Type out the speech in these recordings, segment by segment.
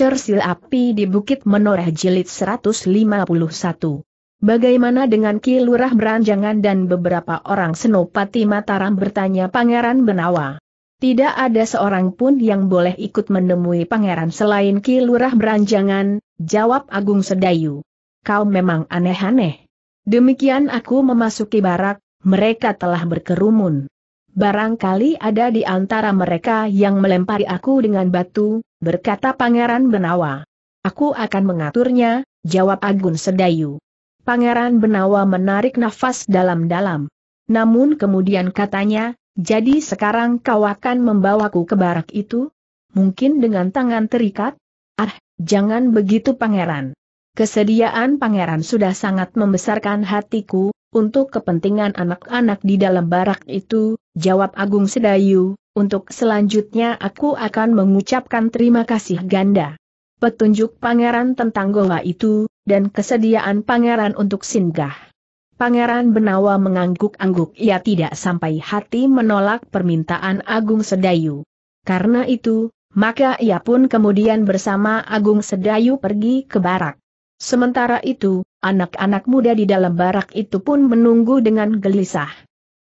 Cersil Api di Bukit Menoreh Jilid 151. Bagaimana dengan Ki Lurah Beranjangan dan beberapa orang senopati Mataram bertanya Pangeran Benawa? Tidak ada seorang pun yang boleh ikut menemui pangeran selain Ki Lurah Beranjangan, jawab Agung Sedayu. Kau memang aneh-aneh. Demikian aku memasuki barak, mereka telah berkerumun. Barangkali ada di antara mereka yang melempari aku dengan batu, berkata Pangeran Benawa. Aku akan mengaturnya, jawab Agun Sedayu. Pangeran Benawa menarik nafas dalam-dalam. Namun kemudian katanya, jadi sekarang kau akan membawaku ke barak itu? Mungkin dengan tangan terikat? Ah, jangan begitu pangeran. Kesediaan pangeran sudah sangat membesarkan hatiku, untuk kepentingan anak-anak di dalam barak itu, jawab Agung Sedayu, untuk selanjutnya aku akan mengucapkan terima kasih ganda. Petunjuk pangeran tentang goa itu, dan kesediaan pangeran untuk singgah. Pangeran Benawa mengangguk-angguk ia tidak sampai hati menolak permintaan Agung Sedayu. Karena itu, maka ia pun kemudian bersama Agung Sedayu pergi ke barak. Sementara itu, Anak-anak muda di dalam barak itu pun menunggu dengan gelisah.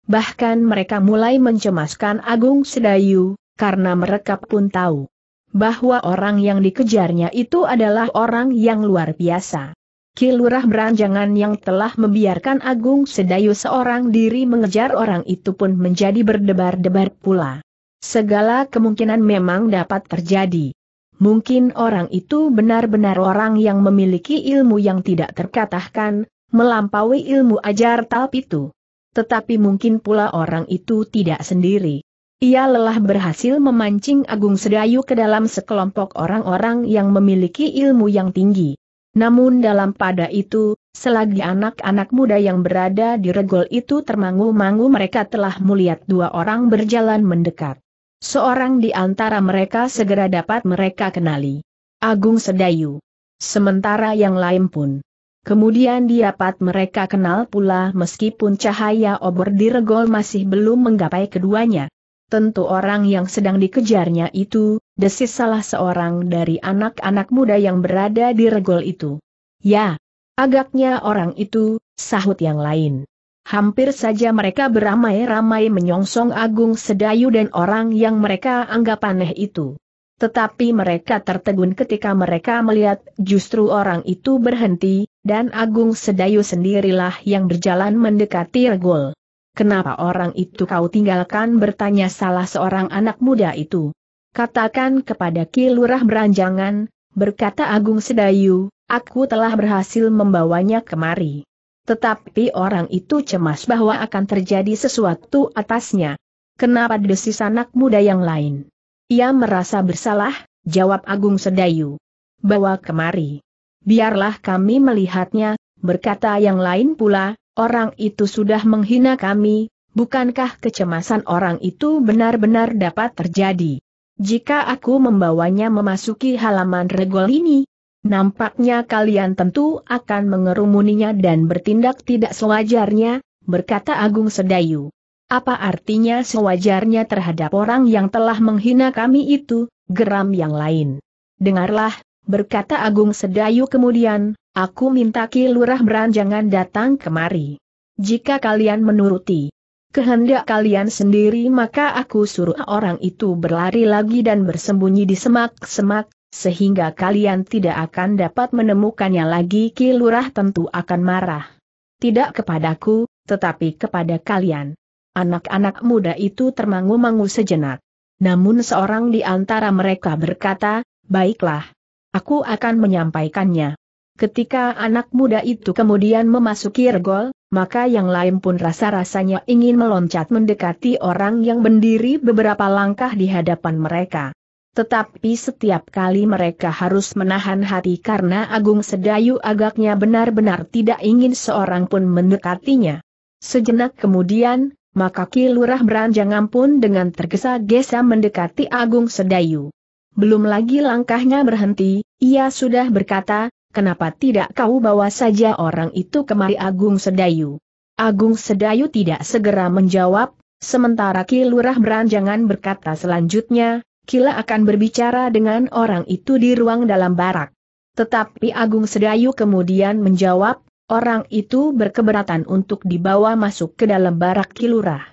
Bahkan mereka mulai mencemaskan Agung Sedayu, karena mereka pun tahu bahwa orang yang dikejarnya itu adalah orang yang luar biasa. Kilurah Beranjangan yang telah membiarkan Agung Sedayu seorang diri mengejar orang itu pun menjadi berdebar-debar pula. Segala kemungkinan memang dapat terjadi. Mungkin orang itu benar-benar orang yang memiliki ilmu yang tidak terkatahkan, melampaui ilmu ajar talp itu. Tetapi mungkin pula orang itu tidak sendiri. Ia lelah berhasil memancing Agung Sedayu ke dalam sekelompok orang-orang yang memiliki ilmu yang tinggi. Namun dalam pada itu, selagi anak-anak muda yang berada di regol itu termangu-mangu mereka telah melihat dua orang berjalan mendekat. Seorang di antara mereka segera dapat mereka kenali. Agung Sedayu. Sementara yang lain pun. Kemudian dapat mereka kenal pula meskipun cahaya obor diregol masih belum menggapai keduanya. Tentu orang yang sedang dikejarnya itu, desis salah seorang dari anak-anak muda yang berada di regol itu. Ya, agaknya orang itu, sahut yang lain. Hampir saja mereka beramai-ramai menyongsong Agung Sedayu dan orang yang mereka anggap aneh itu. Tetapi mereka tertegun ketika mereka melihat justru orang itu berhenti, dan Agung Sedayu sendirilah yang berjalan mendekati regol. Kenapa orang itu kau tinggalkan bertanya salah seorang anak muda itu. Katakan kepada Ki Lurah Beranjangan, berkata Agung Sedayu, aku telah berhasil membawanya kemari. Tetapi orang itu cemas bahwa akan terjadi sesuatu atasnya. Kenapa desis anak muda yang lain? Ia merasa bersalah, jawab Agung Sedayu. Bawa kemari. Biarlah kami melihatnya, berkata yang lain pula, orang itu sudah menghina kami, bukankah kecemasan orang itu benar-benar dapat terjadi? Jika aku membawanya memasuki halaman regol ini, Nampaknya kalian tentu akan mengerumuninya dan bertindak tidak sewajarnya, berkata Agung Sedayu. Apa artinya sewajarnya terhadap orang yang telah menghina kami itu, geram yang lain. Dengarlah, berkata Agung Sedayu kemudian, aku minta Ki Lurah Beranjangan datang kemari. Jika kalian menuruti kehendak kalian sendiri maka aku suruh orang itu berlari lagi dan bersembunyi di semak-semak, sehingga kalian tidak akan dapat menemukannya lagi Ki Lurah tentu akan marah. Tidak kepadaku, tetapi kepada kalian. Anak-anak muda itu termangu-mangu sejenak. Namun seorang di antara mereka berkata, baiklah. Aku akan menyampaikannya. Ketika anak muda itu kemudian memasuki regol, maka yang lain pun rasa-rasanya ingin meloncat mendekati orang yang berdiri beberapa langkah di hadapan mereka. Tetapi setiap kali mereka harus menahan hati karena Agung Sedayu agaknya benar-benar tidak ingin seorang pun mendekatinya. Sejenak kemudian, maka Ki Lurah Beranjangan pun dengan tergesa-gesa mendekati Agung Sedayu. Belum lagi langkahnya berhenti, ia sudah berkata, kenapa tidak kau bawa saja orang itu kemari Agung Sedayu. Agung Sedayu tidak segera menjawab, sementara Ki Beranjangan berkata selanjutnya, Kila akan berbicara dengan orang itu di ruang dalam barak. Tetapi Agung Sedayu kemudian menjawab, orang itu berkeberatan untuk dibawa masuk ke dalam barak kilurah.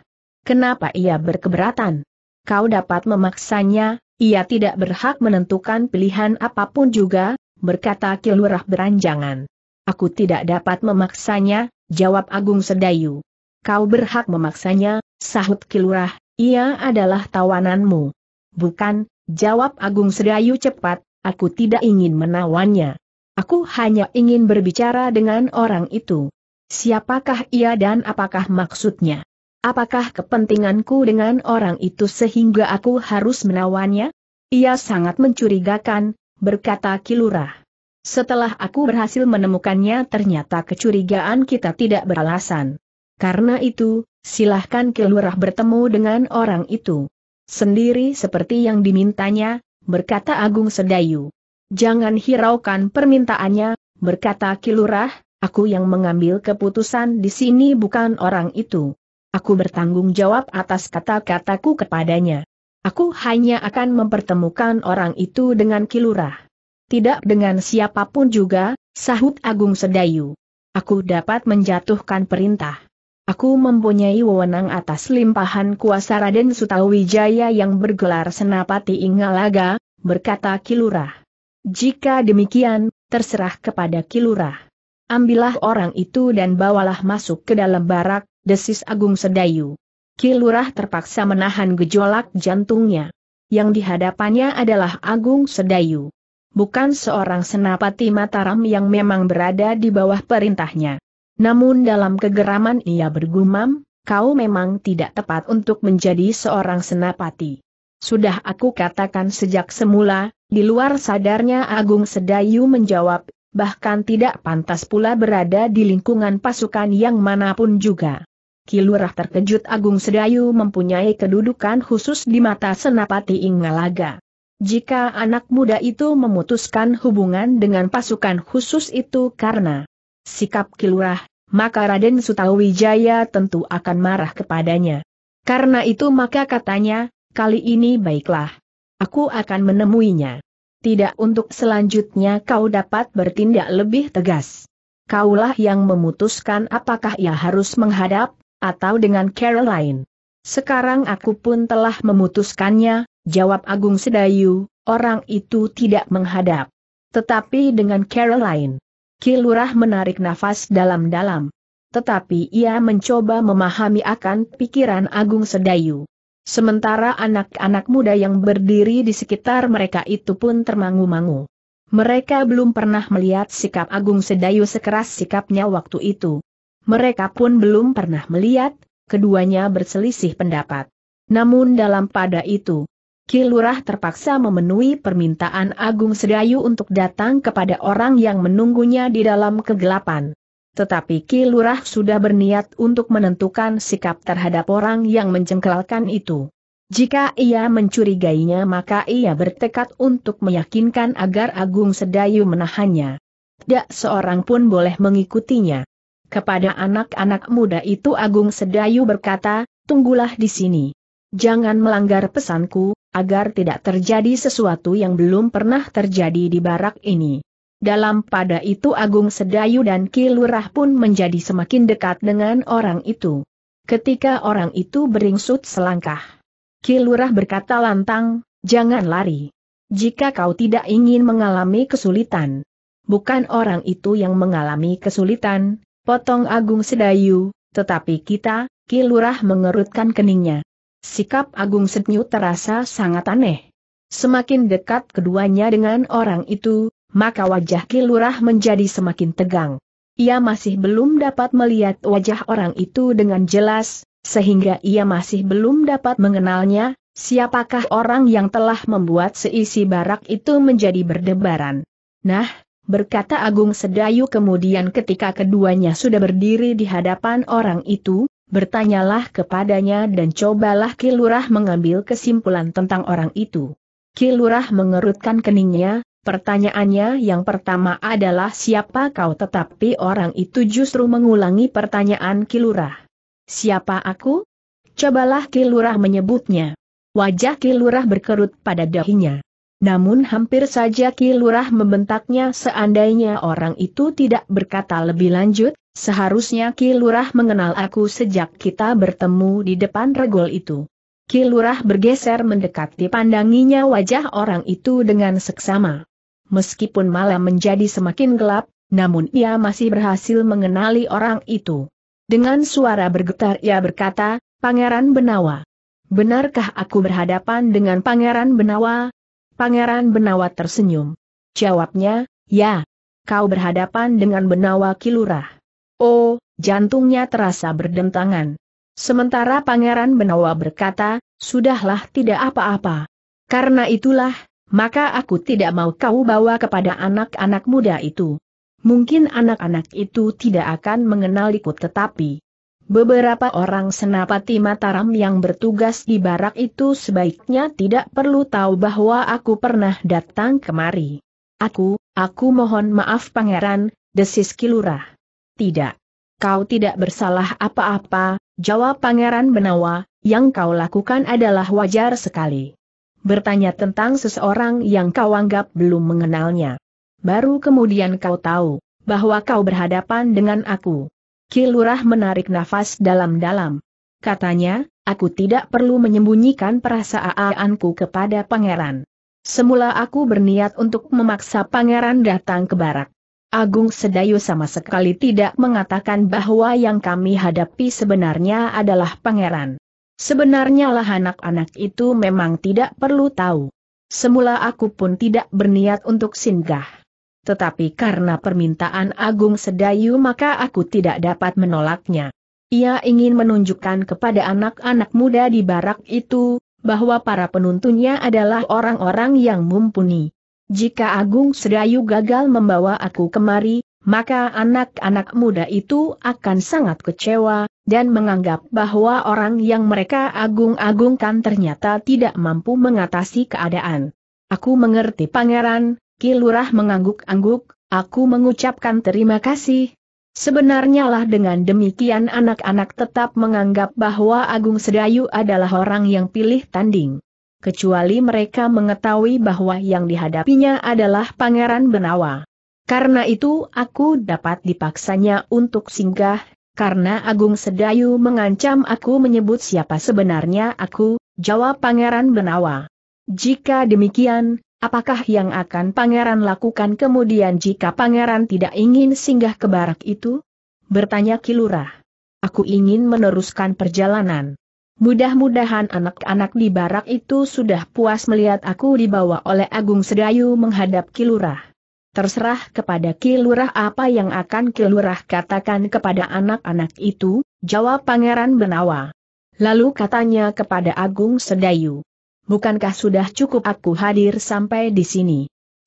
Kenapa ia berkeberatan? Kau dapat memaksanya, ia tidak berhak menentukan pilihan apapun juga, berkata kilurah beranjangan. Aku tidak dapat memaksanya, jawab Agung Sedayu. Kau berhak memaksanya, sahut kilurah, ia adalah tawananmu. Bukan, jawab Agung Sedayu cepat, aku tidak ingin menawannya. Aku hanya ingin berbicara dengan orang itu. Siapakah ia dan apakah maksudnya? Apakah kepentinganku dengan orang itu sehingga aku harus menawannya? Ia sangat mencurigakan, berkata Kilurah. Setelah aku berhasil menemukannya ternyata kecurigaan kita tidak beralasan. Karena itu, silahkan Kilurah bertemu dengan orang itu. Sendiri seperti yang dimintanya, berkata Agung Sedayu. Jangan hiraukan permintaannya, berkata Kilurah, aku yang mengambil keputusan di sini bukan orang itu. Aku bertanggung jawab atas kata-kataku kepadanya. Aku hanya akan mempertemukan orang itu dengan Kilurah. Tidak dengan siapapun juga, sahut Agung Sedayu. Aku dapat menjatuhkan perintah. Aku mempunyai wewenang atas limpahan kuasa Raden Sutawijaya yang bergelar Senapati Ingalaga, berkata Kilurah. Jika demikian, terserah kepada Kilurah. Ambillah orang itu dan bawalah masuk ke dalam barak, desis Agung Sedayu. Kilurah terpaksa menahan gejolak jantungnya. Yang dihadapannya adalah Agung Sedayu. Bukan seorang senapati Mataram yang memang berada di bawah perintahnya. Namun dalam kegeraman ia bergumam, kau memang tidak tepat untuk menjadi seorang senapati. Sudah aku katakan sejak semula, di luar sadarnya Agung Sedayu menjawab, bahkan tidak pantas pula berada di lingkungan pasukan yang manapun juga. Kilurah terkejut Agung Sedayu mempunyai kedudukan khusus di mata Senapati Ingalaga. Jika anak muda itu memutuskan hubungan dengan pasukan khusus itu karena sikap kilurah, maka Raden Sutawijaya tentu akan marah kepadanya. Karena itu maka katanya, kali ini baiklah. Aku akan menemuinya. Tidak untuk selanjutnya kau dapat bertindak lebih tegas. Kaulah yang memutuskan apakah ia harus menghadap, atau dengan Caroline. Sekarang aku pun telah memutuskannya, jawab Agung Sedayu, orang itu tidak menghadap. Tetapi dengan Caroline. Kilurah menarik nafas dalam-dalam. Tetapi ia mencoba memahami akan pikiran Agung Sedayu. Sementara anak-anak muda yang berdiri di sekitar mereka itu pun termangu-mangu. Mereka belum pernah melihat sikap Agung Sedayu sekeras sikapnya waktu itu. Mereka pun belum pernah melihat, keduanya berselisih pendapat. Namun dalam pada itu, Kilurah terpaksa memenuhi permintaan Agung Sedayu untuk datang kepada orang yang menunggunya di dalam kegelapan. Tetapi Kilurah sudah berniat untuk menentukan sikap terhadap orang yang mencengkelalkan itu. Jika ia mencurigainya maka ia bertekad untuk meyakinkan agar Agung Sedayu menahannya. Tidak seorang pun boleh mengikutinya. Kepada anak-anak muda itu Agung Sedayu berkata, tunggulah di sini. Jangan melanggar pesanku, agar tidak terjadi sesuatu yang belum pernah terjadi di barak ini. Dalam pada itu Agung Sedayu dan Kilurah pun menjadi semakin dekat dengan orang itu. Ketika orang itu beringsut selangkah, Kilurah berkata lantang, jangan lari. Jika kau tidak ingin mengalami kesulitan, bukan orang itu yang mengalami kesulitan, potong Agung Sedayu, tetapi kita, Kilurah mengerutkan keningnya. Sikap Agung Setnyu terasa sangat aneh. Semakin dekat keduanya dengan orang itu, maka wajah Kilurah menjadi semakin tegang. Ia masih belum dapat melihat wajah orang itu dengan jelas, sehingga ia masih belum dapat mengenalnya, siapakah orang yang telah membuat seisi barak itu menjadi berdebaran. Nah, berkata Agung Sedayu kemudian ketika keduanya sudah berdiri di hadapan orang itu, bertanyalah kepadanya dan cobalah Kilurah mengambil kesimpulan tentang orang itu. Kilurah mengerutkan keningnya, pertanyaannya yang pertama adalah siapa kau tetapi orang itu justru mengulangi pertanyaan Kilurah. Siapa aku? Cobalah Kilurah menyebutnya. Wajah Kilurah berkerut pada dahinya. Namun hampir saja Kilurah membentaknya seandainya orang itu tidak berkata lebih lanjut, Seharusnya Ki Lurah mengenal aku sejak kita bertemu di depan regol itu. Ki Lurah bergeser mendekati pandanginya wajah orang itu dengan seksama. Meskipun malam menjadi semakin gelap, namun ia masih berhasil mengenali orang itu. Dengan suara bergetar ia berkata, Pangeran Benawa. Benarkah aku berhadapan dengan Pangeran Benawa? Pangeran Benawa tersenyum. Jawabnya, ya. Kau berhadapan dengan Benawa Kilurah. Oh, jantungnya terasa berdentangan. Sementara Pangeran Benawa berkata, sudahlah tidak apa-apa. Karena itulah, maka aku tidak mau kau bawa kepada anak-anak muda itu. Mungkin anak-anak itu tidak akan mengenal ikut tetapi... Beberapa orang senapati Mataram yang bertugas di barak itu sebaiknya tidak perlu tahu bahwa aku pernah datang kemari. Aku, aku mohon maaf pangeran, desis kilurah. Tidak. Kau tidak bersalah apa-apa, jawab Pangeran Benawa, yang kau lakukan adalah wajar sekali. Bertanya tentang seseorang yang kau anggap belum mengenalnya. Baru kemudian kau tahu, bahwa kau berhadapan dengan aku. Kilurah menarik nafas dalam-dalam. Katanya, aku tidak perlu menyembunyikan perasaanku kepada pangeran. Semula aku berniat untuk memaksa pangeran datang ke barak. Agung Sedayu sama sekali tidak mengatakan bahwa yang kami hadapi sebenarnya adalah pangeran. Sebenarnya lah anak-anak itu memang tidak perlu tahu. Semula aku pun tidak berniat untuk singgah. Tetapi karena permintaan Agung Sedayu maka aku tidak dapat menolaknya. Ia ingin menunjukkan kepada anak-anak muda di barak itu, bahwa para penuntunnya adalah orang-orang yang mumpuni, jika Agung Sedayu gagal membawa aku kemari, maka anak-anak muda itu akan sangat kecewa, dan menganggap bahwa orang yang mereka agung-agungkan ternyata tidak mampu mengatasi keadaan. Aku mengerti pangeran, Kilurah mengangguk-angguk, aku mengucapkan terima kasih. Sebenarnya lah dengan demikian anak-anak tetap menganggap bahwa Agung Sedayu adalah orang yang pilih tanding kecuali mereka mengetahui bahwa yang dihadapinya adalah Pangeran Benawa. Karena itu aku dapat dipaksanya untuk singgah, karena Agung Sedayu mengancam aku menyebut siapa sebenarnya aku, jawab Pangeran Benawa. Jika demikian, apakah yang akan Pangeran lakukan kemudian jika Pangeran tidak ingin singgah ke barak itu? Bertanya Kilurah. Aku ingin meneruskan perjalanan. Mudah-mudahan anak-anak di barak itu sudah puas melihat aku dibawa oleh Agung Sedayu menghadap Kilurah. Terserah kepada Kilurah apa yang akan Kilurah katakan kepada anak-anak itu, jawab Pangeran Benawa. Lalu katanya kepada Agung Sedayu. Bukankah sudah cukup aku hadir sampai di sini?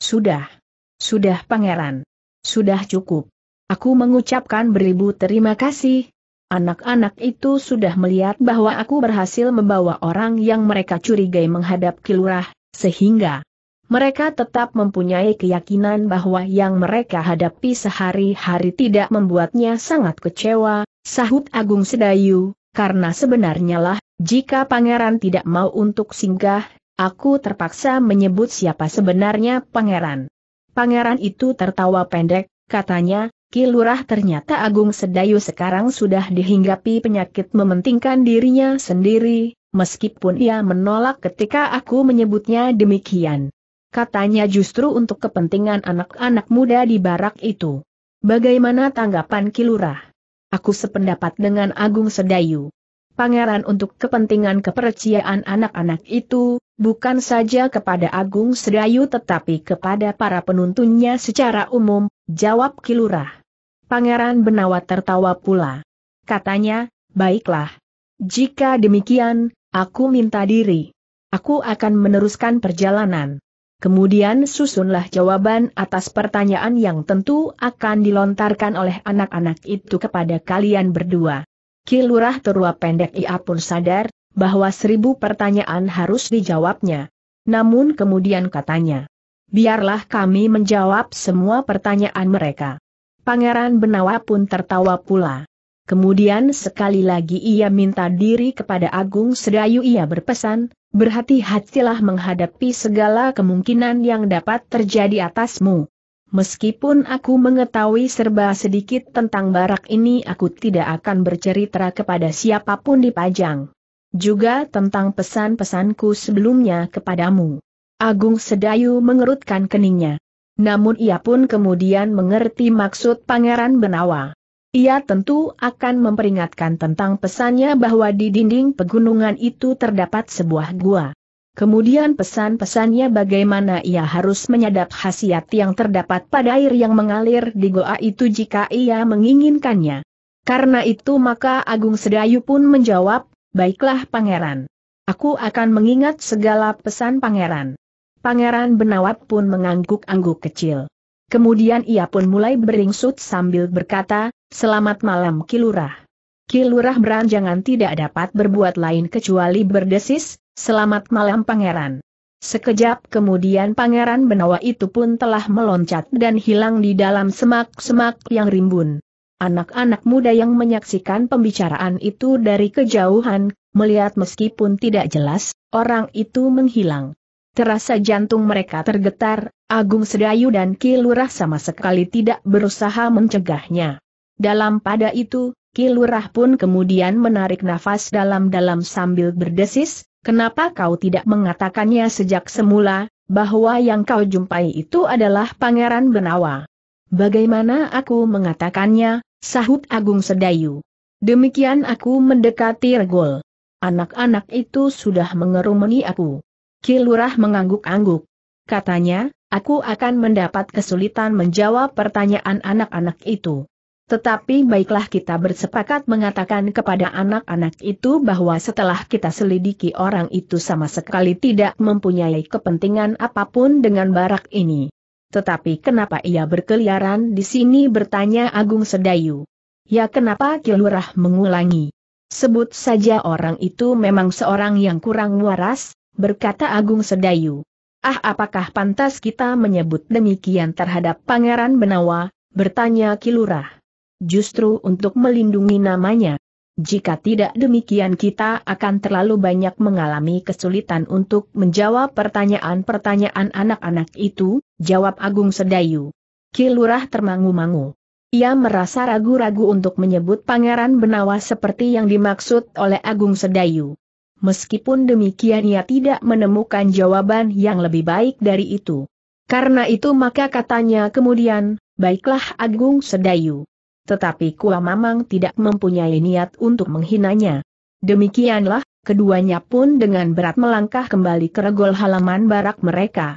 Sudah. Sudah Pangeran. Sudah cukup. Aku mengucapkan beribu terima kasih, Anak-anak itu sudah melihat bahwa aku berhasil membawa orang yang mereka curigai menghadap kilurah, sehingga mereka tetap mempunyai keyakinan bahwa yang mereka hadapi sehari-hari tidak membuatnya sangat kecewa, sahut Agung Sedayu, karena sebenarnya lah, jika pangeran tidak mau untuk singgah, aku terpaksa menyebut siapa sebenarnya pangeran. Pangeran itu tertawa pendek, katanya, Kilurah ternyata Agung Sedayu sekarang sudah dihinggapi penyakit mementingkan dirinya sendiri, meskipun ia menolak ketika aku menyebutnya demikian. Katanya justru untuk kepentingan anak-anak muda di barak itu. Bagaimana tanggapan Kilurah? Aku sependapat dengan Agung Sedayu. Pangeran untuk kepentingan kepercayaan anak-anak itu, bukan saja kepada Agung Sedayu tetapi kepada para penuntunnya secara umum, jawab Kilurah. Pangeran Benawa tertawa pula. Katanya, baiklah. Jika demikian, aku minta diri. Aku akan meneruskan perjalanan. Kemudian susunlah jawaban atas pertanyaan yang tentu akan dilontarkan oleh anak-anak itu kepada kalian berdua. Kilurah terua pendek ia pun sadar, bahwa seribu pertanyaan harus dijawabnya. Namun kemudian katanya, biarlah kami menjawab semua pertanyaan mereka. Pangeran Benawa pun tertawa pula. Kemudian sekali lagi ia minta diri kepada Agung Sedayu ia berpesan, berhati-hatilah menghadapi segala kemungkinan yang dapat terjadi atasmu. Meskipun aku mengetahui serba sedikit tentang barak ini aku tidak akan bercerita kepada siapapun di Pajang. Juga tentang pesan-pesanku sebelumnya kepadamu. Agung Sedayu mengerutkan keningnya. Namun ia pun kemudian mengerti maksud Pangeran Benawa. Ia tentu akan memperingatkan tentang pesannya bahwa di dinding pegunungan itu terdapat sebuah gua. Kemudian pesan-pesannya bagaimana ia harus menyadap khasiat yang terdapat pada air yang mengalir di goa itu jika ia menginginkannya. Karena itu maka Agung Sedayu pun menjawab, baiklah pangeran. Aku akan mengingat segala pesan pangeran. Pangeran Benawat pun mengangguk-angguk kecil. Kemudian ia pun mulai beringsut sambil berkata, Selamat malam Kilurah. Kilurah beranjangan tidak dapat berbuat lain kecuali berdesis, Selamat malam Pangeran. Sekejap kemudian Pangeran Benawa itu pun telah meloncat dan hilang di dalam semak-semak yang rimbun. Anak-anak muda yang menyaksikan pembicaraan itu dari kejauhan, melihat meskipun tidak jelas, orang itu menghilang. Terasa jantung mereka tergetar, Agung Sedayu dan Kilurah sama sekali tidak berusaha mencegahnya. Dalam pada itu, Kilurah pun kemudian menarik nafas dalam-dalam sambil berdesis, kenapa kau tidak mengatakannya sejak semula, bahwa yang kau jumpai itu adalah Pangeran Benawa. Bagaimana aku mengatakannya, sahut Agung Sedayu. Demikian aku mendekati regol. Anak-anak itu sudah mengerumuni aku. Kilurah mengangguk-angguk. Katanya, aku akan mendapat kesulitan menjawab pertanyaan anak-anak itu. Tetapi baiklah kita bersepakat mengatakan kepada anak-anak itu bahwa setelah kita selidiki orang itu sama sekali tidak mempunyai kepentingan apapun dengan barak ini. Tetapi kenapa ia berkeliaran di sini bertanya Agung Sedayu. Ya kenapa Kilurah mengulangi? Sebut saja orang itu memang seorang yang kurang waras, berkata Agung Sedayu. Ah apakah pantas kita menyebut demikian terhadap Pangeran Benawa, bertanya Kilurah. Justru untuk melindungi namanya. Jika tidak demikian kita akan terlalu banyak mengalami kesulitan untuk menjawab pertanyaan-pertanyaan anak-anak itu, jawab Agung Sedayu. Kilurah termangu-mangu. Ia merasa ragu-ragu untuk menyebut Pangeran Benawa seperti yang dimaksud oleh Agung Sedayu meskipun demikian ia tidak menemukan jawaban yang lebih baik dari itu. Karena itu maka katanya kemudian, baiklah Agung Sedayu. Tetapi Kua Mamang tidak mempunyai niat untuk menghinanya. Demikianlah, keduanya pun dengan berat melangkah kembali ke regol halaman barak mereka.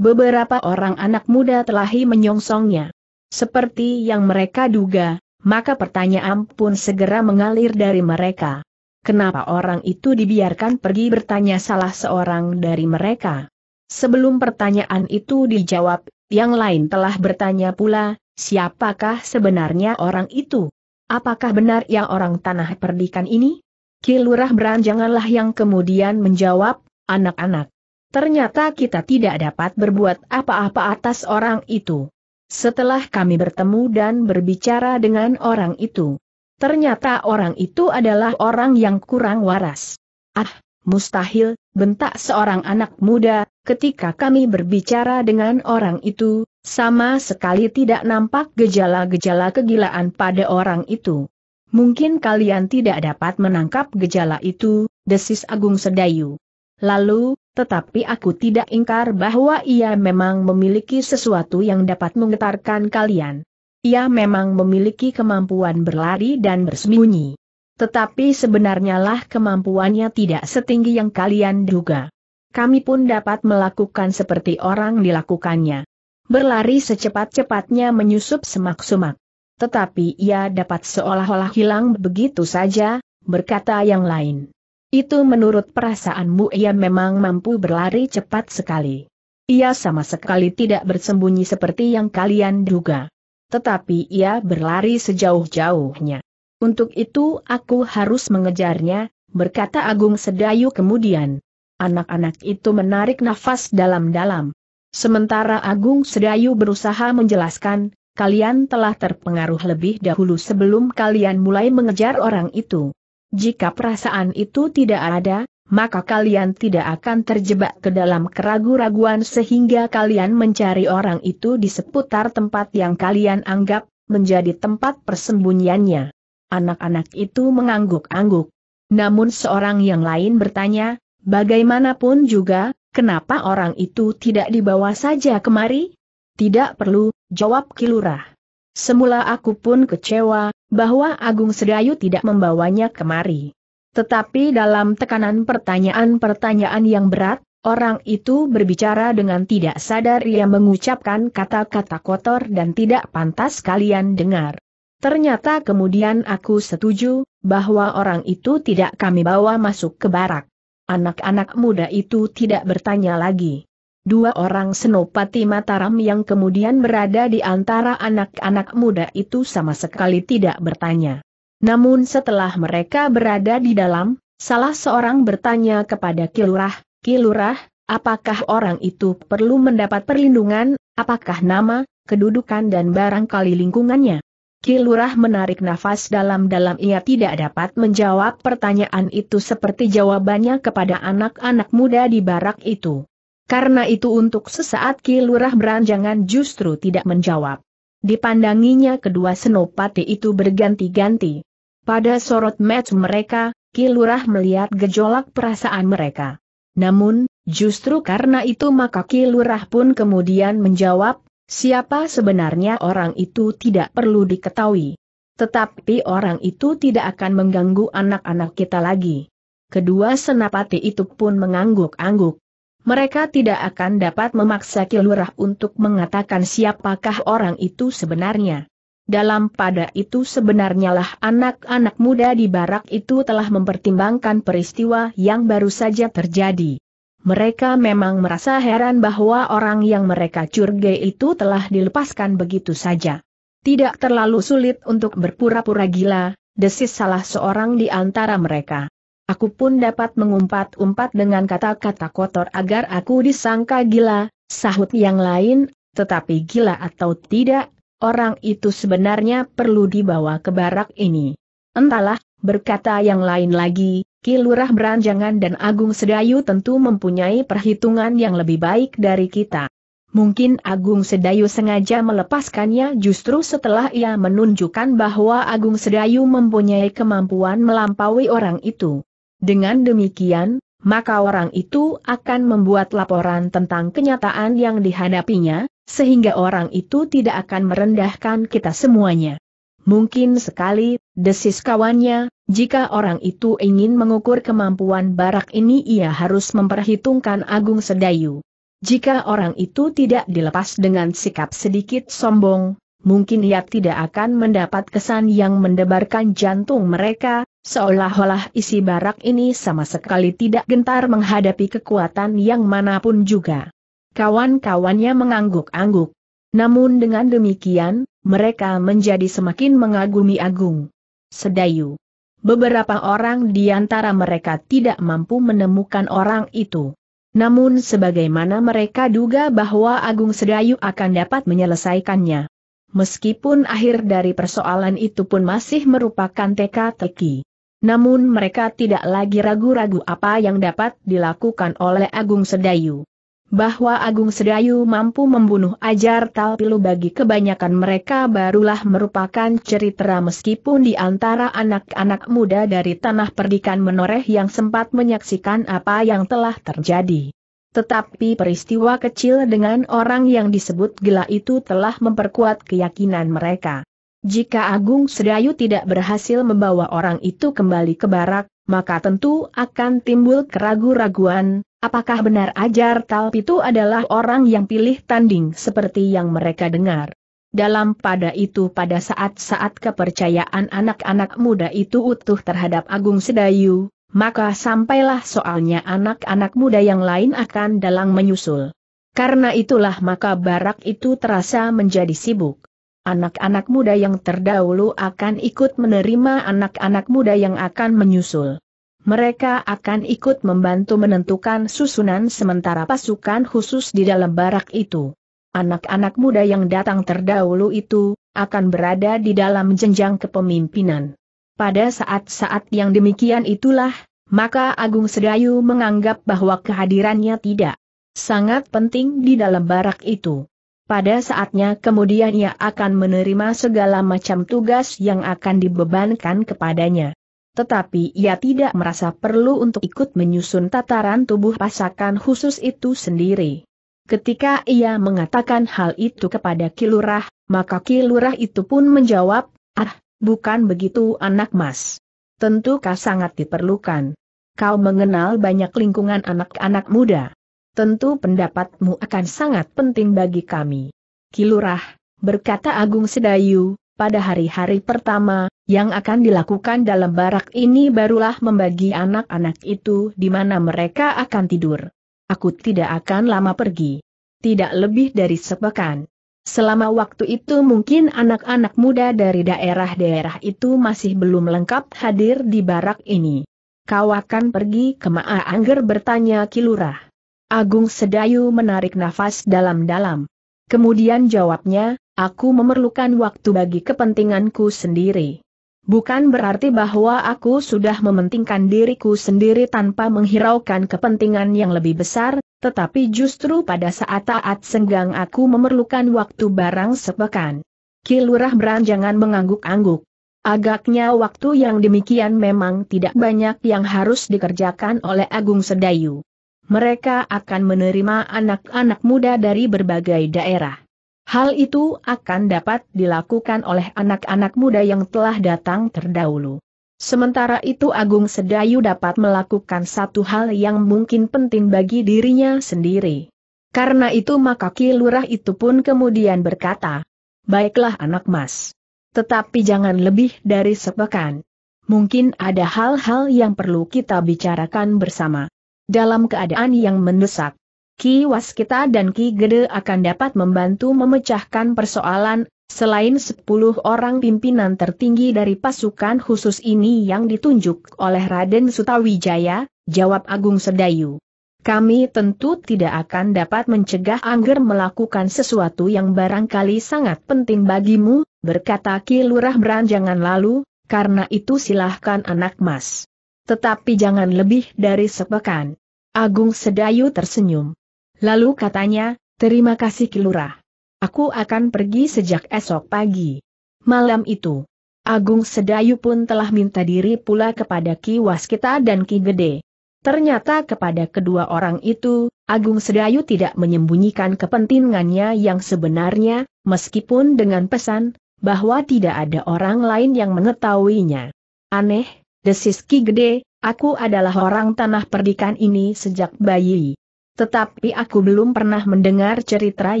Beberapa orang anak muda telahi menyongsongnya. Seperti yang mereka duga, maka pertanyaan pun segera mengalir dari mereka. Kenapa orang itu dibiarkan pergi bertanya salah seorang dari mereka? Sebelum pertanyaan itu dijawab, yang lain telah bertanya pula, siapakah sebenarnya orang itu? Apakah benar yang orang tanah perdikan ini? Kilurah Beranjanganlah yang kemudian menjawab, anak-anak. Ternyata kita tidak dapat berbuat apa-apa atas orang itu. Setelah kami bertemu dan berbicara dengan orang itu, Ternyata orang itu adalah orang yang kurang waras. Ah, mustahil, bentak seorang anak muda, ketika kami berbicara dengan orang itu, sama sekali tidak nampak gejala-gejala kegilaan pada orang itu. Mungkin kalian tidak dapat menangkap gejala itu, desis Agung Sedayu. Lalu, tetapi aku tidak ingkar bahwa ia memang memiliki sesuatu yang dapat menggetarkan kalian. Ia memang memiliki kemampuan berlari dan bersembunyi. Tetapi sebenarnya lah kemampuannya tidak setinggi yang kalian duga. Kami pun dapat melakukan seperti orang dilakukannya. Berlari secepat-cepatnya menyusup semak-semak. Tetapi ia dapat seolah-olah hilang begitu saja, berkata yang lain. Itu menurut perasaanmu ia memang mampu berlari cepat sekali. Ia sama sekali tidak bersembunyi seperti yang kalian duga tetapi ia berlari sejauh-jauhnya. Untuk itu aku harus mengejarnya, berkata Agung Sedayu kemudian. Anak-anak itu menarik nafas dalam-dalam. Sementara Agung Sedayu berusaha menjelaskan, kalian telah terpengaruh lebih dahulu sebelum kalian mulai mengejar orang itu. Jika perasaan itu tidak ada, maka kalian tidak akan terjebak ke dalam keragu-raguan sehingga kalian mencari orang itu di seputar tempat yang kalian anggap menjadi tempat persembunyiannya. Anak-anak itu mengangguk-angguk. Namun seorang yang lain bertanya, bagaimanapun juga, kenapa orang itu tidak dibawa saja kemari? Tidak perlu, jawab Kilurah. Semula aku pun kecewa, bahwa Agung Sedayu tidak membawanya kemari. Tetapi dalam tekanan pertanyaan-pertanyaan yang berat, orang itu berbicara dengan tidak sadar ia mengucapkan kata-kata kotor dan tidak pantas kalian dengar. Ternyata kemudian aku setuju, bahwa orang itu tidak kami bawa masuk ke barak. Anak-anak muda itu tidak bertanya lagi. Dua orang senopati Mataram yang kemudian berada di antara anak-anak muda itu sama sekali tidak bertanya. Namun setelah mereka berada di dalam, salah seorang bertanya kepada Kilurah, Kilurah, apakah orang itu perlu mendapat perlindungan, apakah nama, kedudukan dan barangkali lingkungannya? Kilurah menarik nafas dalam-dalam ia tidak dapat menjawab pertanyaan itu seperti jawabannya kepada anak-anak muda di barak itu. Karena itu untuk sesaat Kilurah beranjangan justru tidak menjawab. Dipandanginya kedua senopati itu berganti-ganti. Pada sorot match mereka, Kilurah melihat gejolak perasaan mereka. Namun, justru karena itu maka Kilurah pun kemudian menjawab, siapa sebenarnya orang itu tidak perlu diketahui. Tetapi orang itu tidak akan mengganggu anak-anak kita lagi. Kedua senapati itu pun mengangguk-angguk. Mereka tidak akan dapat memaksa Kilurah untuk mengatakan siapakah orang itu sebenarnya dalam pada itu sebenarnya lah anak-anak muda di barak itu telah mempertimbangkan peristiwa yang baru saja terjadi. Mereka memang merasa heran bahwa orang yang mereka curigai itu telah dilepaskan begitu saja. Tidak terlalu sulit untuk berpura-pura gila, desis salah seorang di antara mereka. Aku pun dapat mengumpat-umpat dengan kata-kata kotor agar aku disangka gila, sahut yang lain, tetapi gila atau tidak, Orang itu sebenarnya perlu dibawa ke barak ini. Entahlah, berkata yang lain lagi, Kilurah Lurah Beranjangan dan Agung Sedayu tentu mempunyai perhitungan yang lebih baik dari kita. Mungkin Agung Sedayu sengaja melepaskannya justru setelah ia menunjukkan bahwa Agung Sedayu mempunyai kemampuan melampaui orang itu. Dengan demikian, maka orang itu akan membuat laporan tentang kenyataan yang dihadapinya, sehingga orang itu tidak akan merendahkan kita semuanya. Mungkin sekali, desis kawannya, jika orang itu ingin mengukur kemampuan barak ini ia harus memperhitungkan Agung Sedayu. Jika orang itu tidak dilepas dengan sikap sedikit sombong, mungkin ia tidak akan mendapat kesan yang mendebarkan jantung mereka, Seolah-olah isi barak ini sama sekali tidak gentar menghadapi kekuatan yang manapun juga. Kawan-kawannya mengangguk-angguk. Namun dengan demikian, mereka menjadi semakin mengagumi Agung. Sedayu. Beberapa orang di antara mereka tidak mampu menemukan orang itu. Namun sebagaimana mereka duga bahwa Agung Sedayu akan dapat menyelesaikannya. Meskipun akhir dari persoalan itu pun masih merupakan teka-teki. Namun mereka tidak lagi ragu-ragu apa yang dapat dilakukan oleh Agung Sedayu. Bahwa Agung Sedayu mampu membunuh ajar Talpilu bagi kebanyakan mereka barulah merupakan cerita meskipun di antara anak-anak muda dari tanah perdikan menoreh yang sempat menyaksikan apa yang telah terjadi. Tetapi peristiwa kecil dengan orang yang disebut gila itu telah memperkuat keyakinan mereka. Jika Agung Sedayu tidak berhasil membawa orang itu kembali ke barak, maka tentu akan timbul keraguan-raguan, apakah benar Ajar Talp itu adalah orang yang pilih tanding seperti yang mereka dengar. Dalam pada itu pada saat-saat kepercayaan anak-anak muda itu utuh terhadap Agung Sedayu, maka sampailah soalnya anak-anak muda yang lain akan dalang menyusul. Karena itulah maka barak itu terasa menjadi sibuk. Anak-anak muda yang terdahulu akan ikut menerima anak-anak muda yang akan menyusul. Mereka akan ikut membantu menentukan susunan sementara pasukan khusus di dalam barak itu. Anak-anak muda yang datang terdahulu itu, akan berada di dalam jenjang kepemimpinan. Pada saat-saat yang demikian itulah, maka Agung Sedayu menganggap bahwa kehadirannya tidak sangat penting di dalam barak itu. Pada saatnya kemudian ia akan menerima segala macam tugas yang akan dibebankan kepadanya. Tetapi ia tidak merasa perlu untuk ikut menyusun tataran tubuh pasakan khusus itu sendiri. Ketika ia mengatakan hal itu kepada Kilurah, maka Kilurah itu pun menjawab, Ah, bukan begitu anak mas. Tentu kau sangat diperlukan. Kau mengenal banyak lingkungan anak-anak muda tentu pendapatmu akan sangat penting bagi kami. Kilurah, berkata Agung Sedayu, pada hari-hari pertama, yang akan dilakukan dalam barak ini barulah membagi anak-anak itu di mana mereka akan tidur. Aku tidak akan lama pergi. Tidak lebih dari sepekan. Selama waktu itu mungkin anak-anak muda dari daerah-daerah itu masih belum lengkap hadir di barak ini. Kau akan pergi ke Maa Angger bertanya Kilurah. Agung Sedayu menarik nafas dalam-dalam. Kemudian jawabnya, aku memerlukan waktu bagi kepentinganku sendiri. Bukan berarti bahwa aku sudah mementingkan diriku sendiri tanpa menghiraukan kepentingan yang lebih besar, tetapi justru pada saat taat senggang aku memerlukan waktu barang sepekan. Kilurah beranjangan mengangguk-angguk. Agaknya waktu yang demikian memang tidak banyak yang harus dikerjakan oleh Agung Sedayu mereka akan menerima anak-anak muda dari berbagai daerah. Hal itu akan dapat dilakukan oleh anak-anak muda yang telah datang terdahulu. Sementara itu Agung Sedayu dapat melakukan satu hal yang mungkin penting bagi dirinya sendiri. Karena itu maka Ki itu pun kemudian berkata, Baiklah anak mas. Tetapi jangan lebih dari sepekan. Mungkin ada hal-hal yang perlu kita bicarakan bersama dalam keadaan yang mendesak. Ki Waskita dan Ki Gede akan dapat membantu memecahkan persoalan, selain 10 orang pimpinan tertinggi dari pasukan khusus ini yang ditunjuk oleh Raden Sutawijaya, jawab Agung Sedayu. Kami tentu tidak akan dapat mencegah Angger melakukan sesuatu yang barangkali sangat penting bagimu, berkata Ki Lurah Beranjangan lalu, karena itu silahkan anak mas. Tetapi jangan lebih dari sepekan. Agung Sedayu tersenyum. Lalu katanya, terima kasih Kilurah. Aku akan pergi sejak esok pagi. Malam itu, Agung Sedayu pun telah minta diri pula kepada Ki Waskita dan Ki Gede. Ternyata kepada kedua orang itu, Agung Sedayu tidak menyembunyikan kepentingannya yang sebenarnya, meskipun dengan pesan, bahwa tidak ada orang lain yang mengetahuinya. Aneh, desis Ki Gede, Aku adalah orang tanah perdikan ini sejak bayi. Tetapi aku belum pernah mendengar cerita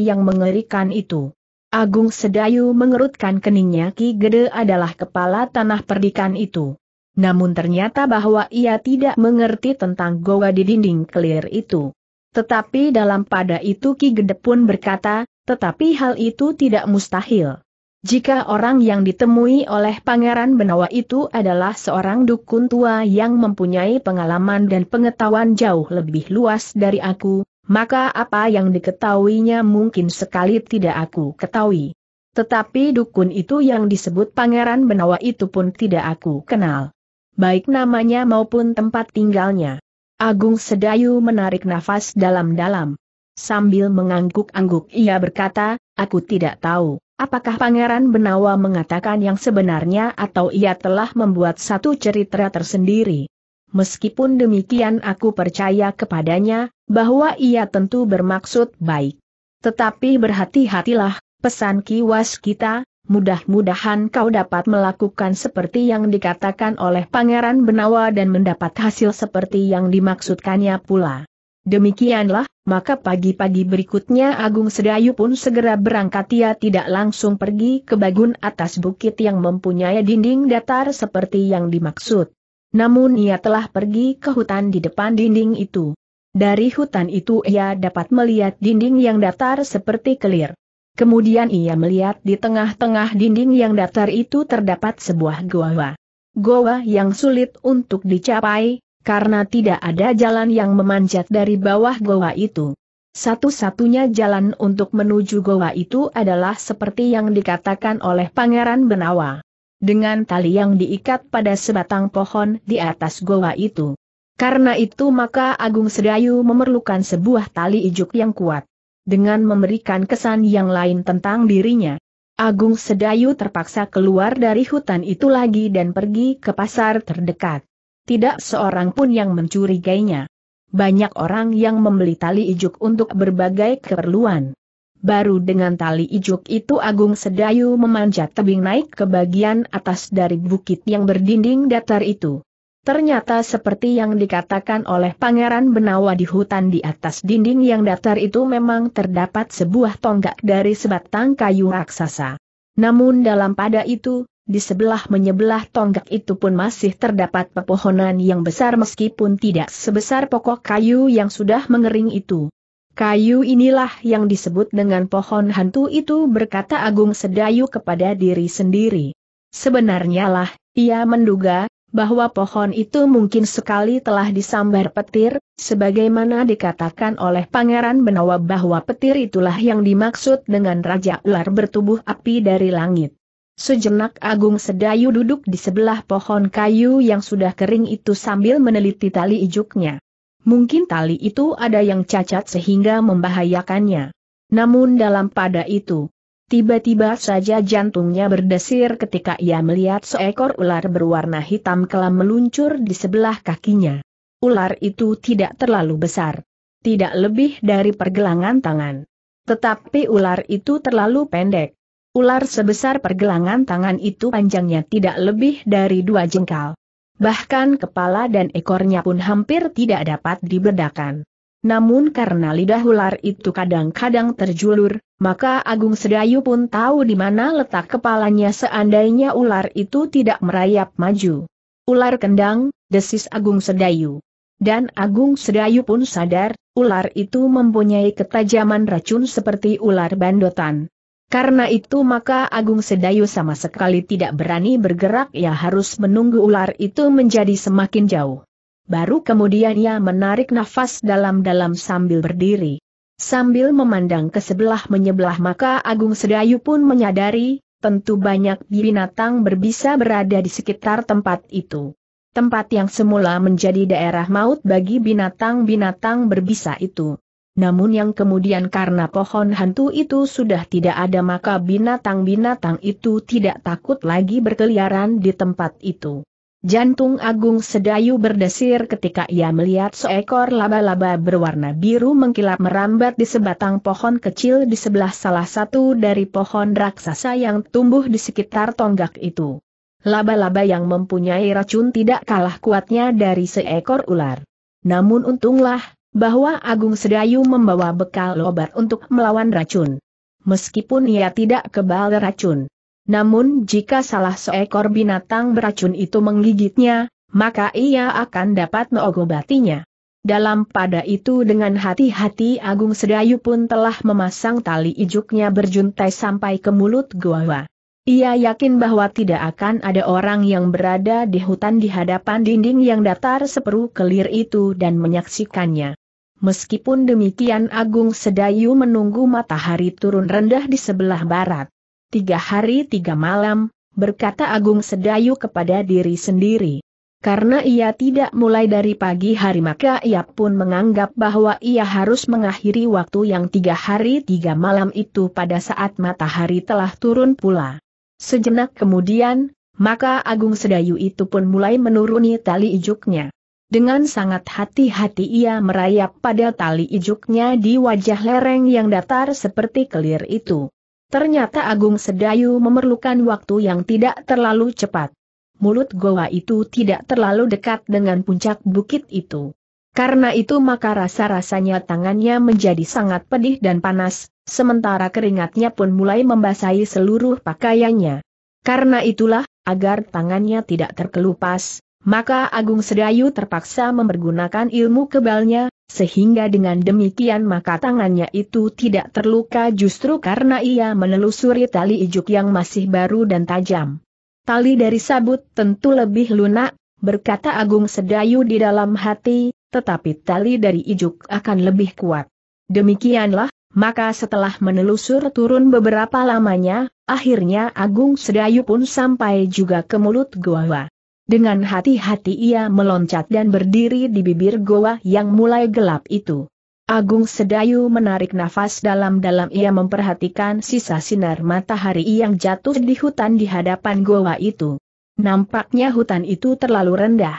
yang mengerikan itu. Agung Sedayu mengerutkan keningnya Ki Gede adalah kepala tanah perdikan itu. Namun ternyata bahwa ia tidak mengerti tentang goa di dinding kelir itu. Tetapi dalam pada itu Ki Gede pun berkata, tetapi hal itu tidak mustahil. Jika orang yang ditemui oleh Pangeran Benawa itu adalah seorang dukun tua yang mempunyai pengalaman dan pengetahuan jauh lebih luas dari aku, maka apa yang diketahuinya mungkin sekali tidak aku ketahui. Tetapi dukun itu yang disebut Pangeran Benawa itu pun tidak aku kenal. Baik namanya maupun tempat tinggalnya. Agung Sedayu menarik nafas dalam-dalam. Sambil mengangguk-angguk ia berkata, aku tidak tahu. Apakah Pangeran Benawa mengatakan yang sebenarnya atau ia telah membuat satu cerita tersendiri? Meskipun demikian aku percaya kepadanya, bahwa ia tentu bermaksud baik. Tetapi berhati-hatilah, pesan kiwas kita, mudah-mudahan kau dapat melakukan seperti yang dikatakan oleh Pangeran Benawa dan mendapat hasil seperti yang dimaksudkannya pula. Demikianlah, maka pagi-pagi berikutnya Agung Sedayu pun segera berangkat ia tidak langsung pergi ke bagun atas bukit yang mempunyai dinding datar seperti yang dimaksud. Namun ia telah pergi ke hutan di depan dinding itu. Dari hutan itu ia dapat melihat dinding yang datar seperti kelir. Kemudian ia melihat di tengah-tengah dinding yang datar itu terdapat sebuah goa. Goa yang sulit untuk dicapai, karena tidak ada jalan yang memanjat dari bawah goa itu. Satu-satunya jalan untuk menuju goa itu adalah seperti yang dikatakan oleh Pangeran Benawa. Dengan tali yang diikat pada sebatang pohon di atas goa itu. Karena itu maka Agung Sedayu memerlukan sebuah tali ijuk yang kuat. Dengan memberikan kesan yang lain tentang dirinya. Agung Sedayu terpaksa keluar dari hutan itu lagi dan pergi ke pasar terdekat tidak seorang pun yang mencurigainya. Banyak orang yang membeli tali ijuk untuk berbagai keperluan. Baru dengan tali ijuk itu Agung Sedayu memanjat tebing naik ke bagian atas dari bukit yang berdinding datar itu. Ternyata seperti yang dikatakan oleh Pangeran Benawa di hutan di atas dinding yang datar itu memang terdapat sebuah tonggak dari sebatang kayu raksasa. Namun dalam pada itu, di sebelah menyebelah tonggak itu pun masih terdapat pepohonan yang besar meskipun tidak sebesar pokok kayu yang sudah mengering itu. Kayu inilah yang disebut dengan pohon hantu itu berkata Agung Sedayu kepada diri sendiri. Sebenarnya lah, ia menduga, bahwa pohon itu mungkin sekali telah disambar petir, sebagaimana dikatakan oleh Pangeran Benawa bahwa petir itulah yang dimaksud dengan Raja Ular bertubuh api dari langit. Sejenak Agung Sedayu duduk di sebelah pohon kayu yang sudah kering itu sambil meneliti tali ijuknya. Mungkin tali itu ada yang cacat sehingga membahayakannya. Namun dalam pada itu, tiba-tiba saja jantungnya berdesir ketika ia melihat seekor ular berwarna hitam kelam meluncur di sebelah kakinya. Ular itu tidak terlalu besar. Tidak lebih dari pergelangan tangan. Tetapi ular itu terlalu pendek Ular sebesar pergelangan tangan itu panjangnya tidak lebih dari dua jengkal. Bahkan kepala dan ekornya pun hampir tidak dapat dibedakan. Namun karena lidah ular itu kadang-kadang terjulur, maka Agung Sedayu pun tahu di mana letak kepalanya seandainya ular itu tidak merayap maju. Ular kendang, desis Agung Sedayu. Dan Agung Sedayu pun sadar, ular itu mempunyai ketajaman racun seperti ular bandotan. Karena itu maka Agung Sedayu sama sekali tidak berani bergerak ia harus menunggu ular itu menjadi semakin jauh. Baru kemudian ia menarik nafas dalam-dalam sambil berdiri. Sambil memandang ke sebelah menyebelah maka Agung Sedayu pun menyadari, tentu banyak binatang berbisa berada di sekitar tempat itu. Tempat yang semula menjadi daerah maut bagi binatang-binatang berbisa itu namun yang kemudian karena pohon hantu itu sudah tidak ada maka binatang-binatang itu tidak takut lagi berkeliaran di tempat itu. Jantung Agung Sedayu berdesir ketika ia melihat seekor laba-laba berwarna biru mengkilap merambat di sebatang pohon kecil di sebelah salah satu dari pohon raksasa yang tumbuh di sekitar tonggak itu. Laba-laba yang mempunyai racun tidak kalah kuatnya dari seekor ular. Namun untunglah, bahwa Agung Sedayu membawa bekal obat untuk melawan racun. Meskipun ia tidak kebal racun. Namun jika salah seekor binatang beracun itu menggigitnya, maka ia akan dapat mengobatinya. Dalam pada itu dengan hati-hati Agung Sedayu pun telah memasang tali ijuknya berjuntai sampai ke mulut gua. Ia yakin bahwa tidak akan ada orang yang berada di hutan di hadapan dinding yang datar seperu kelir itu dan menyaksikannya. Meskipun demikian Agung Sedayu menunggu matahari turun rendah di sebelah barat. Tiga hari tiga malam, berkata Agung Sedayu kepada diri sendiri. Karena ia tidak mulai dari pagi hari maka ia pun menganggap bahwa ia harus mengakhiri waktu yang tiga hari tiga malam itu pada saat matahari telah turun pula. Sejenak kemudian, maka Agung Sedayu itu pun mulai menuruni tali ijuknya. Dengan sangat hati-hati ia merayap pada tali ijuknya di wajah lereng yang datar seperti kelir itu. Ternyata Agung Sedayu memerlukan waktu yang tidak terlalu cepat. Mulut goa itu tidak terlalu dekat dengan puncak bukit itu. Karena itu maka rasa-rasanya tangannya menjadi sangat pedih dan panas, sementara keringatnya pun mulai membasahi seluruh pakaiannya. Karena itulah, agar tangannya tidak terkelupas, maka Agung Sedayu terpaksa mempergunakan ilmu kebalnya, sehingga dengan demikian maka tangannya itu tidak terluka justru karena ia menelusuri tali ijuk yang masih baru dan tajam. Tali dari sabut tentu lebih lunak, berkata Agung Sedayu di dalam hati, tetapi tali dari ijuk akan lebih kuat. Demikianlah, maka setelah menelusur turun beberapa lamanya, akhirnya Agung Sedayu pun sampai juga ke mulut goa. Dengan hati-hati ia meloncat dan berdiri di bibir goa yang mulai gelap itu. Agung Sedayu menarik nafas dalam-dalam ia memperhatikan sisa sinar matahari yang jatuh di hutan di hadapan goa itu. Nampaknya hutan itu terlalu rendah.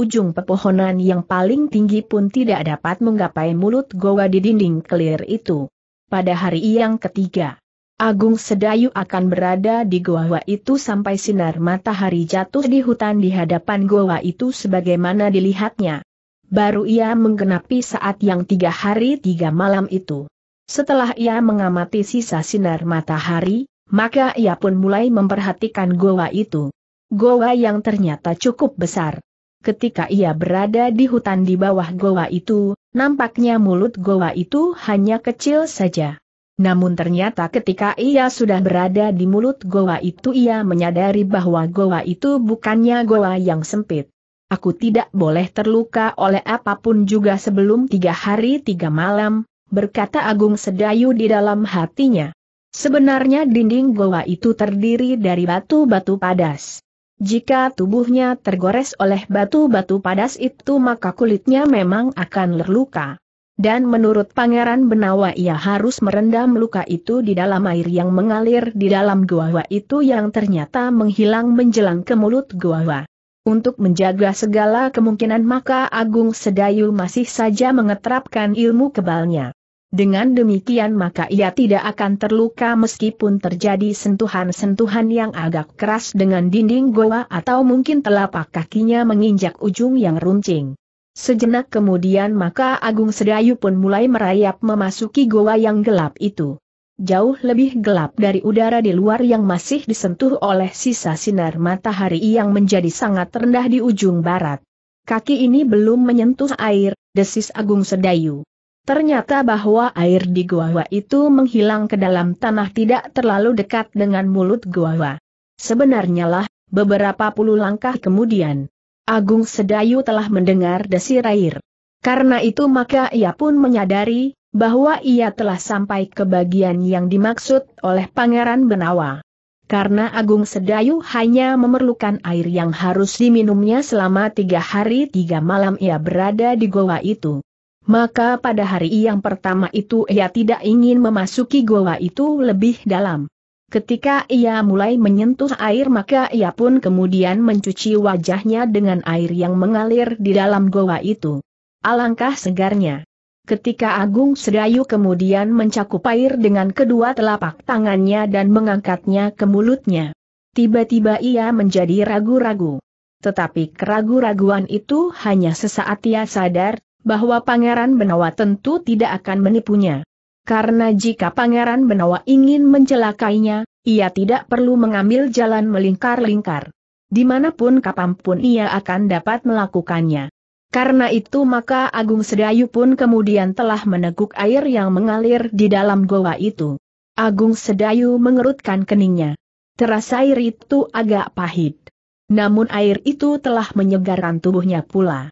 Ujung pepohonan yang paling tinggi pun tidak dapat menggapai mulut goa di dinding kelir itu. Pada hari yang ketiga, Agung Sedayu akan berada di goa itu sampai sinar matahari jatuh di hutan di hadapan goa itu sebagaimana dilihatnya. Baru ia menggenapi saat yang tiga hari tiga malam itu. Setelah ia mengamati sisa sinar matahari, maka ia pun mulai memperhatikan goa itu. Goa yang ternyata cukup besar. Ketika ia berada di hutan di bawah goa itu, nampaknya mulut goa itu hanya kecil saja. Namun ternyata ketika ia sudah berada di mulut goa itu ia menyadari bahwa goa itu bukannya goa yang sempit. Aku tidak boleh terluka oleh apapun juga sebelum tiga hari tiga malam, berkata Agung Sedayu di dalam hatinya. Sebenarnya dinding goa itu terdiri dari batu-batu padas. Jika tubuhnya tergores oleh batu-batu padas itu maka kulitnya memang akan terluka. Dan menurut Pangeran Benawa ia harus merendam luka itu di dalam air yang mengalir di dalam gua-gua itu yang ternyata menghilang menjelang ke mulut gua Untuk menjaga segala kemungkinan maka Agung Sedayu masih saja mengeterapkan ilmu kebalnya. Dengan demikian maka ia tidak akan terluka meskipun terjadi sentuhan-sentuhan yang agak keras dengan dinding goa atau mungkin telapak kakinya menginjak ujung yang runcing. Sejenak kemudian maka Agung Sedayu pun mulai merayap memasuki goa yang gelap itu. Jauh lebih gelap dari udara di luar yang masih disentuh oleh sisa sinar matahari yang menjadi sangat rendah di ujung barat. Kaki ini belum menyentuh air, desis Agung Sedayu. Ternyata bahwa air di goa itu menghilang ke dalam tanah tidak terlalu dekat dengan mulut goa. Sebenarnya lah, beberapa puluh langkah kemudian. Agung Sedayu telah mendengar desir air. Karena itu maka ia pun menyadari, bahwa ia telah sampai ke bagian yang dimaksud oleh Pangeran Benawa. Karena Agung Sedayu hanya memerlukan air yang harus diminumnya selama tiga hari tiga malam ia berada di goa itu. Maka pada hari yang pertama itu ia tidak ingin memasuki goa itu lebih dalam. Ketika ia mulai menyentuh air maka ia pun kemudian mencuci wajahnya dengan air yang mengalir di dalam goa itu. Alangkah segarnya. Ketika Agung Sedayu kemudian mencakup air dengan kedua telapak tangannya dan mengangkatnya ke mulutnya. Tiba-tiba ia menjadi ragu-ragu. Tetapi keragu-raguan itu hanya sesaat ia sadar, bahwa Pangeran Benawa tentu tidak akan menipunya. Karena jika Pangeran Benawa ingin mencelakainya, ia tidak perlu mengambil jalan melingkar-lingkar. Dimanapun kapanpun ia akan dapat melakukannya. Karena itu maka Agung Sedayu pun kemudian telah meneguk air yang mengalir di dalam goa itu. Agung Sedayu mengerutkan keningnya. Terasa air itu agak pahit. Namun air itu telah menyegarkan tubuhnya pula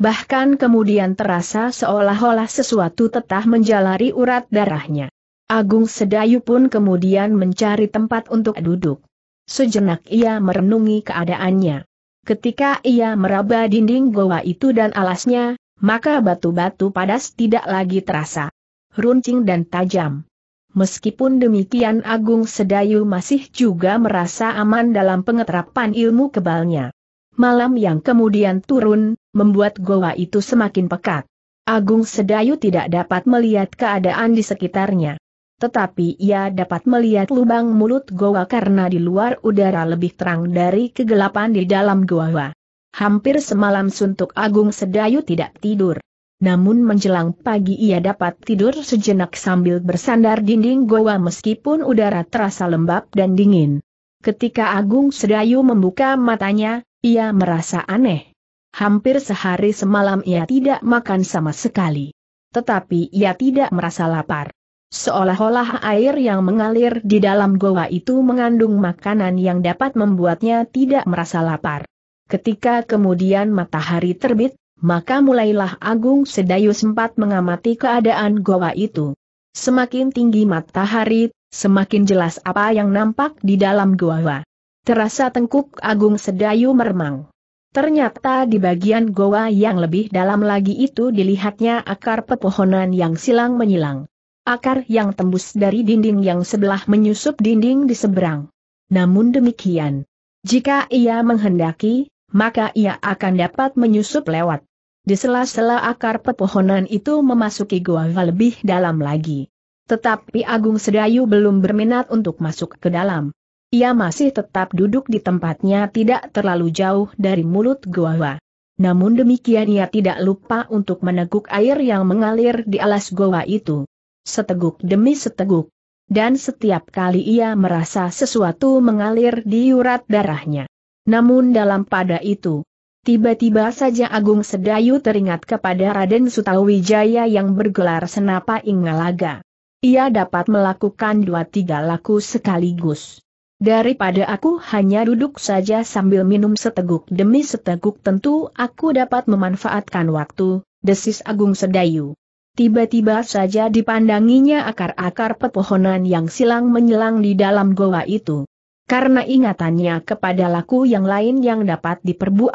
bahkan kemudian terasa seolah-olah sesuatu tetah menjalari urat darahnya. Agung Sedayu pun kemudian mencari tempat untuk duduk. Sejenak ia merenungi keadaannya. Ketika ia meraba dinding goa itu dan alasnya, maka batu-batu padas tidak lagi terasa. Runcing dan tajam. Meskipun demikian Agung Sedayu masih juga merasa aman dalam pengeterapan ilmu kebalnya malam yang kemudian turun, membuat goa itu semakin pekat. Agung Sedayu tidak dapat melihat keadaan di sekitarnya. Tetapi ia dapat melihat lubang mulut goa karena di luar udara lebih terang dari kegelapan di dalam goa. Hampir semalam suntuk Agung Sedayu tidak tidur. Namun menjelang pagi ia dapat tidur sejenak sambil bersandar dinding goa meskipun udara terasa lembab dan dingin. Ketika Agung Sedayu membuka matanya, ia merasa aneh. Hampir sehari semalam ia tidak makan sama sekali. Tetapi ia tidak merasa lapar. Seolah-olah air yang mengalir di dalam goa itu mengandung makanan yang dapat membuatnya tidak merasa lapar. Ketika kemudian matahari terbit, maka mulailah Agung Sedayu sempat mengamati keadaan goa itu. Semakin tinggi matahari, semakin jelas apa yang nampak di dalam goa. Terasa tengkuk Agung Sedayu meremang. Ternyata di bagian goa yang lebih dalam lagi itu dilihatnya akar pepohonan yang silang menyilang. Akar yang tembus dari dinding yang sebelah menyusup dinding di seberang. Namun demikian, jika ia menghendaki, maka ia akan dapat menyusup lewat. Di sela-sela akar pepohonan itu memasuki goa lebih dalam lagi. Tetapi Agung Sedayu belum berminat untuk masuk ke dalam. Ia masih tetap duduk di tempatnya tidak terlalu jauh dari mulut goa. Namun demikian ia tidak lupa untuk meneguk air yang mengalir di alas goa itu. Seteguk demi seteguk. Dan setiap kali ia merasa sesuatu mengalir di urat darahnya. Namun dalam pada itu, tiba-tiba saja Agung Sedayu teringat kepada Raden Sutawijaya yang bergelar Senapa Ingalaga. Ia dapat melakukan dua tiga laku sekaligus. Daripada aku hanya duduk saja sambil minum seteguk demi seteguk tentu aku dapat memanfaatkan waktu, desis Agung Sedayu. Tiba-tiba saja dipandanginya akar-akar pepohonan yang silang menyelang di dalam goa itu. Karena ingatannya kepada laku yang lain yang dapat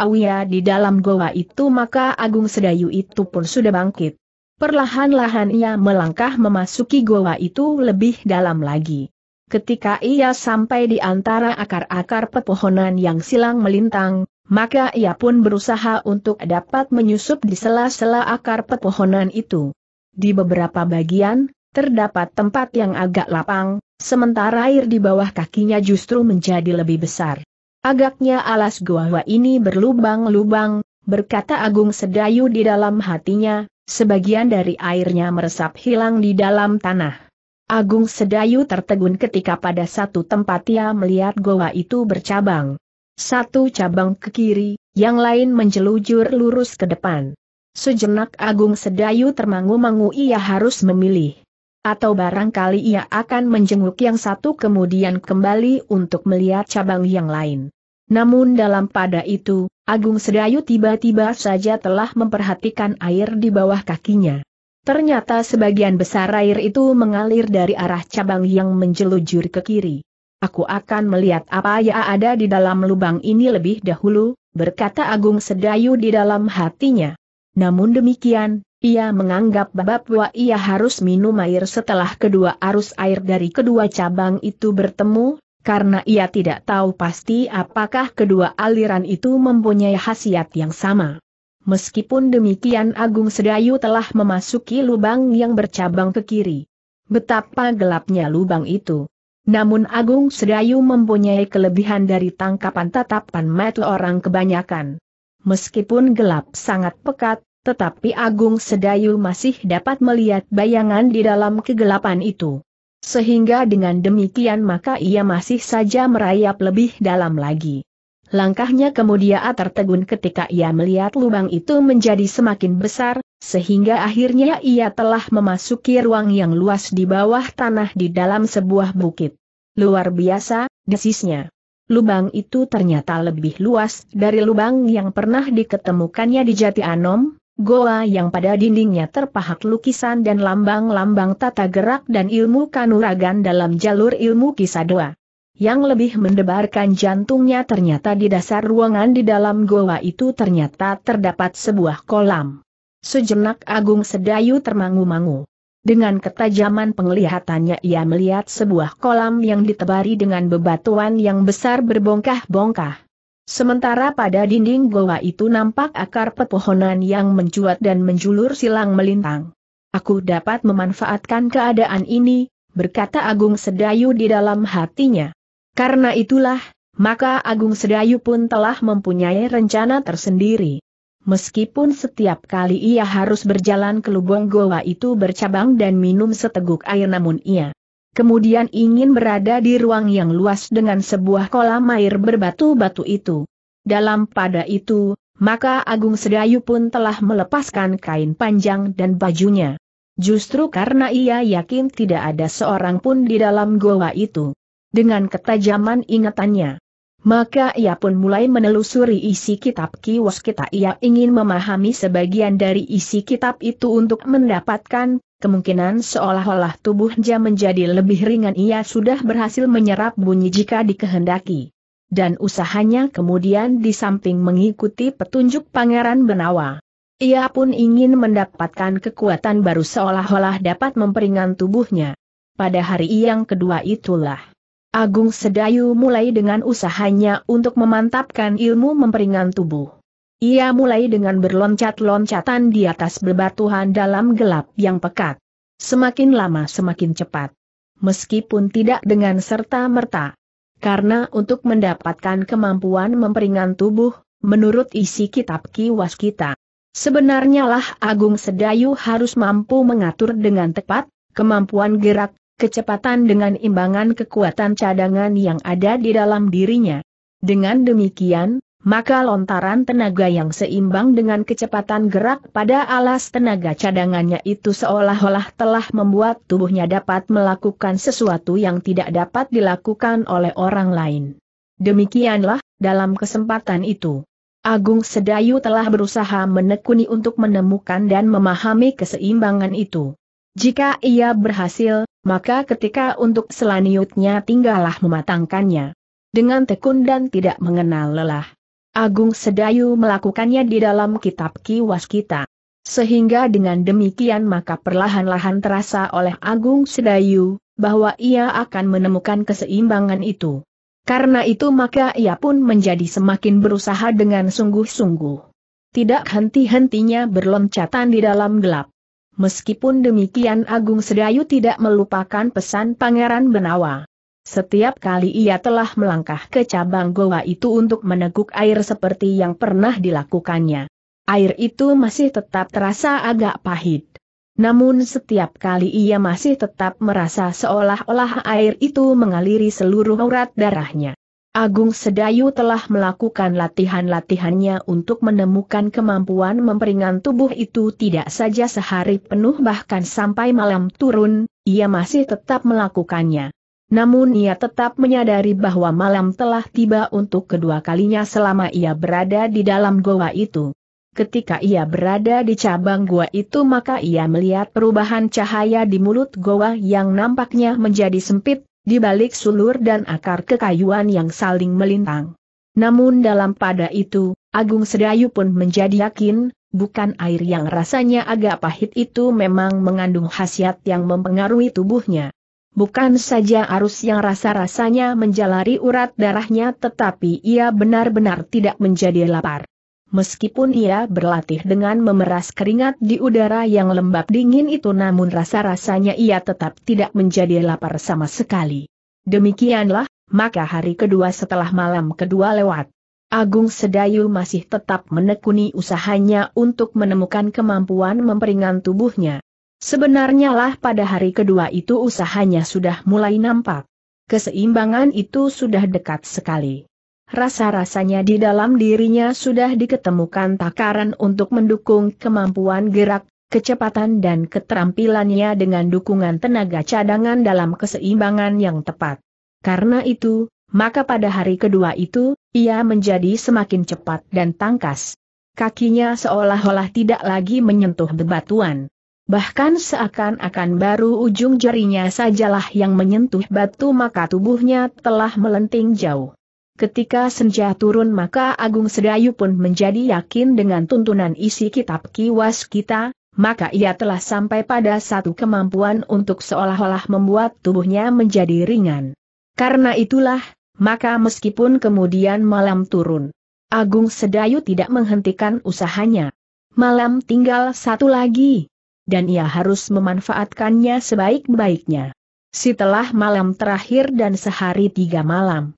awia di dalam goa itu maka Agung Sedayu itu pun sudah bangkit. Perlahan-lahan ia melangkah memasuki goa itu lebih dalam lagi. Ketika ia sampai di antara akar-akar pepohonan yang silang melintang, maka ia pun berusaha untuk dapat menyusup di sela-sela akar pepohonan itu. Di beberapa bagian, terdapat tempat yang agak lapang, sementara air di bawah kakinya justru menjadi lebih besar. Agaknya alas goa ini berlubang-lubang, berkata Agung Sedayu di dalam hatinya, sebagian dari airnya meresap hilang di dalam tanah. Agung Sedayu tertegun ketika pada satu tempat ia melihat goa itu bercabang. Satu cabang ke kiri, yang lain menjelujur lurus ke depan. Sejenak Agung Sedayu termangu-mangu ia harus memilih. Atau barangkali ia akan menjenguk yang satu kemudian kembali untuk melihat cabang yang lain. Namun dalam pada itu, Agung Sedayu tiba-tiba saja telah memperhatikan air di bawah kakinya. Ternyata sebagian besar air itu mengalir dari arah cabang yang menjelujur ke kiri. Aku akan melihat apa yang ada di dalam lubang ini lebih dahulu, berkata Agung Sedayu di dalam hatinya. Namun demikian, ia menganggap bahwa ia harus minum air setelah kedua arus air dari kedua cabang itu bertemu, karena ia tidak tahu pasti apakah kedua aliran itu mempunyai khasiat yang sama. Meskipun demikian Agung Sedayu telah memasuki lubang yang bercabang ke kiri. Betapa gelapnya lubang itu. Namun Agung Sedayu mempunyai kelebihan dari tangkapan tatapan mata orang kebanyakan. Meskipun gelap sangat pekat, tetapi Agung Sedayu masih dapat melihat bayangan di dalam kegelapan itu. Sehingga dengan demikian maka ia masih saja merayap lebih dalam lagi. Langkahnya kemudian tertegun ketika ia melihat lubang itu menjadi semakin besar, sehingga akhirnya ia telah memasuki ruang yang luas di bawah tanah di dalam sebuah bukit. Luar biasa, desisnya. Lubang itu ternyata lebih luas dari lubang yang pernah diketemukannya di Jati Anom, goa yang pada dindingnya terpahat lukisan dan lambang-lambang tata gerak dan ilmu kanuragan dalam jalur ilmu kisah doa. Yang lebih mendebarkan jantungnya ternyata di dasar ruangan di dalam goa itu ternyata terdapat sebuah kolam. Sejenak Agung Sedayu termangu-mangu. Dengan ketajaman penglihatannya ia melihat sebuah kolam yang ditebari dengan bebatuan yang besar berbongkah-bongkah. Sementara pada dinding goa itu nampak akar pepohonan yang mencuat dan menjulur silang melintang. Aku dapat memanfaatkan keadaan ini, berkata Agung Sedayu di dalam hatinya. Karena itulah, maka Agung Sedayu pun telah mempunyai rencana tersendiri. Meskipun setiap kali ia harus berjalan ke lubang goa itu bercabang dan minum seteguk air namun ia kemudian ingin berada di ruang yang luas dengan sebuah kolam air berbatu-batu itu. Dalam pada itu, maka Agung Sedayu pun telah melepaskan kain panjang dan bajunya. Justru karena ia yakin tidak ada seorang pun di dalam goa itu dengan ketajaman ingatannya. Maka ia pun mulai menelusuri isi kitab kiwas kita ia ingin memahami sebagian dari isi kitab itu untuk mendapatkan kemungkinan seolah-olah tubuhnya menjadi lebih ringan ia sudah berhasil menyerap bunyi jika dikehendaki. Dan usahanya kemudian di samping mengikuti petunjuk Pangeran Benawa. Ia pun ingin mendapatkan kekuatan baru seolah-olah dapat memperingan tubuhnya. Pada hari yang kedua itulah, Agung Sedayu mulai dengan usahanya untuk memantapkan ilmu memperingan tubuh. Ia mulai dengan berloncat-loncatan di atas bebatuhan dalam gelap yang pekat. Semakin lama semakin cepat. Meskipun tidak dengan serta-merta. Karena untuk mendapatkan kemampuan memperingan tubuh, menurut isi kitab kiwas kita. Sebenarnya lah Agung Sedayu harus mampu mengatur dengan tepat, kemampuan gerak, kecepatan dengan imbangan kekuatan cadangan yang ada di dalam dirinya. Dengan demikian, maka lontaran tenaga yang seimbang dengan kecepatan gerak pada alas tenaga cadangannya itu seolah-olah telah membuat tubuhnya dapat melakukan sesuatu yang tidak dapat dilakukan oleh orang lain. Demikianlah, dalam kesempatan itu, Agung Sedayu telah berusaha menekuni untuk menemukan dan memahami keseimbangan itu. Jika ia berhasil, maka ketika untuk selanjutnya tinggallah mematangkannya. Dengan tekun dan tidak mengenal lelah. Agung Sedayu melakukannya di dalam kitab kiwas kita. Sehingga dengan demikian maka perlahan-lahan terasa oleh Agung Sedayu, bahwa ia akan menemukan keseimbangan itu. Karena itu maka ia pun menjadi semakin berusaha dengan sungguh-sungguh. Tidak henti-hentinya berloncatan di dalam gelap. Meskipun demikian Agung Sedayu tidak melupakan pesan Pangeran Benawa. Setiap kali ia telah melangkah ke cabang goa itu untuk meneguk air seperti yang pernah dilakukannya. Air itu masih tetap terasa agak pahit. Namun setiap kali ia masih tetap merasa seolah-olah air itu mengaliri seluruh urat darahnya. Agung Sedayu telah melakukan latihan-latihannya untuk menemukan kemampuan memperingan tubuh itu tidak saja sehari penuh bahkan sampai malam turun, ia masih tetap melakukannya. Namun ia tetap menyadari bahwa malam telah tiba untuk kedua kalinya selama ia berada di dalam goa itu. Ketika ia berada di cabang goa itu maka ia melihat perubahan cahaya di mulut goa yang nampaknya menjadi sempit, di balik sulur dan akar kekayuan yang saling melintang. Namun dalam pada itu, Agung Sedayu pun menjadi yakin, bukan air yang rasanya agak pahit itu memang mengandung khasiat yang mempengaruhi tubuhnya. Bukan saja arus yang rasa-rasanya menjalari urat darahnya tetapi ia benar-benar tidak menjadi lapar. Meskipun ia berlatih dengan memeras keringat di udara yang lembab dingin itu namun rasa-rasanya ia tetap tidak menjadi lapar sama sekali. Demikianlah, maka hari kedua setelah malam kedua lewat. Agung Sedayu masih tetap menekuni usahanya untuk menemukan kemampuan memperingan tubuhnya. Sebenarnya lah pada hari kedua itu usahanya sudah mulai nampak. Keseimbangan itu sudah dekat sekali. Rasa-rasanya di dalam dirinya sudah diketemukan takaran untuk mendukung kemampuan gerak, kecepatan dan keterampilannya dengan dukungan tenaga cadangan dalam keseimbangan yang tepat. Karena itu, maka pada hari kedua itu, ia menjadi semakin cepat dan tangkas. Kakinya seolah-olah tidak lagi menyentuh bebatuan. Bahkan seakan-akan baru ujung jarinya sajalah yang menyentuh batu maka tubuhnya telah melenting jauh. Ketika senja turun maka Agung Sedayu pun menjadi yakin dengan tuntunan isi kitab kiwas kita, maka ia telah sampai pada satu kemampuan untuk seolah-olah membuat tubuhnya menjadi ringan. Karena itulah, maka meskipun kemudian malam turun, Agung Sedayu tidak menghentikan usahanya. Malam tinggal satu lagi, dan ia harus memanfaatkannya sebaik-baiknya. Setelah malam terakhir dan sehari tiga malam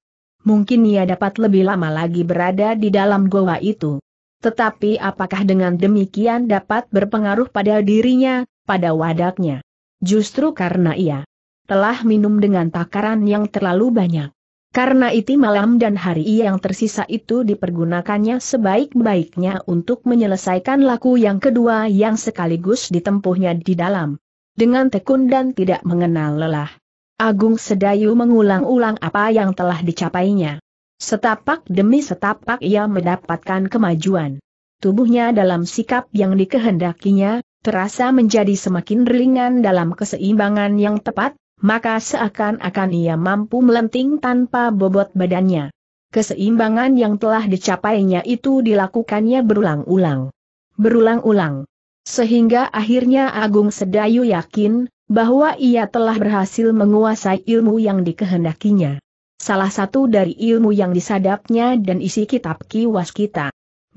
mungkin ia dapat lebih lama lagi berada di dalam goa itu. Tetapi apakah dengan demikian dapat berpengaruh pada dirinya, pada wadaknya? Justru karena ia telah minum dengan takaran yang terlalu banyak. Karena itu malam dan hari ia yang tersisa itu dipergunakannya sebaik-baiknya untuk menyelesaikan laku yang kedua yang sekaligus ditempuhnya di dalam. Dengan tekun dan tidak mengenal lelah. Agung Sedayu mengulang-ulang apa yang telah dicapainya. Setapak demi setapak ia mendapatkan kemajuan. Tubuhnya dalam sikap yang dikehendakinya, terasa menjadi semakin ringan dalam keseimbangan yang tepat, maka seakan-akan ia mampu melenting tanpa bobot badannya. Keseimbangan yang telah dicapainya itu dilakukannya berulang-ulang. Berulang-ulang. Sehingga akhirnya Agung Sedayu yakin, bahwa ia telah berhasil menguasai ilmu yang dikehendakinya. Salah satu dari ilmu yang disadapnya dan isi kitab kiwas kita.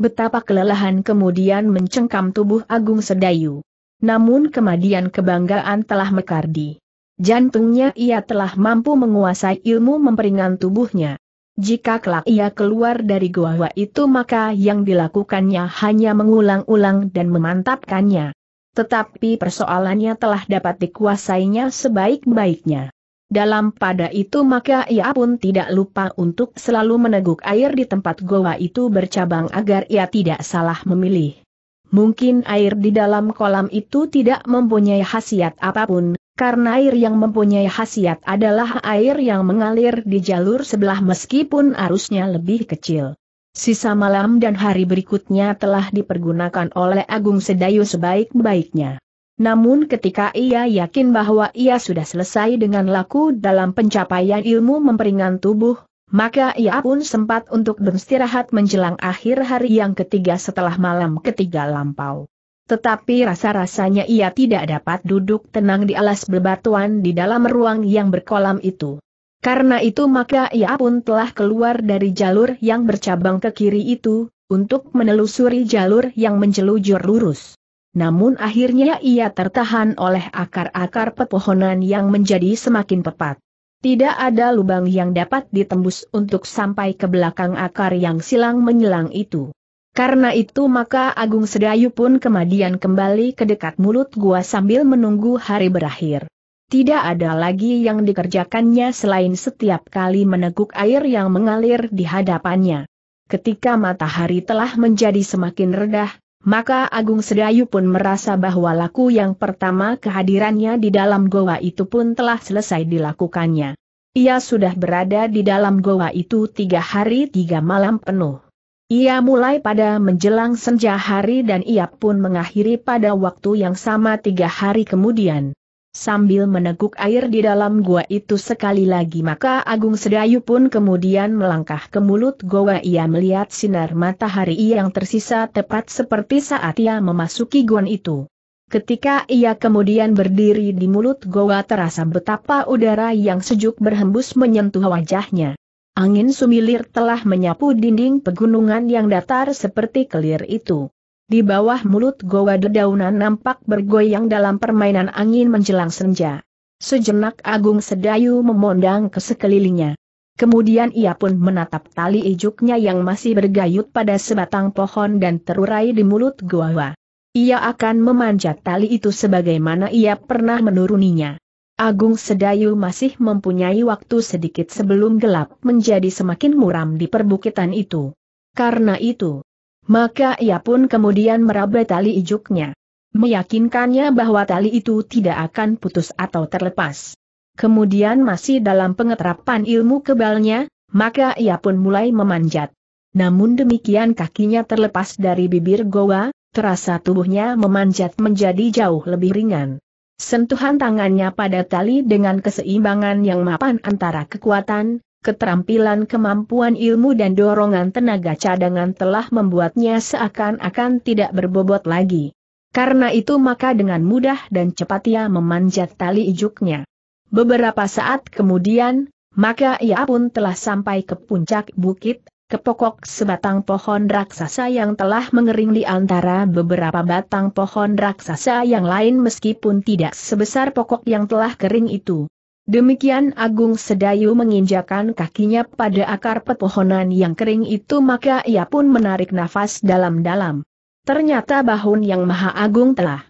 Betapa kelelahan kemudian mencengkam tubuh Agung Sedayu. Namun kemudian kebanggaan telah mekar di Jantungnya ia telah mampu menguasai ilmu memperingan tubuhnya. Jika kelak ia keluar dari gua itu maka yang dilakukannya hanya mengulang-ulang dan memantapkannya. Tetapi persoalannya telah dapat dikuasainya sebaik-baiknya. Dalam pada itu maka ia pun tidak lupa untuk selalu meneguk air di tempat goa itu bercabang agar ia tidak salah memilih. Mungkin air di dalam kolam itu tidak mempunyai khasiat apapun, karena air yang mempunyai khasiat adalah air yang mengalir di jalur sebelah meskipun arusnya lebih kecil. Sisa malam dan hari berikutnya telah dipergunakan oleh Agung Sedayu sebaik-baiknya. Namun ketika ia yakin bahwa ia sudah selesai dengan laku dalam pencapaian ilmu memperingan tubuh, maka ia pun sempat untuk beristirahat menjelang akhir hari yang ketiga setelah malam ketiga lampau. Tetapi rasa-rasanya ia tidak dapat duduk tenang di alas bebatuan di dalam ruang yang berkolam itu. Karena itu maka ia pun telah keluar dari jalur yang bercabang ke kiri itu, untuk menelusuri jalur yang menjelujur lurus. Namun akhirnya ia tertahan oleh akar-akar pepohonan yang menjadi semakin pepat. Tidak ada lubang yang dapat ditembus untuk sampai ke belakang akar yang silang menyilang itu. Karena itu maka Agung Sedayu pun kemudian kembali ke dekat mulut gua sambil menunggu hari berakhir. Tidak ada lagi yang dikerjakannya selain setiap kali meneguk air yang mengalir di hadapannya. Ketika matahari telah menjadi semakin redah, maka Agung Sedayu pun merasa bahwa laku yang pertama kehadirannya di dalam goa itu pun telah selesai dilakukannya. Ia sudah berada di dalam goa itu tiga hari tiga malam penuh. Ia mulai pada menjelang senja hari dan ia pun mengakhiri pada waktu yang sama tiga hari kemudian. Sambil meneguk air di dalam gua itu sekali lagi maka Agung Sedayu pun kemudian melangkah ke mulut gua ia melihat sinar matahari yang tersisa tepat seperti saat ia memasuki gua itu. Ketika ia kemudian berdiri di mulut gua terasa betapa udara yang sejuk berhembus menyentuh wajahnya. Angin sumilir telah menyapu dinding pegunungan yang datar seperti kelir itu. Di bawah mulut goa dedaunan nampak bergoyang dalam permainan angin menjelang senja. Sejenak Agung Sedayu memondang ke sekelilingnya. Kemudian ia pun menatap tali ijuknya yang masih bergayut pada sebatang pohon dan terurai di mulut goa. Ia akan memanjat tali itu sebagaimana ia pernah menuruninya. Agung Sedayu masih mempunyai waktu sedikit sebelum gelap menjadi semakin muram di perbukitan itu. Karena itu, maka ia pun kemudian meraba tali ijuknya. Meyakinkannya bahwa tali itu tidak akan putus atau terlepas. Kemudian masih dalam pengeterapan ilmu kebalnya, maka ia pun mulai memanjat. Namun demikian kakinya terlepas dari bibir goa, terasa tubuhnya memanjat menjadi jauh lebih ringan. Sentuhan tangannya pada tali dengan keseimbangan yang mapan antara kekuatan, keterampilan kemampuan ilmu dan dorongan tenaga cadangan telah membuatnya seakan-akan tidak berbobot lagi. Karena itu maka dengan mudah dan cepat ia memanjat tali ijuknya. Beberapa saat kemudian, maka ia pun telah sampai ke puncak bukit, ke pokok sebatang pohon raksasa yang telah mengering di antara beberapa batang pohon raksasa yang lain meskipun tidak sebesar pokok yang telah kering itu. Demikian Agung Sedayu menginjakan kakinya pada akar pepohonan yang kering itu maka ia pun menarik nafas dalam-dalam. Ternyata Bahun Yang Maha Agung telah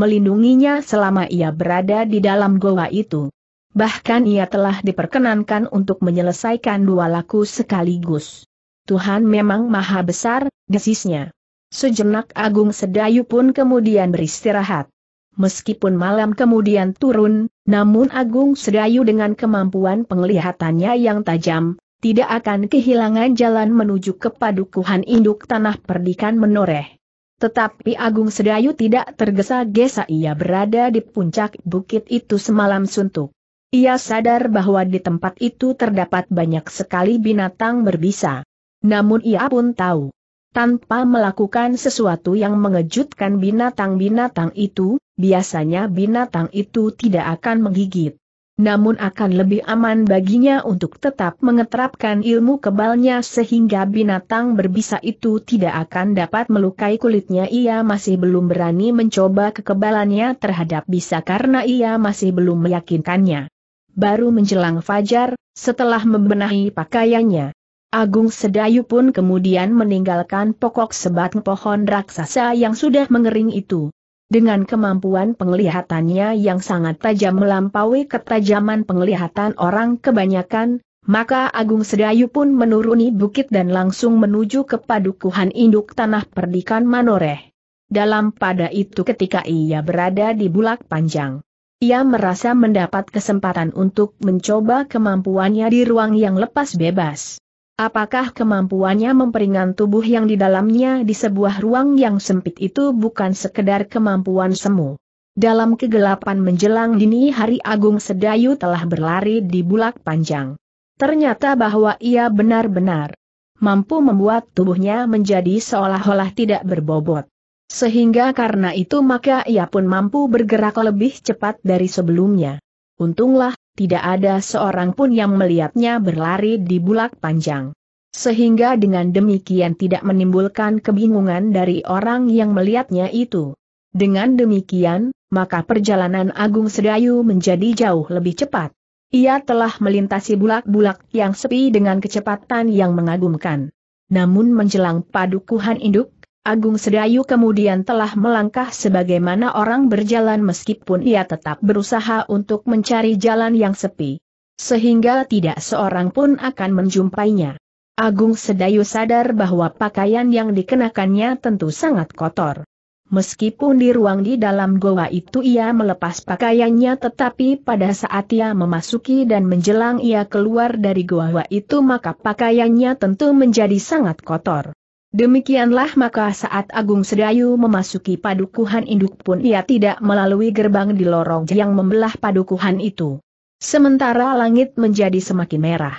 melindunginya selama ia berada di dalam goa itu. Bahkan ia telah diperkenankan untuk menyelesaikan dua laku sekaligus. Tuhan memang maha besar, desisnya. Sejenak Agung Sedayu pun kemudian beristirahat. Meskipun malam kemudian turun, namun Agung Sedayu dengan kemampuan penglihatannya yang tajam, tidak akan kehilangan jalan menuju ke padukuhan induk tanah perdikan menoreh. Tetapi Agung Sedayu tidak tergesa-gesa ia berada di puncak bukit itu semalam suntuk. Ia sadar bahwa di tempat itu terdapat banyak sekali binatang berbisa. Namun ia pun tahu. Tanpa melakukan sesuatu yang mengejutkan binatang-binatang itu, biasanya binatang itu tidak akan menggigit. Namun akan lebih aman baginya untuk tetap mengeterapkan ilmu kebalnya sehingga binatang berbisa itu tidak akan dapat melukai kulitnya ia masih belum berani mencoba kekebalannya terhadap bisa karena ia masih belum meyakinkannya. Baru menjelang fajar, setelah membenahi pakaiannya, Agung Sedayu pun kemudian meninggalkan pokok sebatang pohon raksasa yang sudah mengering itu. Dengan kemampuan penglihatannya yang sangat tajam melampaui ketajaman penglihatan orang kebanyakan, maka Agung Sedayu pun menuruni bukit dan langsung menuju ke padukuhan induk tanah perdikan Manoreh. Dalam pada itu ketika ia berada di bulak panjang, ia merasa mendapat kesempatan untuk mencoba kemampuannya di ruang yang lepas bebas. Apakah kemampuannya memperingan tubuh yang di dalamnya di sebuah ruang yang sempit itu bukan sekedar kemampuan semu? Dalam kegelapan menjelang dini hari Agung Sedayu telah berlari di bulak panjang. Ternyata bahwa ia benar-benar mampu membuat tubuhnya menjadi seolah-olah tidak berbobot. Sehingga karena itu maka ia pun mampu bergerak lebih cepat dari sebelumnya. Untunglah, tidak ada seorang pun yang melihatnya berlari di bulak panjang. Sehingga dengan demikian tidak menimbulkan kebingungan dari orang yang melihatnya itu. Dengan demikian, maka perjalanan Agung Sedayu menjadi jauh lebih cepat. Ia telah melintasi bulak-bulak yang sepi dengan kecepatan yang mengagumkan. Namun menjelang padukuhan induk, Agung Sedayu kemudian telah melangkah sebagaimana orang berjalan meskipun ia tetap berusaha untuk mencari jalan yang sepi. Sehingga tidak seorang pun akan menjumpainya. Agung Sedayu sadar bahwa pakaian yang dikenakannya tentu sangat kotor. Meskipun di ruang di dalam goa itu ia melepas pakaiannya tetapi pada saat ia memasuki dan menjelang ia keluar dari goa itu maka pakaiannya tentu menjadi sangat kotor. Demikianlah maka saat Agung Sedayu memasuki padukuhan induk pun ia tidak melalui gerbang di lorong yang membelah padukuhan itu. Sementara langit menjadi semakin merah.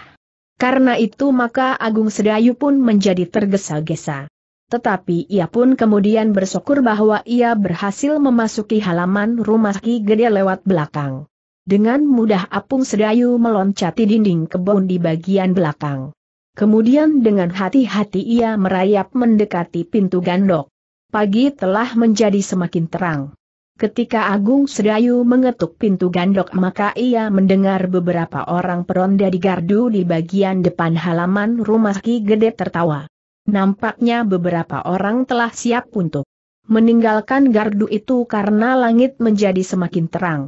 Karena itu maka Agung Sedayu pun menjadi tergesa-gesa. Tetapi ia pun kemudian bersyukur bahwa ia berhasil memasuki halaman rumah Ki Gede lewat belakang. Dengan mudah Apung Sedayu meloncati dinding kebun di bagian belakang. Kemudian dengan hati-hati ia merayap mendekati pintu gandok. Pagi telah menjadi semakin terang. Ketika Agung Sedayu mengetuk pintu gandok maka ia mendengar beberapa orang peronda di gardu di bagian depan halaman rumah Ki Gede tertawa. Nampaknya beberapa orang telah siap untuk meninggalkan gardu itu karena langit menjadi semakin terang.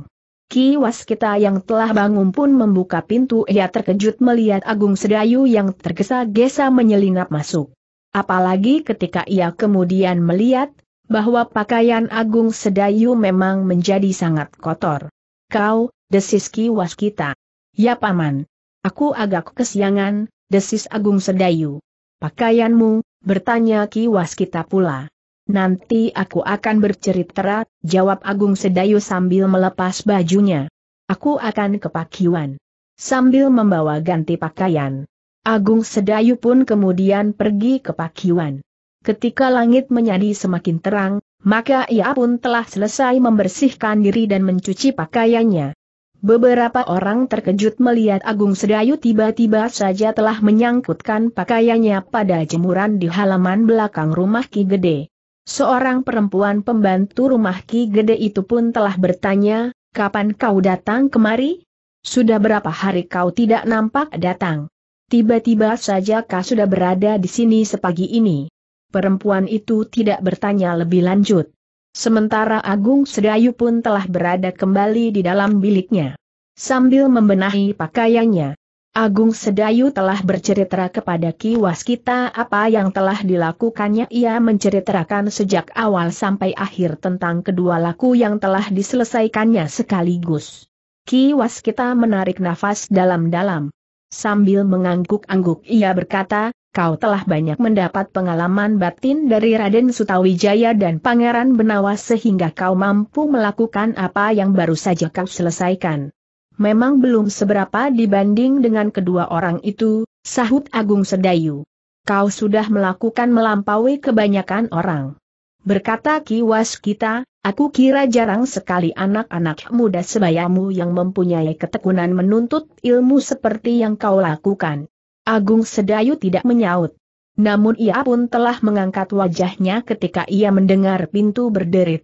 Ki Waskita yang telah bangun pun membuka pintu ia terkejut melihat Agung Sedayu yang tergesa-gesa menyelinap masuk. Apalagi ketika ia kemudian melihat, bahwa pakaian Agung Sedayu memang menjadi sangat kotor. Kau, desis Ki Waskita. Ya paman. Aku agak kesiangan, desis Agung Sedayu. Pakaianmu, bertanya Ki Waskita pula nanti aku akan bercerita, jawab Agung Sedayu sambil melepas bajunya. Aku akan ke Pakiwan. Sambil membawa ganti pakaian. Agung Sedayu pun kemudian pergi ke Pakiwan. Ketika langit menjadi semakin terang, maka ia pun telah selesai membersihkan diri dan mencuci pakaiannya. Beberapa orang terkejut melihat Agung Sedayu tiba-tiba saja telah menyangkutkan pakaiannya pada jemuran di halaman belakang rumah Ki Gede. Seorang perempuan pembantu rumah Ki Gede itu pun telah bertanya, kapan kau datang kemari? Sudah berapa hari kau tidak nampak datang? Tiba-tiba saja kau sudah berada di sini sepagi ini. Perempuan itu tidak bertanya lebih lanjut. Sementara Agung Sedayu pun telah berada kembali di dalam biliknya. Sambil membenahi pakaiannya, Agung Sedayu telah bercerita kepada Ki Waskita apa yang telah dilakukannya ia menceritakan sejak awal sampai akhir tentang kedua laku yang telah diselesaikannya sekaligus. Ki Waskita menarik nafas dalam-dalam. Sambil mengangguk-angguk ia berkata, kau telah banyak mendapat pengalaman batin dari Raden Sutawijaya dan Pangeran Benawa sehingga kau mampu melakukan apa yang baru saja kau selesaikan memang belum seberapa dibanding dengan kedua orang itu, sahut Agung Sedayu. Kau sudah melakukan melampaui kebanyakan orang. Berkata kiwas kita, aku kira jarang sekali anak-anak muda sebayamu yang mempunyai ketekunan menuntut ilmu seperti yang kau lakukan. Agung Sedayu tidak menyaut. Namun ia pun telah mengangkat wajahnya ketika ia mendengar pintu berderit.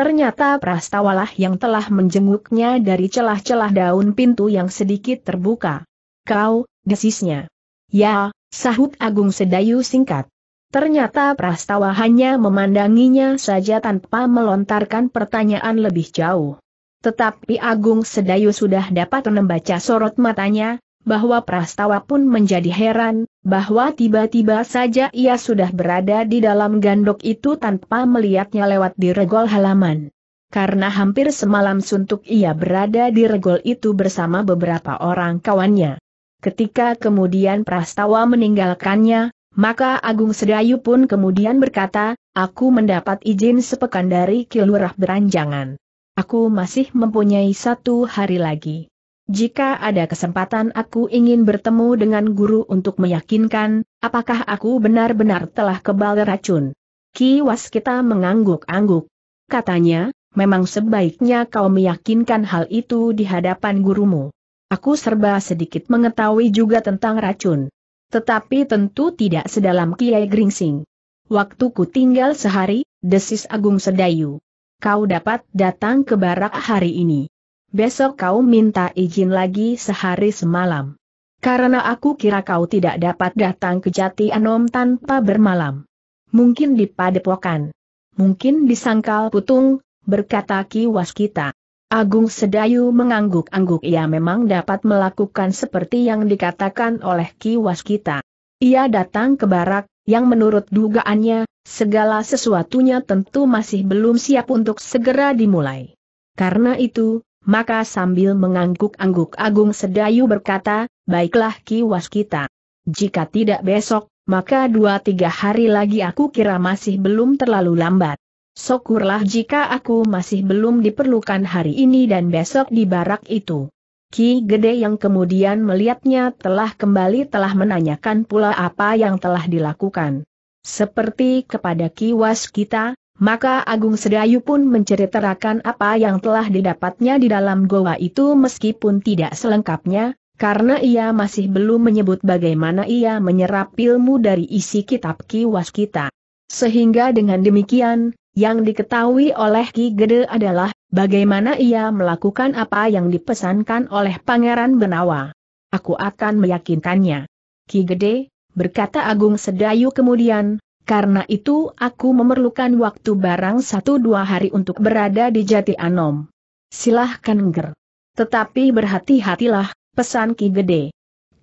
Ternyata prastawalah yang telah menjenguknya dari celah-celah daun pintu yang sedikit terbuka. Kau, desisnya. Ya, sahut Agung Sedayu singkat. Ternyata prastawa hanya memandanginya saja tanpa melontarkan pertanyaan lebih jauh. Tetapi Agung Sedayu sudah dapat membaca sorot matanya, bahwa Prastawa pun menjadi heran, bahwa tiba-tiba saja ia sudah berada di dalam gandok itu tanpa melihatnya lewat di regol halaman. Karena hampir semalam suntuk ia berada di regol itu bersama beberapa orang kawannya. Ketika kemudian Prastawa meninggalkannya, maka Agung Sedayu pun kemudian berkata, aku mendapat izin sepekan dari Kilurah Beranjangan. Aku masih mempunyai satu hari lagi. Jika ada kesempatan aku ingin bertemu dengan guru untuk meyakinkan, apakah aku benar-benar telah kebal racun. Kiwas kita mengangguk-angguk. Katanya, memang sebaiknya kau meyakinkan hal itu di hadapan gurumu. Aku serba sedikit mengetahui juga tentang racun. Tetapi tentu tidak sedalam Kiai Gringsing. Waktuku tinggal sehari, desis Agung Sedayu. Kau dapat datang ke barak hari ini besok kau minta izin lagi sehari semalam. Karena aku kira kau tidak dapat datang ke Jati Anom tanpa bermalam. Mungkin di padepokan. Mungkin di sangkal putung, berkata Ki Waskita. Agung Sedayu mengangguk-angguk ia memang dapat melakukan seperti yang dikatakan oleh Ki Waskita. Ia datang ke barak, yang menurut dugaannya, segala sesuatunya tentu masih belum siap untuk segera dimulai. Karena itu, maka sambil mengangguk-angguk Agung Sedayu berkata, baiklah Ki Waskita. Jika tidak besok, maka dua tiga hari lagi aku kira masih belum terlalu lambat. Syukurlah jika aku masih belum diperlukan hari ini dan besok di barak itu. Ki Gede yang kemudian melihatnya telah kembali telah menanyakan pula apa yang telah dilakukan. Seperti kepada Ki Waskita. Maka Agung Sedayu pun menceritakan apa yang telah didapatnya di dalam goa itu meskipun tidak selengkapnya, karena ia masih belum menyebut bagaimana ia menyerap ilmu dari isi kitab kiwas kita. Sehingga dengan demikian, yang diketahui oleh Ki Gede adalah bagaimana ia melakukan apa yang dipesankan oleh Pangeran Benawa. Aku akan meyakinkannya. Ki Gede, berkata Agung Sedayu kemudian, karena itu aku memerlukan waktu barang satu dua hari untuk berada di Jati Anom. Silahkan Ger. Tetapi berhati-hatilah, pesan Ki Gede.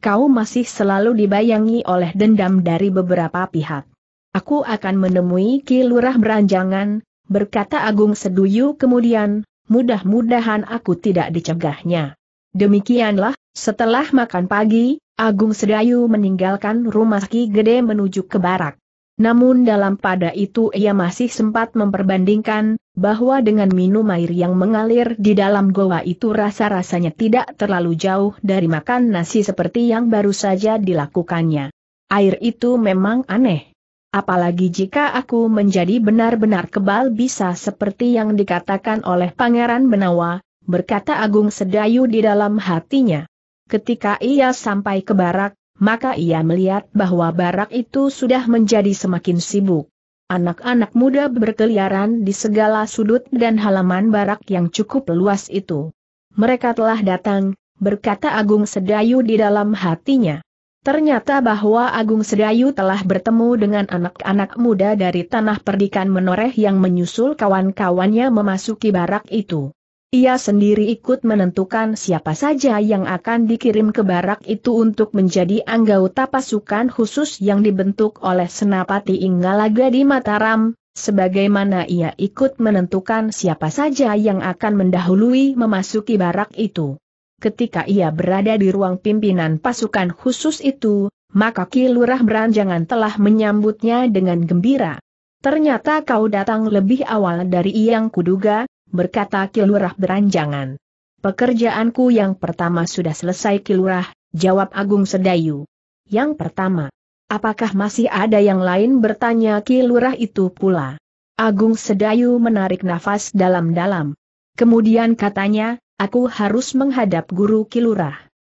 Kau masih selalu dibayangi oleh dendam dari beberapa pihak. Aku akan menemui Ki Lurah Beranjangan, berkata Agung Seduyu kemudian, mudah-mudahan aku tidak dicegahnya. Demikianlah, setelah makan pagi, Agung Sedayu meninggalkan rumah Ki Gede menuju ke barak. Namun dalam pada itu ia masih sempat memperbandingkan, bahwa dengan minum air yang mengalir di dalam goa itu rasa-rasanya tidak terlalu jauh dari makan nasi seperti yang baru saja dilakukannya. Air itu memang aneh. Apalagi jika aku menjadi benar-benar kebal bisa seperti yang dikatakan oleh Pangeran Benawa, berkata Agung Sedayu di dalam hatinya. Ketika ia sampai ke barak, maka ia melihat bahwa barak itu sudah menjadi semakin sibuk. Anak-anak muda berkeliaran di segala sudut dan halaman barak yang cukup luas itu. Mereka telah datang, berkata Agung Sedayu di dalam hatinya. Ternyata bahwa Agung Sedayu telah bertemu dengan anak-anak muda dari tanah perdikan menoreh yang menyusul kawan-kawannya memasuki barak itu. Ia sendiri ikut menentukan siapa saja yang akan dikirim ke barak itu untuk menjadi anggota pasukan khusus yang dibentuk oleh Senapati Inggalaga di Mataram, sebagaimana ia ikut menentukan siapa saja yang akan mendahului memasuki barak itu. Ketika ia berada di ruang pimpinan pasukan khusus itu, maka Ki Beranjangan telah menyambutnya dengan gembira. Ternyata kau datang lebih awal dari yang kuduga, berkata Kilurah beranjangan. Pekerjaanku yang pertama sudah selesai Kilurah, jawab Agung Sedayu. Yang pertama, apakah masih ada yang lain bertanya Kilurah itu pula? Agung Sedayu menarik nafas dalam-dalam. Kemudian katanya, aku harus menghadap guru Kilurah.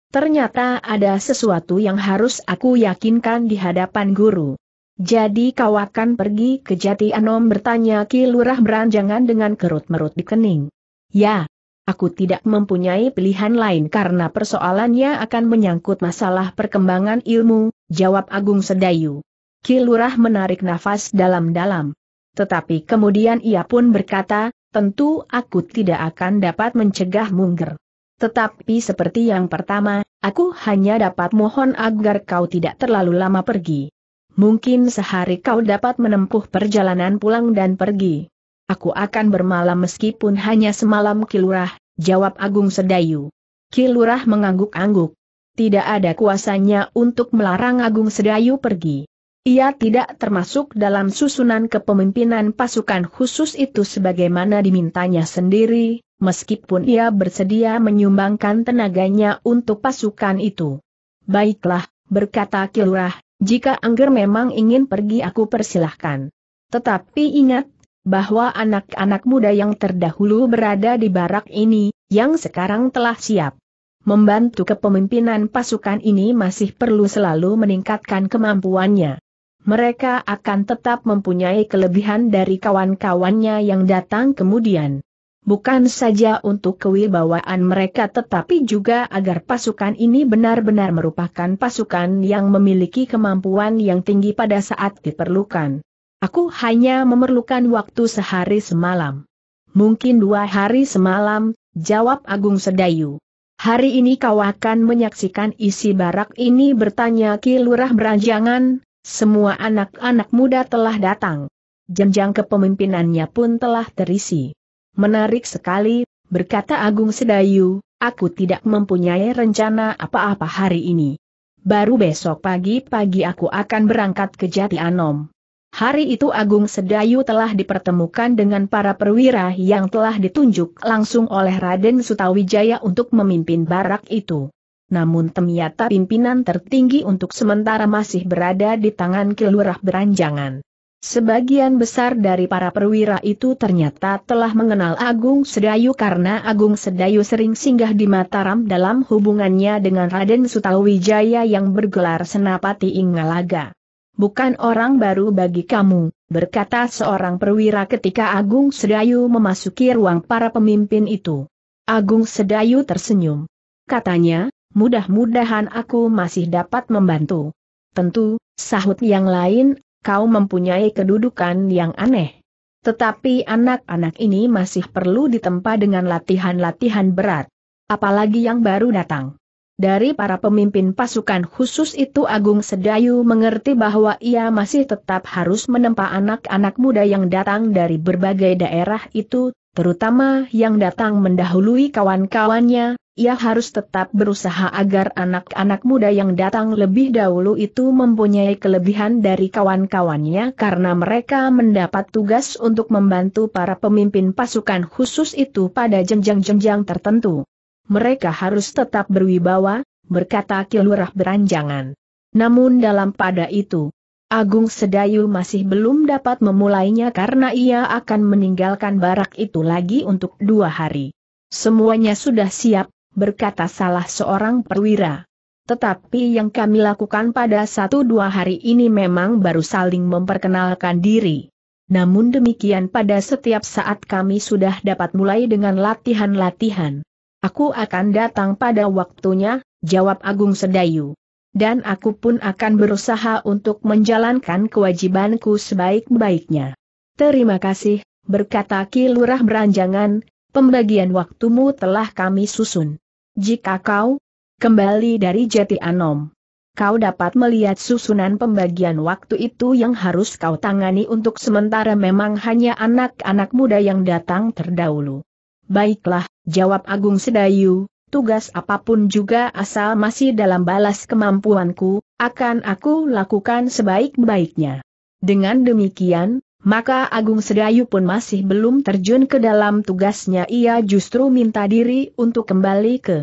Ternyata ada sesuatu yang harus aku yakinkan di hadapan guru. Jadi kau akan pergi ke Jati Anom bertanya Ki Lurah beranjangan dengan kerut-merut di kening. Ya, aku tidak mempunyai pilihan lain karena persoalannya akan menyangkut masalah perkembangan ilmu, jawab Agung Sedayu. Ki Lurah menarik nafas dalam-dalam. Tetapi kemudian ia pun berkata, tentu aku tidak akan dapat mencegah Mungger. Tetapi seperti yang pertama, aku hanya dapat mohon agar kau tidak terlalu lama pergi mungkin sehari kau dapat menempuh perjalanan pulang dan pergi. Aku akan bermalam meskipun hanya semalam kilurah, jawab Agung Sedayu. Kilurah mengangguk-angguk. Tidak ada kuasanya untuk melarang Agung Sedayu pergi. Ia tidak termasuk dalam susunan kepemimpinan pasukan khusus itu sebagaimana dimintanya sendiri, meskipun ia bersedia menyumbangkan tenaganya untuk pasukan itu. Baiklah, berkata Kilurah, jika Angger memang ingin pergi aku persilahkan. Tetapi ingat, bahwa anak-anak muda yang terdahulu berada di barak ini, yang sekarang telah siap. Membantu kepemimpinan pasukan ini masih perlu selalu meningkatkan kemampuannya. Mereka akan tetap mempunyai kelebihan dari kawan-kawannya yang datang kemudian bukan saja untuk kewibawaan mereka tetapi juga agar pasukan ini benar-benar merupakan pasukan yang memiliki kemampuan yang tinggi pada saat diperlukan. Aku hanya memerlukan waktu sehari semalam. Mungkin dua hari semalam, jawab Agung Sedayu. Hari ini kau akan menyaksikan isi barak ini bertanya Ki Lurah Beranjangan, semua anak-anak muda telah datang. Jenjang kepemimpinannya pun telah terisi. Menarik sekali, berkata Agung Sedayu, aku tidak mempunyai rencana apa-apa hari ini. Baru besok pagi-pagi aku akan berangkat ke Jati Anom. Hari itu Agung Sedayu telah dipertemukan dengan para perwira yang telah ditunjuk langsung oleh Raden Sutawijaya untuk memimpin barak itu. Namun ternyata pimpinan tertinggi untuk sementara masih berada di tangan kelurah Beranjangan. Sebagian besar dari para perwira itu ternyata telah mengenal Agung Sedayu karena Agung Sedayu sering singgah di Mataram dalam hubungannya dengan Raden Sutawijaya yang bergelar Senapati Ingalaga. Bukan orang baru bagi kamu, berkata seorang perwira ketika Agung Sedayu memasuki ruang para pemimpin itu. Agung Sedayu tersenyum. Katanya, mudah-mudahan aku masih dapat membantu. Tentu, sahut yang lain, kau mempunyai kedudukan yang aneh. Tetapi anak-anak ini masih perlu ditempa dengan latihan-latihan berat. Apalagi yang baru datang. Dari para pemimpin pasukan khusus itu Agung Sedayu mengerti bahwa ia masih tetap harus menempa anak-anak muda yang datang dari berbagai daerah itu, terutama yang datang mendahului kawan-kawannya, ia harus tetap berusaha agar anak-anak muda yang datang lebih dahulu itu mempunyai kelebihan dari kawan-kawannya karena mereka mendapat tugas untuk membantu para pemimpin pasukan khusus itu pada jenjang-jenjang tertentu. Mereka harus tetap berwibawa, berkata Kilurah beranjangan. Namun dalam pada itu, Agung Sedayu masih belum dapat memulainya karena ia akan meninggalkan barak itu lagi untuk dua hari. Semuanya sudah siap, berkata salah seorang perwira. Tetapi yang kami lakukan pada satu dua hari ini memang baru saling memperkenalkan diri. Namun demikian pada setiap saat kami sudah dapat mulai dengan latihan-latihan. Aku akan datang pada waktunya, jawab Agung Sedayu dan aku pun akan berusaha untuk menjalankan kewajibanku sebaik-baiknya. Terima kasih, berkata Ki Lurah beranjangan, pembagian waktumu telah kami susun. Jika kau kembali dari Jati Anom, kau dapat melihat susunan pembagian waktu itu yang harus kau tangani untuk sementara memang hanya anak-anak muda yang datang terdahulu. Baiklah, jawab Agung Sedayu, tugas apapun juga asal masih dalam balas kemampuanku, akan aku lakukan sebaik-baiknya. Dengan demikian, maka Agung Sedayu pun masih belum terjun ke dalam tugasnya ia justru minta diri untuk kembali ke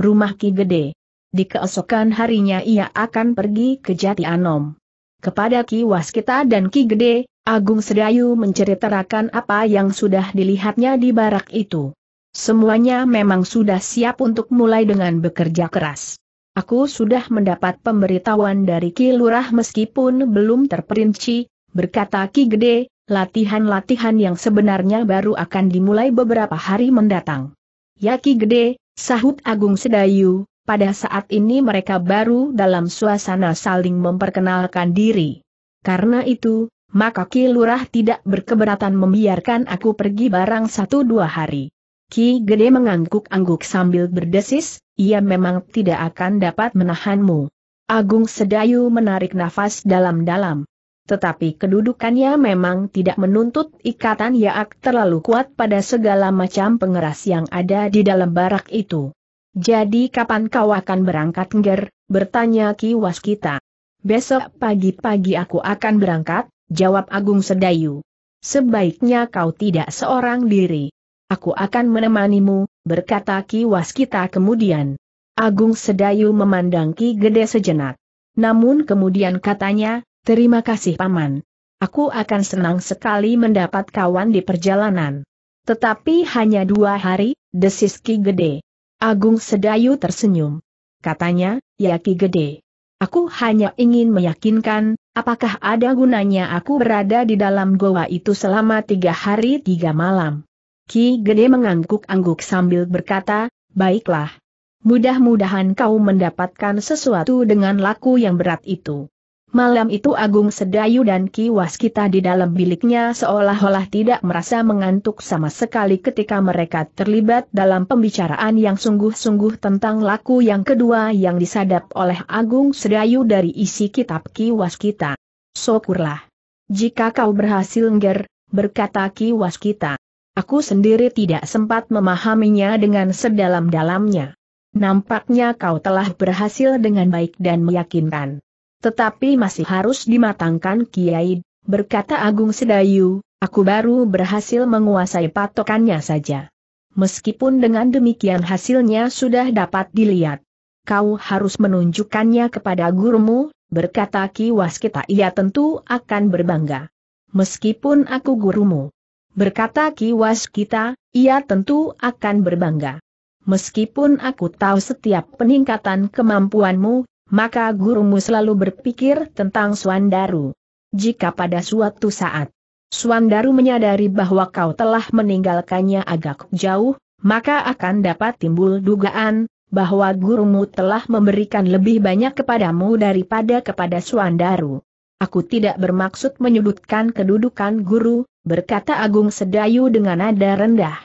rumah Ki Gede. Di keesokan harinya ia akan pergi ke Jati Anom. Kepada Ki Waskita dan Ki Gede, Agung Sedayu menceritakan apa yang sudah dilihatnya di barak itu. Semuanya memang sudah siap untuk mulai dengan bekerja keras. Aku sudah mendapat pemberitahuan dari Ki Lurah meskipun belum terperinci, berkata Ki Gede, latihan-latihan yang sebenarnya baru akan dimulai beberapa hari mendatang. Ya Ki Gede, sahut Agung Sedayu, pada saat ini mereka baru dalam suasana saling memperkenalkan diri. Karena itu, maka Ki Lurah tidak berkeberatan membiarkan aku pergi barang satu dua hari. Ki Gede mengangguk-angguk sambil berdesis, ia memang tidak akan dapat menahanmu. Agung Sedayu menarik nafas dalam-dalam. Tetapi kedudukannya memang tidak menuntut ikatan Yaak terlalu kuat pada segala macam pengeras yang ada di dalam barak itu. Jadi kapan kau akan berangkat Ngger? bertanya Ki Waskita. Besok pagi-pagi aku akan berangkat, jawab Agung Sedayu. Sebaiknya kau tidak seorang diri. Aku akan menemanimu, berkata Ki Waskita kemudian. Agung Sedayu memandang Ki Gede sejenak. Namun kemudian katanya, terima kasih Paman. Aku akan senang sekali mendapat kawan di perjalanan. Tetapi hanya dua hari, desis Ki Gede. Agung Sedayu tersenyum. Katanya, ya Ki Gede. Aku hanya ingin meyakinkan, apakah ada gunanya aku berada di dalam goa itu selama tiga hari tiga malam. Ki Gede mengangguk-angguk sambil berkata, baiklah. Mudah-mudahan kau mendapatkan sesuatu dengan laku yang berat itu. Malam itu Agung Sedayu dan Ki Waskita di dalam biliknya seolah-olah tidak merasa mengantuk sama sekali ketika mereka terlibat dalam pembicaraan yang sungguh-sungguh tentang laku yang kedua yang disadap oleh Agung Sedayu dari isi kitab Ki Waskita. Syukurlah. Jika kau berhasil ngger, berkata Ki Waskita. Aku sendiri tidak sempat memahaminya dengan sedalam-dalamnya. Nampaknya kau telah berhasil dengan baik dan meyakinkan. Tetapi masih harus dimatangkan Kiai, berkata Agung Sedayu, aku baru berhasil menguasai patokannya saja. Meskipun dengan demikian hasilnya sudah dapat dilihat. Kau harus menunjukkannya kepada gurumu, berkata Ki Waskita ia tentu akan berbangga. Meskipun aku gurumu, Berkata kiwas kita, ia tentu akan berbangga. Meskipun aku tahu setiap peningkatan kemampuanmu, maka gurumu selalu berpikir tentang Suandaru. Jika pada suatu saat Suandaru menyadari bahwa kau telah meninggalkannya agak jauh, maka akan dapat timbul dugaan bahwa gurumu telah memberikan lebih banyak kepadamu daripada kepada Suandaru. Aku tidak bermaksud menyudutkan kedudukan guru, berkata Agung Sedayu dengan nada rendah.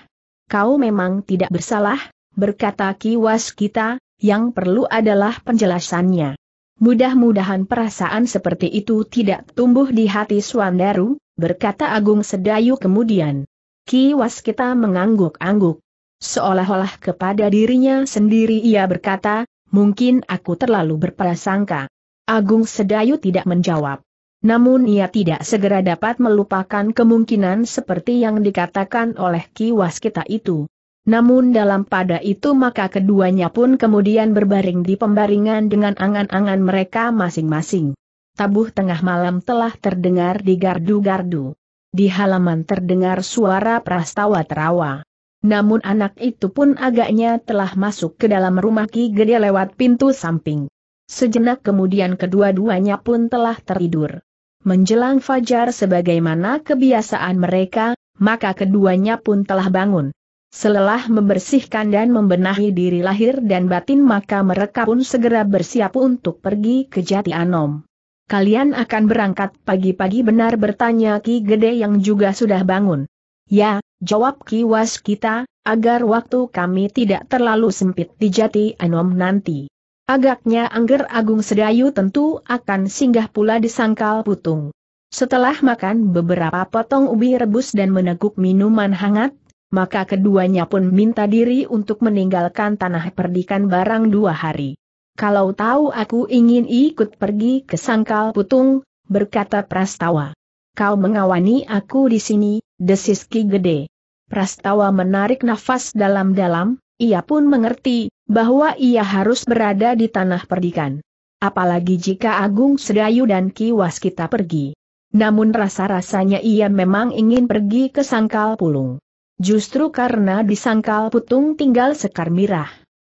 Kau memang tidak bersalah, berkata Kiwas kita, yang perlu adalah penjelasannya. Mudah-mudahan perasaan seperti itu tidak tumbuh di hati Suandaru, berkata Agung Sedayu kemudian. Ki Waskita mengangguk-angguk. Seolah-olah kepada dirinya sendiri ia berkata, mungkin aku terlalu berprasangka. Agung Sedayu tidak menjawab. Namun ia tidak segera dapat melupakan kemungkinan seperti yang dikatakan oleh Ki Waskita itu. Namun dalam pada itu maka keduanya pun kemudian berbaring di pembaringan dengan angan-angan mereka masing-masing. Tabuh tengah malam telah terdengar di gardu-gardu. Di halaman terdengar suara prastawa terawa. Namun anak itu pun agaknya telah masuk ke dalam rumah Ki Gede lewat pintu samping. Sejenak kemudian kedua-duanya pun telah tertidur. Menjelang fajar sebagaimana kebiasaan mereka, maka keduanya pun telah bangun. Selelah membersihkan dan membenahi diri lahir dan batin maka mereka pun segera bersiap untuk pergi ke Jati Anom. Kalian akan berangkat pagi-pagi benar bertanya Ki Gede yang juga sudah bangun. Ya, jawab Ki Was kita, agar waktu kami tidak terlalu sempit di Jati Anom nanti. Agaknya Angger Agung Sedayu tentu akan singgah pula di Sangkal Putung. Setelah makan beberapa potong ubi rebus dan meneguk minuman hangat, maka keduanya pun minta diri untuk meninggalkan tanah perdikan barang dua hari. Kalau tahu aku ingin ikut pergi ke Sangkal Putung, berkata Prastawa. Kau mengawani aku di sini, desis Gede. Prastawa menarik nafas dalam-dalam, ia pun mengerti, bahwa ia harus berada di tanah perdikan. Apalagi jika Agung Sedayu dan Ki Waskita pergi. Namun rasa-rasanya ia memang ingin pergi ke Sangkal Pulung. Justru karena di Sangkal Putung tinggal Sekar Mirah.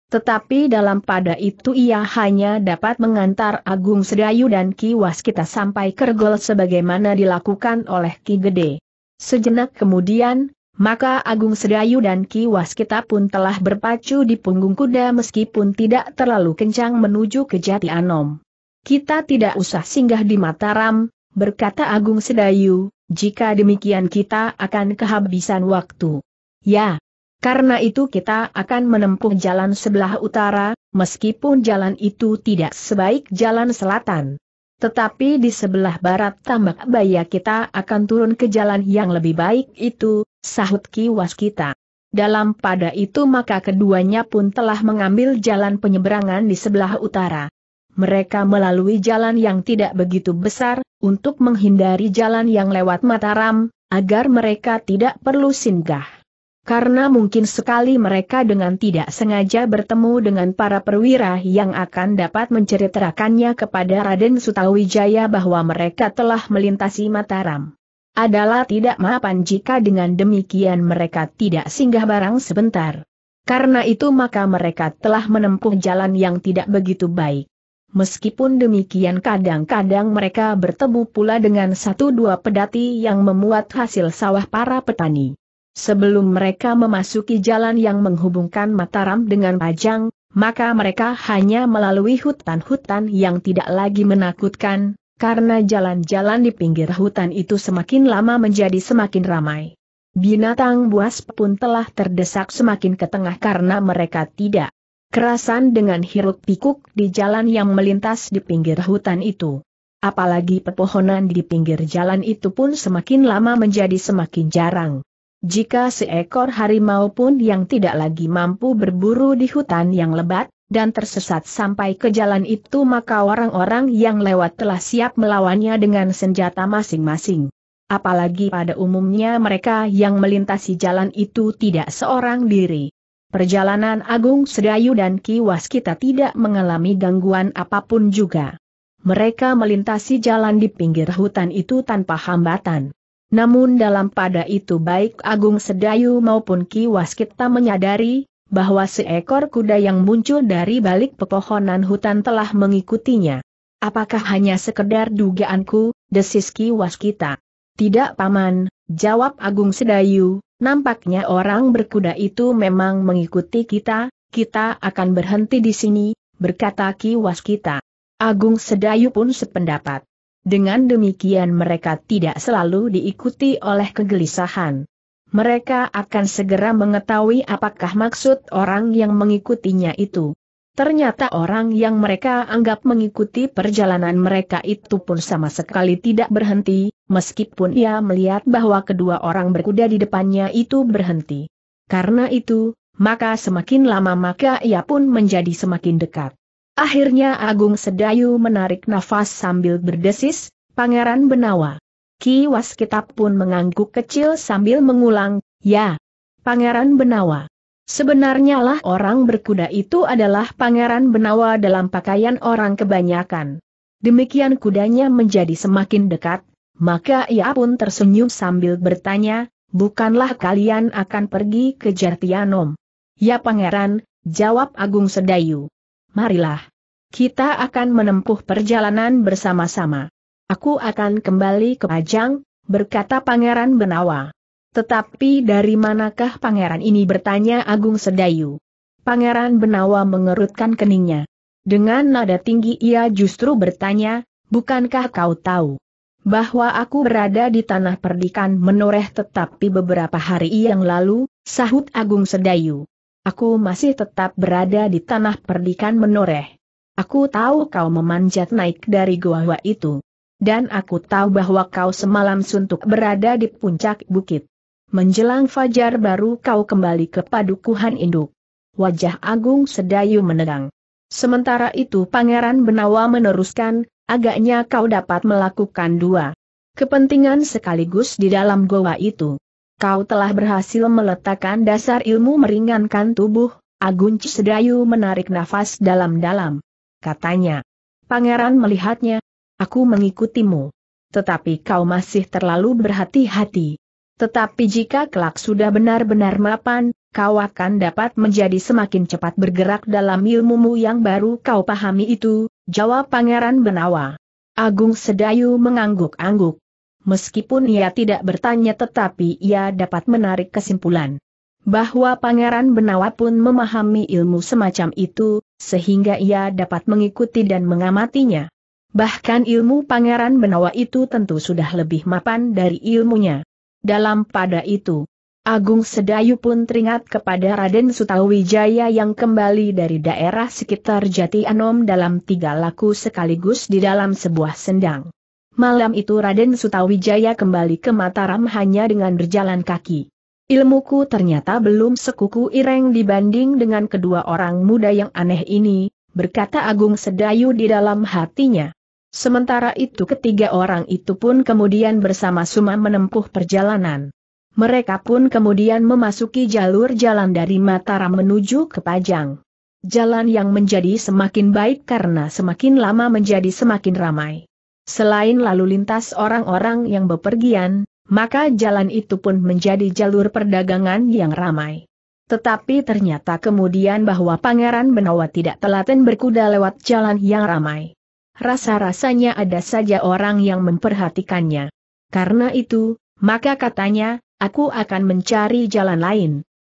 Tetapi dalam pada itu ia hanya dapat mengantar Agung Sedayu dan Ki Waskita sampai Kergol sebagaimana dilakukan oleh Ki Gede. Sejenak kemudian, maka Agung Sedayu dan Ki Waskita pun telah berpacu di punggung kuda meskipun tidak terlalu kencang menuju ke Jati Anom. Kita tidak usah singgah di Mataram, berkata Agung Sedayu, jika demikian kita akan kehabisan waktu. Ya, karena itu kita akan menempuh jalan sebelah utara, meskipun jalan itu tidak sebaik jalan selatan. Tetapi di sebelah barat tambak baya kita akan turun ke jalan yang lebih baik itu, sahut Ki Waskita. Dalam pada itu maka keduanya pun telah mengambil jalan penyeberangan di sebelah utara. Mereka melalui jalan yang tidak begitu besar, untuk menghindari jalan yang lewat Mataram, agar mereka tidak perlu singgah karena mungkin sekali mereka dengan tidak sengaja bertemu dengan para perwira yang akan dapat menceritakannya kepada Raden Sutawijaya bahwa mereka telah melintasi Mataram. Adalah tidak mapan jika dengan demikian mereka tidak singgah barang sebentar. Karena itu maka mereka telah menempuh jalan yang tidak begitu baik. Meskipun demikian kadang-kadang mereka bertemu pula dengan satu dua pedati yang memuat hasil sawah para petani. Sebelum mereka memasuki jalan yang menghubungkan Mataram dengan Pajang, maka mereka hanya melalui hutan-hutan yang tidak lagi menakutkan, karena jalan-jalan di pinggir hutan itu semakin lama menjadi semakin ramai. Binatang buas pun telah terdesak semakin ke tengah karena mereka tidak kerasan dengan hiruk-pikuk di jalan yang melintas di pinggir hutan itu. Apalagi pepohonan di pinggir jalan itu pun semakin lama menjadi semakin jarang. Jika seekor harimau pun yang tidak lagi mampu berburu di hutan yang lebat, dan tersesat sampai ke jalan itu maka orang-orang yang lewat telah siap melawannya dengan senjata masing-masing. Apalagi pada umumnya mereka yang melintasi jalan itu tidak seorang diri. Perjalanan Agung Sedayu dan Kiwas kita tidak mengalami gangguan apapun juga. Mereka melintasi jalan di pinggir hutan itu tanpa hambatan. Namun dalam pada itu baik Agung Sedayu maupun Ki Waskita menyadari, bahwa seekor kuda yang muncul dari balik pepohonan hutan telah mengikutinya. Apakah hanya sekedar dugaanku, desis Ki Waskita? Tidak paman, jawab Agung Sedayu, nampaknya orang berkuda itu memang mengikuti kita, kita akan berhenti di sini, berkata Ki Waskita. Agung Sedayu pun sependapat. Dengan demikian mereka tidak selalu diikuti oleh kegelisahan. Mereka akan segera mengetahui apakah maksud orang yang mengikutinya itu. Ternyata orang yang mereka anggap mengikuti perjalanan mereka itu pun sama sekali tidak berhenti, meskipun ia melihat bahwa kedua orang berkuda di depannya itu berhenti. Karena itu, maka semakin lama maka ia pun menjadi semakin dekat. Akhirnya Agung Sedayu menarik nafas sambil berdesis, Pangeran Benawa. Ki Waskitab pun mengangguk kecil sambil mengulang, ya, Pangeran Benawa. Sebenarnya lah orang berkuda itu adalah Pangeran Benawa dalam pakaian orang kebanyakan. Demikian kudanya menjadi semakin dekat, maka ia pun tersenyum sambil bertanya, bukanlah kalian akan pergi ke Jartianom. Ya pangeran, jawab Agung Sedayu. Marilah. Kita akan menempuh perjalanan bersama-sama. Aku akan kembali ke Pajang, berkata Pangeran Benawa. Tetapi dari manakah pangeran ini bertanya Agung Sedayu? Pangeran Benawa mengerutkan keningnya. Dengan nada tinggi ia justru bertanya, bukankah kau tahu? Bahwa aku berada di tanah perdikan menoreh tetapi beberapa hari yang lalu, sahut Agung Sedayu. Aku masih tetap berada di tanah perdikan menoreh. Aku tahu kau memanjat naik dari goa itu. Dan aku tahu bahwa kau semalam suntuk berada di puncak bukit. Menjelang fajar baru kau kembali ke padukuhan induk. Wajah Agung Sedayu menerang. Sementara itu Pangeran Benawa meneruskan, agaknya kau dapat melakukan dua kepentingan sekaligus di dalam goa itu. Kau telah berhasil meletakkan dasar ilmu meringankan tubuh, Agung Sedayu menarik nafas dalam-dalam katanya. Pangeran melihatnya, aku mengikutimu. Tetapi kau masih terlalu berhati-hati. Tetapi jika kelak sudah benar-benar mapan, kau akan dapat menjadi semakin cepat bergerak dalam ilmumu yang baru kau pahami itu, jawab Pangeran Benawa. Agung Sedayu mengangguk-angguk. Meskipun ia tidak bertanya tetapi ia dapat menarik kesimpulan. Bahwa Pangeran Benawa pun memahami ilmu semacam itu, sehingga ia dapat mengikuti dan mengamatinya. Bahkan ilmu Pangeran Benawa itu tentu sudah lebih mapan dari ilmunya. Dalam pada itu, Agung Sedayu pun teringat kepada Raden Sutawijaya yang kembali dari daerah sekitar Jati Anom dalam tiga laku sekaligus di dalam sebuah sendang. Malam itu Raden Sutawijaya kembali ke Mataram hanya dengan berjalan kaki. Ilmuku ternyata belum sekuku ireng dibanding dengan kedua orang muda yang aneh ini, berkata Agung Sedayu di dalam hatinya. Sementara itu ketiga orang itu pun kemudian bersama Suma menempuh perjalanan. Mereka pun kemudian memasuki jalur jalan dari Mataram menuju ke Pajang. Jalan yang menjadi semakin baik karena semakin lama menjadi semakin ramai. Selain lalu lintas orang-orang yang bepergian, maka jalan itu pun menjadi jalur perdagangan yang ramai. Tetapi ternyata kemudian bahwa Pangeran Benawa tidak telaten berkuda lewat jalan yang ramai. Rasa-rasanya ada saja orang yang memperhatikannya. Karena itu, maka katanya, aku akan mencari jalan lain.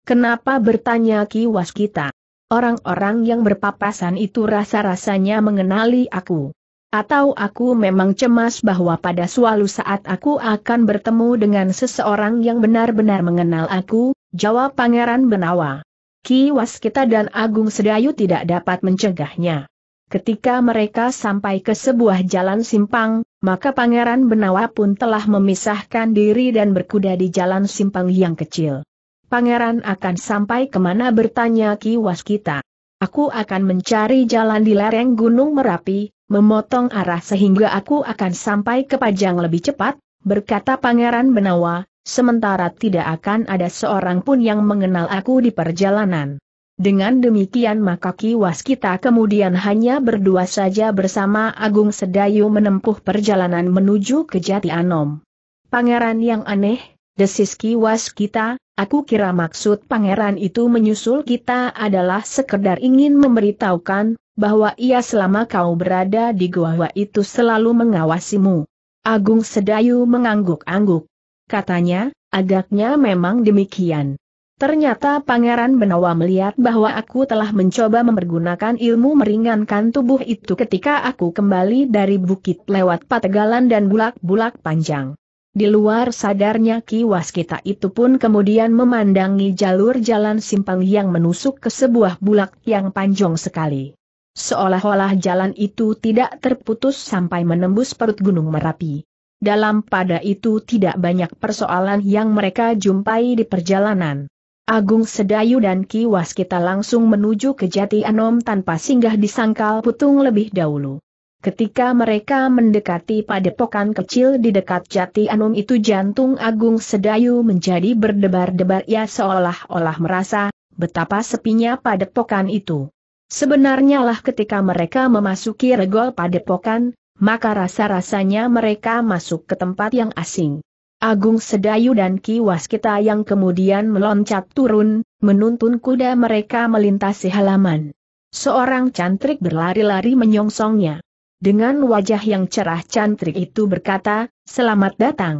Kenapa bertanya Ki Waskita? Orang-orang yang berpapasan itu rasa-rasanya mengenali aku. Atau aku memang cemas bahwa pada suatu saat aku akan bertemu dengan seseorang yang benar-benar mengenal aku, jawab Pangeran Benawa. Ki Waskita dan Agung Sedayu tidak dapat mencegahnya. Ketika mereka sampai ke sebuah jalan simpang, maka Pangeran Benawa pun telah memisahkan diri dan berkuda di jalan simpang yang kecil. Pangeran akan sampai kemana bertanya Ki Waskita. Aku akan mencari jalan di lereng Gunung Merapi, memotong arah sehingga aku akan sampai ke Pajang lebih cepat, berkata Pangeran Benawa, sementara tidak akan ada seorang pun yang mengenal aku di perjalanan. Dengan demikian maka kiwas kita kemudian hanya berdua saja bersama Agung Sedayu menempuh perjalanan menuju ke Jati Anom. Pangeran yang aneh, desis kiwas kita, aku kira maksud pangeran itu menyusul kita adalah sekedar ingin memberitahukan, bahwa ia selama kau berada di gua itu selalu mengawasimu. Agung Sedayu mengangguk-angguk. Katanya, agaknya memang demikian. Ternyata Pangeran Benawa melihat bahwa aku telah mencoba mempergunakan ilmu meringankan tubuh itu ketika aku kembali dari bukit lewat pategalan dan bulak-bulak panjang. Di luar sadarnya Ki Waskita itu pun kemudian memandangi jalur jalan simpang yang menusuk ke sebuah bulak yang panjang sekali. Seolah-olah jalan itu tidak terputus sampai menembus perut Gunung Merapi. Dalam pada itu tidak banyak persoalan yang mereka jumpai di perjalanan. Agung Sedayu dan Ki Waskita langsung menuju ke Jati Anom tanpa singgah di Sangkal Putung lebih dahulu. Ketika mereka mendekati padepokan kecil di dekat jati Anom itu jantung Agung Sedayu menjadi berdebar-debar ia seolah-olah merasa betapa sepinya padepokan itu. Sebenarnya lah ketika mereka memasuki regol padepokan, maka rasa-rasanya mereka masuk ke tempat yang asing. Agung Sedayu dan Ki Waskita yang kemudian meloncat turun, menuntun kuda mereka melintasi halaman. Seorang cantrik berlari-lari menyongsongnya. Dengan wajah yang cerah cantrik itu berkata, selamat datang.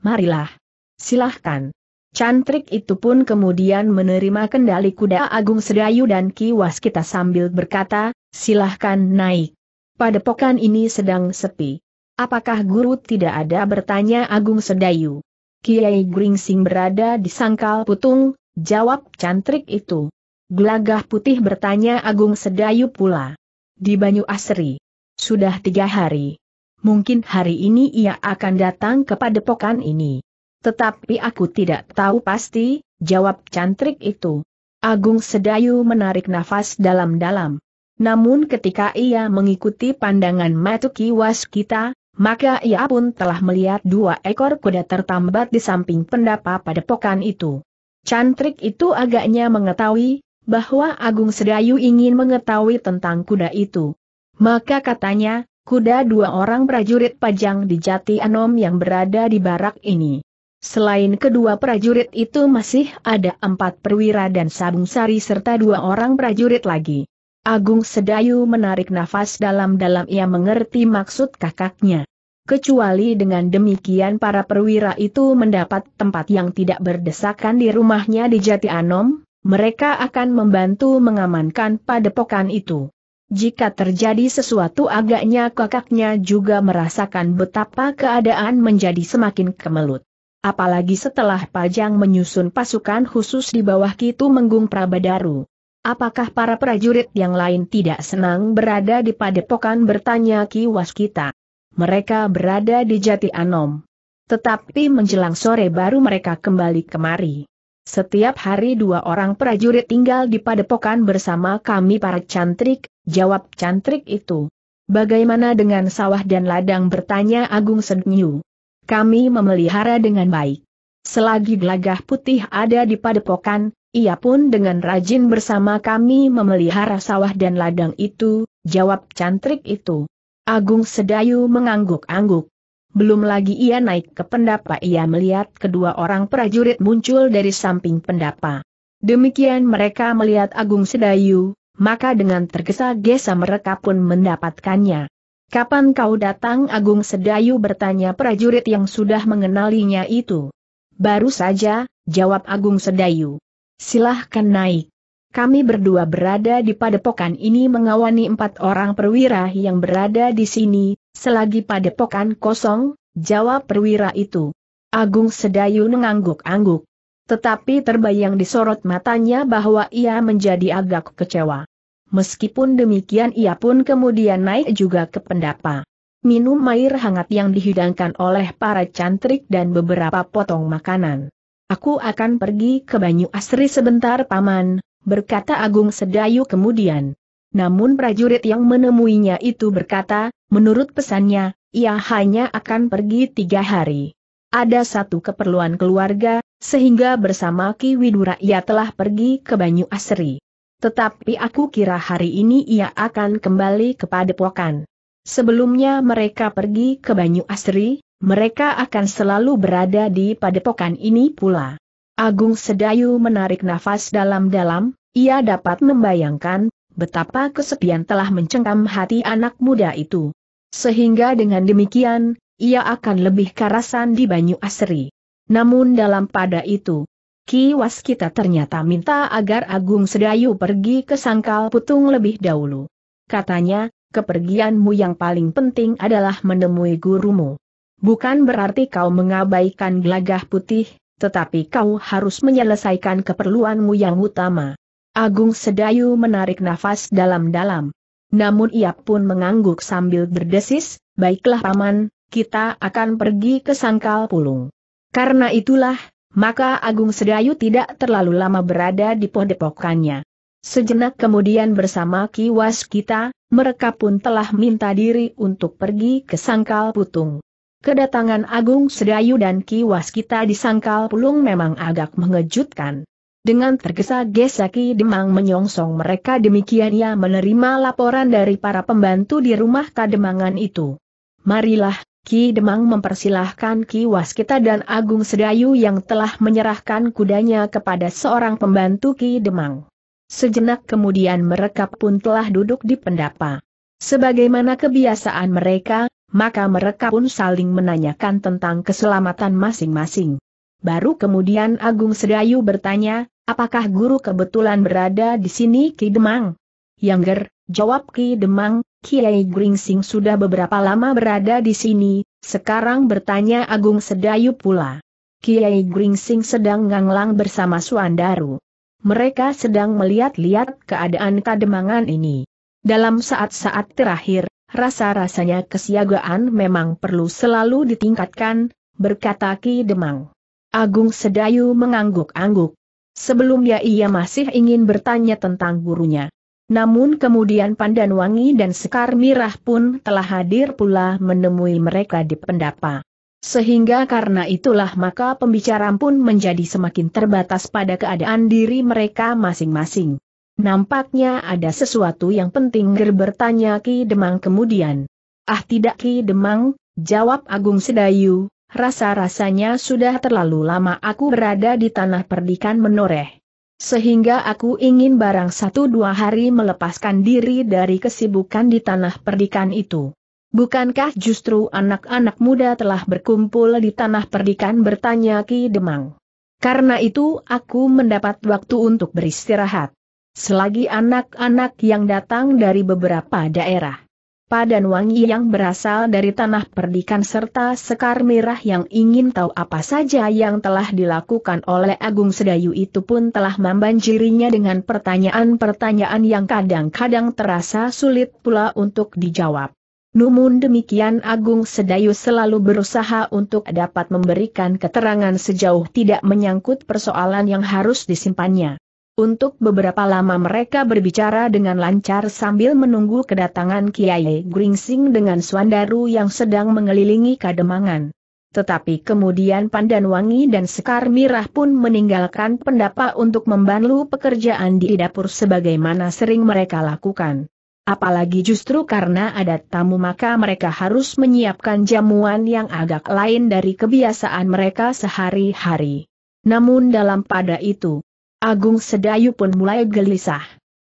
Marilah. Silahkan. Cantrik itu pun kemudian menerima kendali kuda Agung Sedayu dan Ki Waskita sambil berkata, silahkan naik. Padepokan ini sedang sepi. Apakah guru tidak ada bertanya Agung Sedayu? Kiai Gringsing berada di sangkal putung, jawab cantrik itu. Gelagah putih bertanya Agung Sedayu pula. Di Banyu Asri. Sudah tiga hari. Mungkin hari ini ia akan datang kepada padepokan ini. Tetapi aku tidak tahu pasti, jawab cantrik itu. Agung Sedayu menarik nafas dalam-dalam. Namun ketika ia mengikuti pandangan Matuki Waskita, maka ia pun telah melihat dua ekor kuda tertambat di samping pendapa pada pokan itu. Cantrik itu agaknya mengetahui, bahwa Agung Sedayu ingin mengetahui tentang kuda itu. Maka katanya, kuda dua orang prajurit pajang di Jati Anom yang berada di barak ini. Selain kedua prajurit itu masih ada empat perwira dan Sabung Sari serta dua orang prajurit lagi. Agung Sedayu menarik nafas dalam-dalam ia mengerti maksud kakaknya. Kecuali dengan demikian para perwira itu mendapat tempat yang tidak berdesakan di rumahnya di Jati Anom, mereka akan membantu mengamankan padepokan itu. Jika terjadi sesuatu agaknya kakaknya juga merasakan betapa keadaan menjadi semakin kemelut. Apalagi setelah Pajang menyusun pasukan khusus di bawah Kitu Menggung Prabadaru. Apakah para prajurit yang lain tidak senang berada di padepokan bertanya Ki Waskita? Mereka berada di Jati Anom. Tetapi menjelang sore baru mereka kembali kemari. Setiap hari dua orang prajurit tinggal di padepokan bersama kami para cantrik, jawab cantrik itu. Bagaimana dengan sawah dan ladang bertanya Agung Sednyu kami memelihara dengan baik. Selagi gelagah putih ada di padepokan, ia pun dengan rajin bersama kami memelihara sawah dan ladang itu, jawab cantrik itu. Agung Sedayu mengangguk-angguk. Belum lagi ia naik ke pendapa ia melihat kedua orang prajurit muncul dari samping pendapa. Demikian mereka melihat Agung Sedayu, maka dengan tergesa-gesa mereka pun mendapatkannya. Kapan kau datang Agung Sedayu bertanya prajurit yang sudah mengenalinya itu. Baru saja, jawab Agung Sedayu. Silahkan naik. Kami berdua berada di padepokan ini mengawani empat orang perwira yang berada di sini, selagi padepokan kosong, jawab perwira itu. Agung Sedayu mengangguk-angguk. Tetapi terbayang di sorot matanya bahwa ia menjadi agak kecewa meskipun demikian ia pun kemudian naik juga ke pendapa. Minum air hangat yang dihidangkan oleh para cantrik dan beberapa potong makanan. Aku akan pergi ke Banyu Asri sebentar paman, berkata Agung Sedayu kemudian. Namun prajurit yang menemuinya itu berkata, menurut pesannya, ia hanya akan pergi tiga hari. Ada satu keperluan keluarga, sehingga bersama Ki Widura ia telah pergi ke Banyu Asri. Tetapi aku kira hari ini ia akan kembali kepada Pokan. Sebelumnya mereka pergi ke Banyu Asri, mereka akan selalu berada di padepokan ini pula. Agung Sedayu menarik nafas dalam-dalam, ia dapat membayangkan betapa kesepian telah mencengkam hati anak muda itu. Sehingga dengan demikian, ia akan lebih karasan di Banyu Asri. Namun dalam pada itu, Ki kita ternyata minta agar Agung Sedayu pergi ke Sangkal Putung lebih dahulu. Katanya, kepergianmu yang paling penting adalah menemui gurumu. Bukan berarti kau mengabaikan gelagah putih, tetapi kau harus menyelesaikan keperluanmu yang utama. Agung Sedayu menarik nafas dalam-dalam. Namun ia pun mengangguk sambil berdesis, baiklah paman, kita akan pergi ke Sangkal Pulung. Karena itulah, maka Agung Sedayu tidak terlalu lama berada di podepokannya. Sejenak kemudian bersama Kiwas kita, mereka pun telah minta diri untuk pergi ke Sangkal Putung. Kedatangan Agung Sedayu dan Kiwas kita di Sangkal Pulung memang agak mengejutkan. Dengan tergesa-gesa Ki Demang menyongsong mereka demikian ia menerima laporan dari para pembantu di rumah kademangan itu. Marilah, Ki Demang mempersilahkan Ki Waskita dan Agung Sedayu yang telah menyerahkan kudanya kepada seorang pembantu Ki Demang. Sejenak kemudian mereka pun telah duduk di pendapa. Sebagaimana kebiasaan mereka, maka mereka pun saling menanyakan tentang keselamatan masing-masing. Baru kemudian Agung Sedayu bertanya, apakah guru kebetulan berada di sini Ki Demang? Yangger, jawab Ki Demang, Kiai Gringsing sudah beberapa lama berada di sini, sekarang bertanya Agung Sedayu pula. Kiai Gringsing sedang nganglang bersama Suandaru. Mereka sedang melihat-lihat keadaan kademangan ini. Dalam saat-saat terakhir, rasa-rasanya kesiagaan memang perlu selalu ditingkatkan, berkata Ki Demang. Agung Sedayu mengangguk-angguk. Sebelumnya ia masih ingin bertanya tentang gurunya. Namun kemudian Pandan Wangi dan Sekar Mirah pun telah hadir pula menemui mereka di pendapa. Sehingga karena itulah maka pembicaraan pun menjadi semakin terbatas pada keadaan diri mereka masing-masing. Nampaknya ada sesuatu yang penting Ger bertanya Ki Demang kemudian. Ah tidak Ki Demang, jawab Agung Sedayu, rasa-rasanya sudah terlalu lama aku berada di tanah perdikan menoreh sehingga aku ingin barang satu dua hari melepaskan diri dari kesibukan di tanah perdikan itu. Bukankah justru anak-anak muda telah berkumpul di tanah perdikan bertanya Ki Demang. Karena itu aku mendapat waktu untuk beristirahat. Selagi anak-anak yang datang dari beberapa daerah padan wangi yang berasal dari tanah perdikan serta sekar merah yang ingin tahu apa saja yang telah dilakukan oleh Agung Sedayu itu pun telah membanjirinya dengan pertanyaan-pertanyaan yang kadang-kadang terasa sulit pula untuk dijawab. Namun demikian Agung Sedayu selalu berusaha untuk dapat memberikan keterangan sejauh tidak menyangkut persoalan yang harus disimpannya. Untuk beberapa lama mereka berbicara dengan lancar sambil menunggu kedatangan Kiai Gringsing dengan Swandaru yang sedang mengelilingi kademangan. Tetapi kemudian Pandanwangi dan Sekar Mirah pun meninggalkan pendapat untuk membantu pekerjaan di dapur sebagaimana sering mereka lakukan. Apalagi justru karena ada tamu maka mereka harus menyiapkan jamuan yang agak lain dari kebiasaan mereka sehari-hari. Namun dalam pada itu, Agung Sedayu pun mulai gelisah.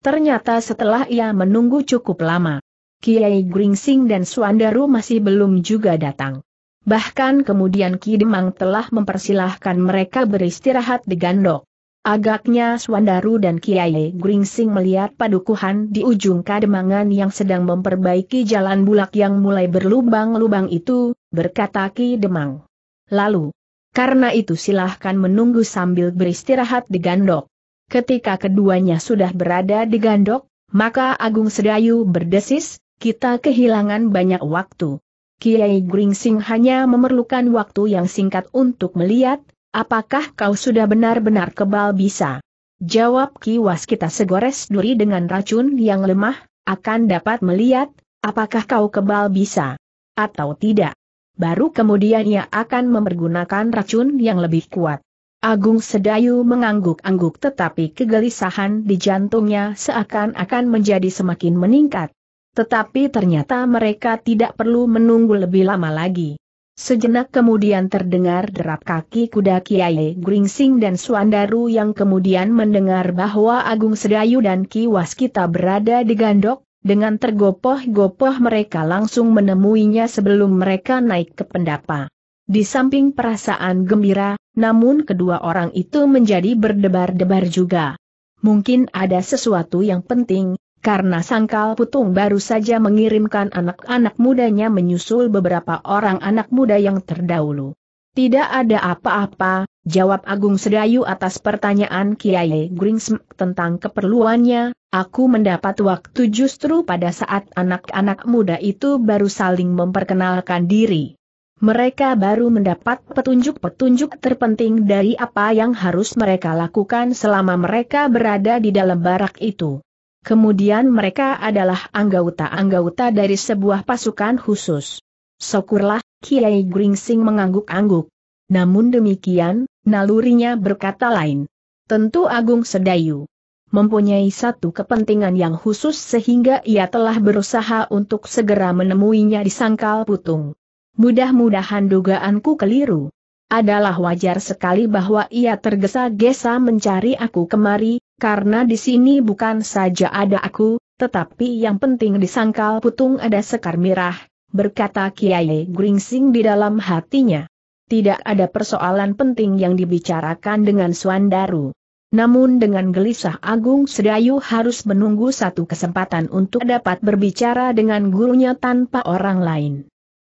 Ternyata setelah ia menunggu cukup lama, Kiai Gringsing dan Suandaru masih belum juga datang. Bahkan kemudian Ki Demang telah mempersilahkan mereka beristirahat di gandok. Agaknya Suandaru dan Kiai Gringsing melihat padukuhan di ujung kademangan yang sedang memperbaiki jalan bulak yang mulai berlubang-lubang itu, berkata Ki Demang. Lalu, karena itu silahkan menunggu sambil beristirahat di gandok. Ketika keduanya sudah berada di gandok, maka Agung Sedayu berdesis, kita kehilangan banyak waktu. Kiai Gringsing hanya memerlukan waktu yang singkat untuk melihat, apakah kau sudah benar-benar kebal bisa. Jawab kiwas kita segores duri dengan racun yang lemah, akan dapat melihat, apakah kau kebal bisa atau tidak baru kemudian ia akan mempergunakan racun yang lebih kuat. Agung Sedayu mengangguk-angguk tetapi kegelisahan di jantungnya seakan-akan menjadi semakin meningkat. Tetapi ternyata mereka tidak perlu menunggu lebih lama lagi. Sejenak kemudian terdengar derap kaki kuda Kiai Gringsing dan Suandaru yang kemudian mendengar bahwa Agung Sedayu dan Ki Waskita berada di gandok, dengan tergopoh-gopoh mereka langsung menemuinya sebelum mereka naik ke pendapa. Di samping perasaan gembira, namun kedua orang itu menjadi berdebar-debar juga. Mungkin ada sesuatu yang penting, karena Sangkal Putung baru saja mengirimkan anak-anak mudanya menyusul beberapa orang anak muda yang terdahulu. Tidak ada apa-apa, jawab Agung Sedayu atas pertanyaan Kiai Gringsm tentang keperluannya, aku mendapat waktu justru pada saat anak-anak muda itu baru saling memperkenalkan diri. Mereka baru mendapat petunjuk-petunjuk terpenting dari apa yang harus mereka lakukan selama mereka berada di dalam barak itu. Kemudian mereka adalah anggota-anggota dari sebuah pasukan khusus. Syukurlah, Kiai Gringsing mengangguk-angguk. Namun demikian, nalurinya berkata lain. Tentu Agung Sedayu mempunyai satu kepentingan yang khusus sehingga ia telah berusaha untuk segera menemuinya di sangkal putung. Mudah-mudahan dugaanku keliru. Adalah wajar sekali bahwa ia tergesa-gesa mencari aku kemari, karena di sini bukan saja ada aku, tetapi yang penting di sangkal putung ada sekar mirah, berkata Kiai Gringsing di dalam hatinya. Tidak ada persoalan penting yang dibicarakan dengan Suandaru. Namun dengan gelisah Agung Sedayu harus menunggu satu kesempatan untuk dapat berbicara dengan gurunya tanpa orang lain.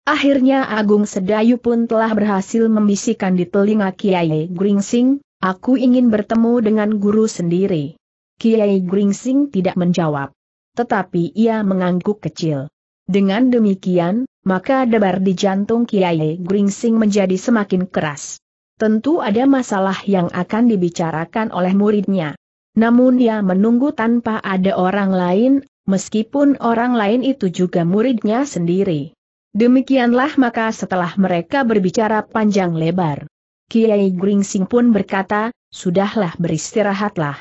Akhirnya Agung Sedayu pun telah berhasil membisikkan di telinga Kiai Gringsing, aku ingin bertemu dengan guru sendiri. Kiai Gringsing tidak menjawab. Tetapi ia mengangguk kecil. Dengan demikian, maka debar di jantung Kiai Gringsing menjadi semakin keras. Tentu ada masalah yang akan dibicarakan oleh muridnya. Namun dia menunggu tanpa ada orang lain, meskipun orang lain itu juga muridnya sendiri. Demikianlah maka setelah mereka berbicara panjang lebar. Kiai Gringsing pun berkata, sudahlah beristirahatlah.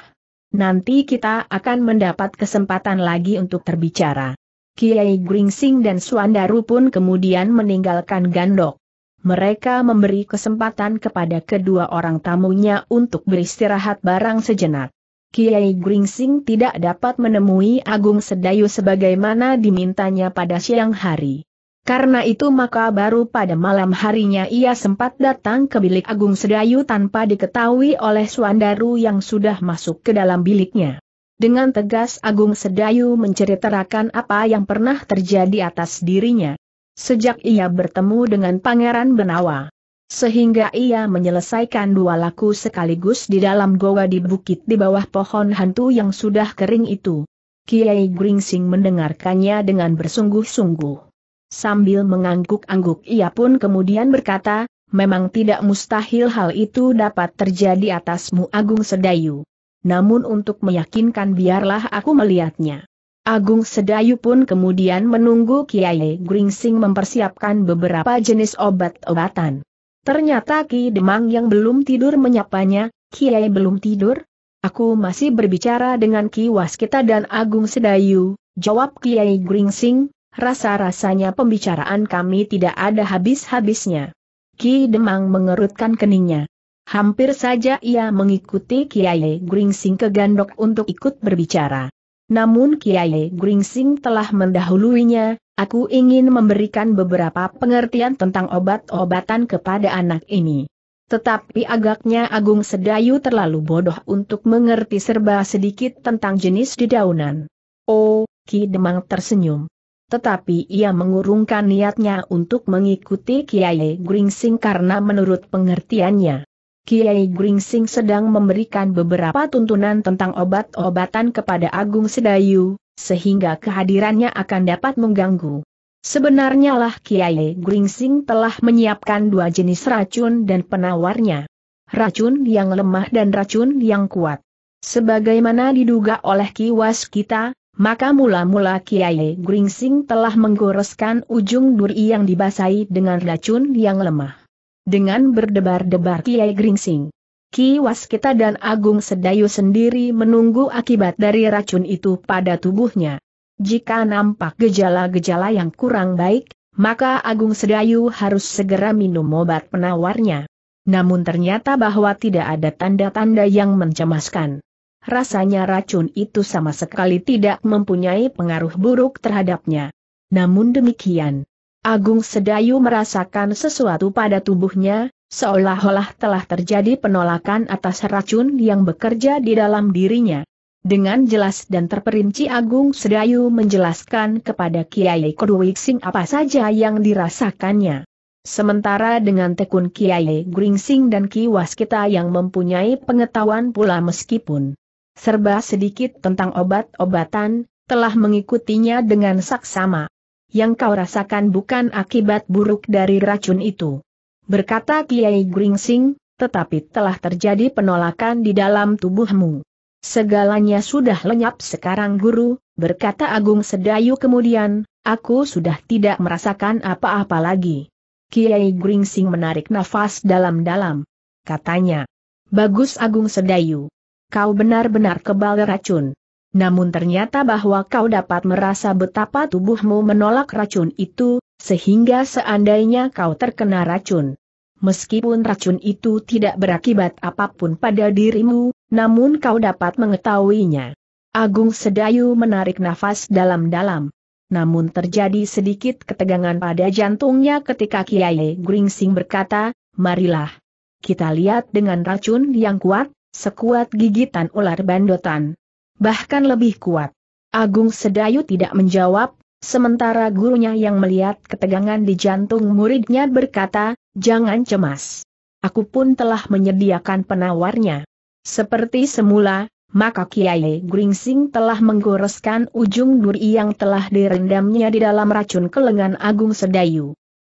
Nanti kita akan mendapat kesempatan lagi untuk terbicara. Kiai Gringsing dan Suandaru pun kemudian meninggalkan Gandok. Mereka memberi kesempatan kepada kedua orang tamunya untuk beristirahat barang sejenak. Kiai Gringsing tidak dapat menemui Agung Sedayu sebagaimana dimintanya pada siang hari. Karena itu maka baru pada malam harinya ia sempat datang ke bilik Agung Sedayu tanpa diketahui oleh Suandaru yang sudah masuk ke dalam biliknya. Dengan tegas Agung Sedayu menceritakan apa yang pernah terjadi atas dirinya. Sejak ia bertemu dengan Pangeran Benawa. Sehingga ia menyelesaikan dua laku sekaligus di dalam goa di bukit di bawah pohon hantu yang sudah kering itu. Kiai Gringsing mendengarkannya dengan bersungguh-sungguh. Sambil mengangguk-angguk ia pun kemudian berkata, memang tidak mustahil hal itu dapat terjadi atasmu Agung Sedayu namun untuk meyakinkan biarlah aku melihatnya. Agung Sedayu pun kemudian menunggu Kiai Gringsing mempersiapkan beberapa jenis obat-obatan. Ternyata Ki Demang yang belum tidur menyapanya, Kiai belum tidur? Aku masih berbicara dengan Ki Waskita dan Agung Sedayu, jawab Kiai Gringsing, rasa-rasanya pembicaraan kami tidak ada habis-habisnya. Ki Demang mengerutkan keningnya. Hampir saja ia mengikuti Kiai Gringsing ke Gandok untuk ikut berbicara. Namun Kiai Gringsing telah mendahuluinya, aku ingin memberikan beberapa pengertian tentang obat-obatan kepada anak ini. Tetapi agaknya Agung Sedayu terlalu bodoh untuk mengerti serba sedikit tentang jenis dedaunan. Oh, Ki Demang tersenyum. Tetapi ia mengurungkan niatnya untuk mengikuti Kiai Gringsing karena menurut pengertiannya, Kiai Gringsing sedang memberikan beberapa tuntunan tentang obat-obatan kepada Agung Sedayu, sehingga kehadirannya akan dapat mengganggu. Sebenarnya lah Kiai Gringsing telah menyiapkan dua jenis racun dan penawarnya. Racun yang lemah dan racun yang kuat. Sebagaimana diduga oleh kiwas kita, maka mula-mula Kiai Gringsing telah menggoreskan ujung duri yang dibasahi dengan racun yang lemah dengan berdebar-debar Kiai Gringsing. Ki Waskita dan Agung Sedayu sendiri menunggu akibat dari racun itu pada tubuhnya. Jika nampak gejala-gejala yang kurang baik, maka Agung Sedayu harus segera minum obat penawarnya. Namun ternyata bahwa tidak ada tanda-tanda yang mencemaskan. Rasanya racun itu sama sekali tidak mempunyai pengaruh buruk terhadapnya. Namun demikian, Agung Sedayu merasakan sesuatu pada tubuhnya, seolah-olah telah terjadi penolakan atas racun yang bekerja di dalam dirinya. Dengan jelas dan terperinci Agung Sedayu menjelaskan kepada Kiai Koduwiksing apa saja yang dirasakannya. Sementara dengan tekun Kiai Gringsing dan Ki Waskita yang mempunyai pengetahuan pula meskipun serba sedikit tentang obat-obatan, telah mengikutinya dengan saksama yang kau rasakan bukan akibat buruk dari racun itu. Berkata Kiai Gringsing, tetapi telah terjadi penolakan di dalam tubuhmu. Segalanya sudah lenyap sekarang guru, berkata Agung Sedayu kemudian, aku sudah tidak merasakan apa-apa lagi. Kiai Gringsing menarik nafas dalam-dalam. Katanya, bagus Agung Sedayu. Kau benar-benar kebal racun namun ternyata bahwa kau dapat merasa betapa tubuhmu menolak racun itu, sehingga seandainya kau terkena racun. Meskipun racun itu tidak berakibat apapun pada dirimu, namun kau dapat mengetahuinya. Agung Sedayu menarik nafas dalam-dalam. Namun terjadi sedikit ketegangan pada jantungnya ketika Kiai Gringsing berkata, marilah. Kita lihat dengan racun yang kuat, sekuat gigitan ular bandotan bahkan lebih kuat. Agung Sedayu tidak menjawab, sementara gurunya yang melihat ketegangan di jantung muridnya berkata, jangan cemas. Aku pun telah menyediakan penawarnya. Seperti semula, maka Kiai Gringsing telah menggoreskan ujung duri yang telah direndamnya di dalam racun kelengan Agung Sedayu.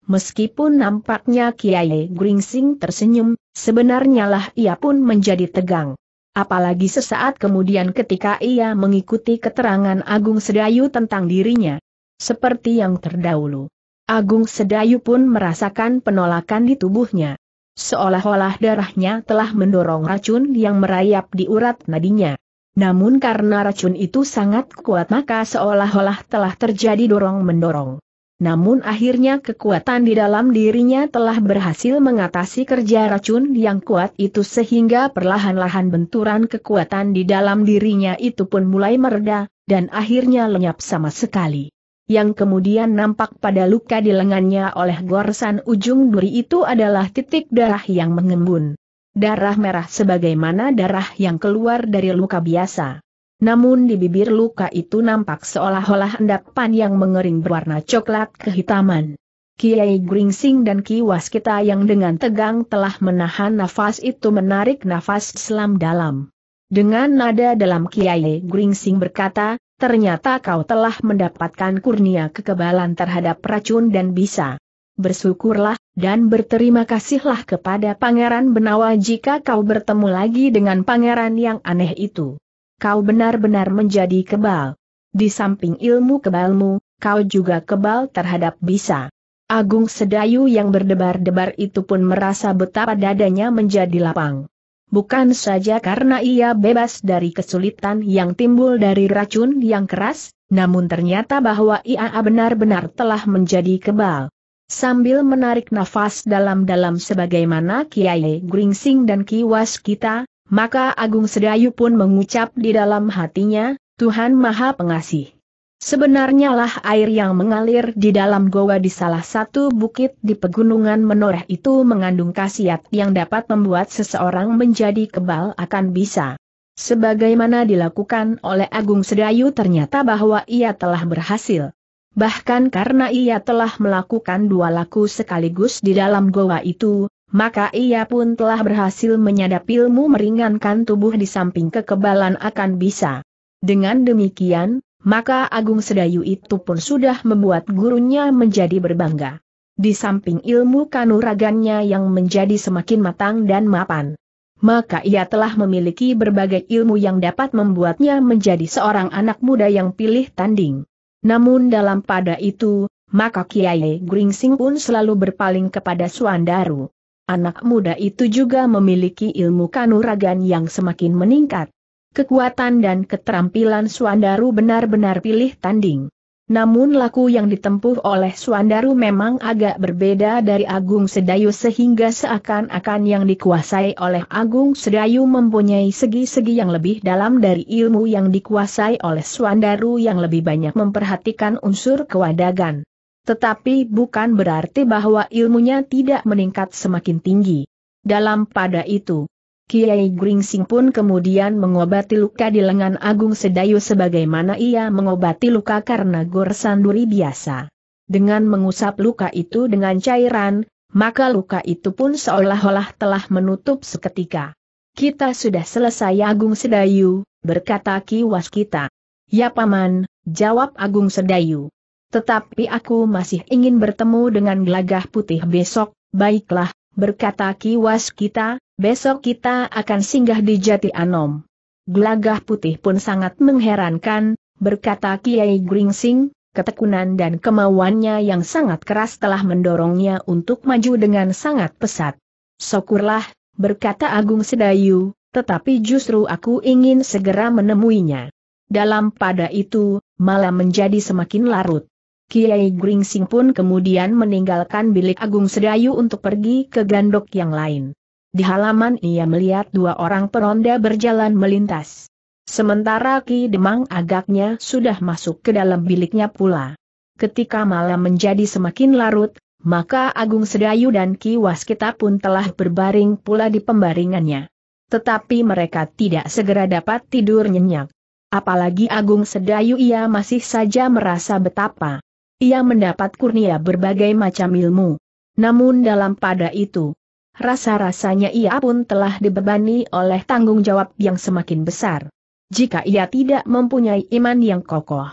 Meskipun nampaknya Kiai Gringsing tersenyum, sebenarnya lah ia pun menjadi tegang. Apalagi sesaat kemudian ketika ia mengikuti keterangan Agung Sedayu tentang dirinya. Seperti yang terdahulu. Agung Sedayu pun merasakan penolakan di tubuhnya. Seolah-olah darahnya telah mendorong racun yang merayap di urat nadinya. Namun karena racun itu sangat kuat maka seolah-olah telah terjadi dorong-mendorong. Namun akhirnya kekuatan di dalam dirinya telah berhasil mengatasi kerja racun yang kuat itu sehingga perlahan-lahan benturan kekuatan di dalam dirinya itu pun mulai mereda, dan akhirnya lenyap sama sekali. Yang kemudian nampak pada luka di lengannya oleh goresan ujung duri itu adalah titik darah yang mengembun. Darah merah sebagaimana darah yang keluar dari luka biasa. Namun di bibir luka itu nampak seolah-olah endapan yang mengering berwarna coklat kehitaman. Kiai Gringsing dan Kiwas kita yang dengan tegang telah menahan nafas itu menarik nafas selam dalam. Dengan nada dalam Kiai Gringsing berkata, ternyata kau telah mendapatkan kurnia kekebalan terhadap racun dan bisa. Bersyukurlah, dan berterima kasihlah kepada Pangeran Benawa jika kau bertemu lagi dengan pangeran yang aneh itu kau benar-benar menjadi kebal. Di samping ilmu kebalmu, kau juga kebal terhadap bisa. Agung Sedayu yang berdebar-debar itu pun merasa betapa dadanya menjadi lapang. Bukan saja karena ia bebas dari kesulitan yang timbul dari racun yang keras, namun ternyata bahwa ia benar-benar telah menjadi kebal. Sambil menarik nafas dalam-dalam sebagaimana Kiai Gringsing dan Kiwas kita, maka Agung Sedayu pun mengucap di dalam hatinya, Tuhan Maha Pengasih. Sebenarnya lah air yang mengalir di dalam goa di salah satu bukit di pegunungan menoreh itu mengandung khasiat yang dapat membuat seseorang menjadi kebal akan bisa. Sebagaimana dilakukan oleh Agung Sedayu ternyata bahwa ia telah berhasil. Bahkan karena ia telah melakukan dua laku sekaligus di dalam goa itu, maka ia pun telah berhasil menyadap ilmu meringankan tubuh di samping kekebalan akan bisa. Dengan demikian, maka Agung Sedayu itu pun sudah membuat gurunya menjadi berbangga. Di samping ilmu kanuragannya yang menjadi semakin matang dan mapan. Maka ia telah memiliki berbagai ilmu yang dapat membuatnya menjadi seorang anak muda yang pilih tanding. Namun dalam pada itu, maka Kiai Gringsing pun selalu berpaling kepada Suandaru. Anak muda itu juga memiliki ilmu kanuragan yang semakin meningkat. Kekuatan dan keterampilan Suandaru benar-benar pilih tanding. Namun laku yang ditempuh oleh Suandaru memang agak berbeda dari Agung Sedayu sehingga seakan-akan yang dikuasai oleh Agung Sedayu mempunyai segi-segi yang lebih dalam dari ilmu yang dikuasai oleh Suandaru yang lebih banyak memperhatikan unsur kewadagan. Tetapi bukan berarti bahwa ilmunya tidak meningkat semakin tinggi. Dalam pada itu, Kiai Gringsing pun kemudian mengobati luka di lengan Agung Sedayu sebagaimana ia mengobati luka karena goresan duri biasa. Dengan mengusap luka itu dengan cairan, maka luka itu pun seolah-olah telah menutup seketika. Kita sudah selesai Agung Sedayu, berkata Ki Waskita. Ya Paman, jawab Agung Sedayu. Tetapi aku masih ingin bertemu dengan Glagah putih besok, baiklah, berkata kiwas kita, besok kita akan singgah di Jati Anom. Gelagah putih pun sangat mengherankan, berkata Kiai Gringsing, ketekunan dan kemauannya yang sangat keras telah mendorongnya untuk maju dengan sangat pesat. Syukurlah, berkata Agung Sedayu, tetapi justru aku ingin segera menemuinya. Dalam pada itu, malam menjadi semakin larut. Kiai Gringsing pun kemudian meninggalkan bilik Agung Sedayu untuk pergi ke gandok yang lain. Di halaman ia melihat dua orang peronda berjalan melintas. Sementara Ki Demang agaknya sudah masuk ke dalam biliknya pula. Ketika malam menjadi semakin larut, maka Agung Sedayu dan Ki Waskita pun telah berbaring pula di pembaringannya. Tetapi mereka tidak segera dapat tidur nyenyak. Apalagi Agung Sedayu ia masih saja merasa betapa ia mendapat kurnia berbagai macam ilmu. Namun dalam pada itu, rasa-rasanya ia pun telah dibebani oleh tanggung jawab yang semakin besar. Jika ia tidak mempunyai iman yang kokoh,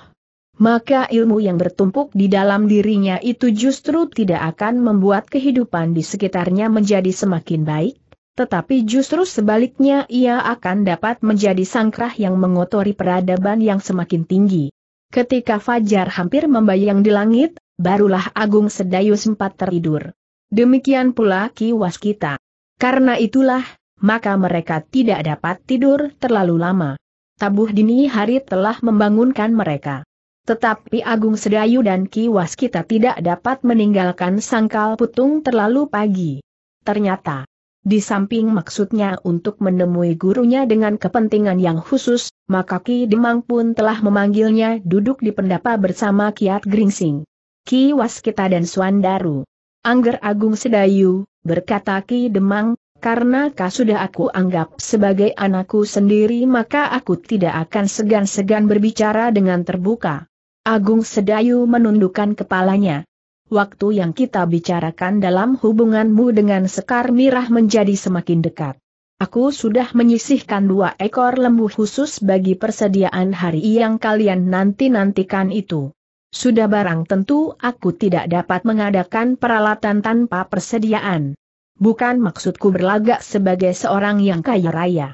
maka ilmu yang bertumpuk di dalam dirinya itu justru tidak akan membuat kehidupan di sekitarnya menjadi semakin baik, tetapi justru sebaliknya ia akan dapat menjadi sangkrah yang mengotori peradaban yang semakin tinggi. Ketika fajar hampir membayang di langit, barulah Agung Sedayu sempat tertidur. Demikian pula Ki Waskita. Karena itulah, maka mereka tidak dapat tidur terlalu lama. Tabuh dini hari telah membangunkan mereka. Tetapi Agung Sedayu dan Ki Waskita tidak dapat meninggalkan sangkal putung terlalu pagi. Ternyata, di samping maksudnya untuk menemui gurunya dengan kepentingan yang khusus, maka Ki Demang pun telah memanggilnya duduk di pendapa bersama Kiat Gringsing. Ki Waskita dan Suandaru. Angger Agung Sedayu, berkata Ki Demang, karena kau sudah aku anggap sebagai anakku sendiri maka aku tidak akan segan-segan berbicara dengan terbuka. Agung Sedayu menundukkan kepalanya waktu yang kita bicarakan dalam hubunganmu dengan Sekar Mirah menjadi semakin dekat. Aku sudah menyisihkan dua ekor lembu khusus bagi persediaan hari yang kalian nanti-nantikan itu. Sudah barang tentu aku tidak dapat mengadakan peralatan tanpa persediaan. Bukan maksudku berlagak sebagai seorang yang kaya raya.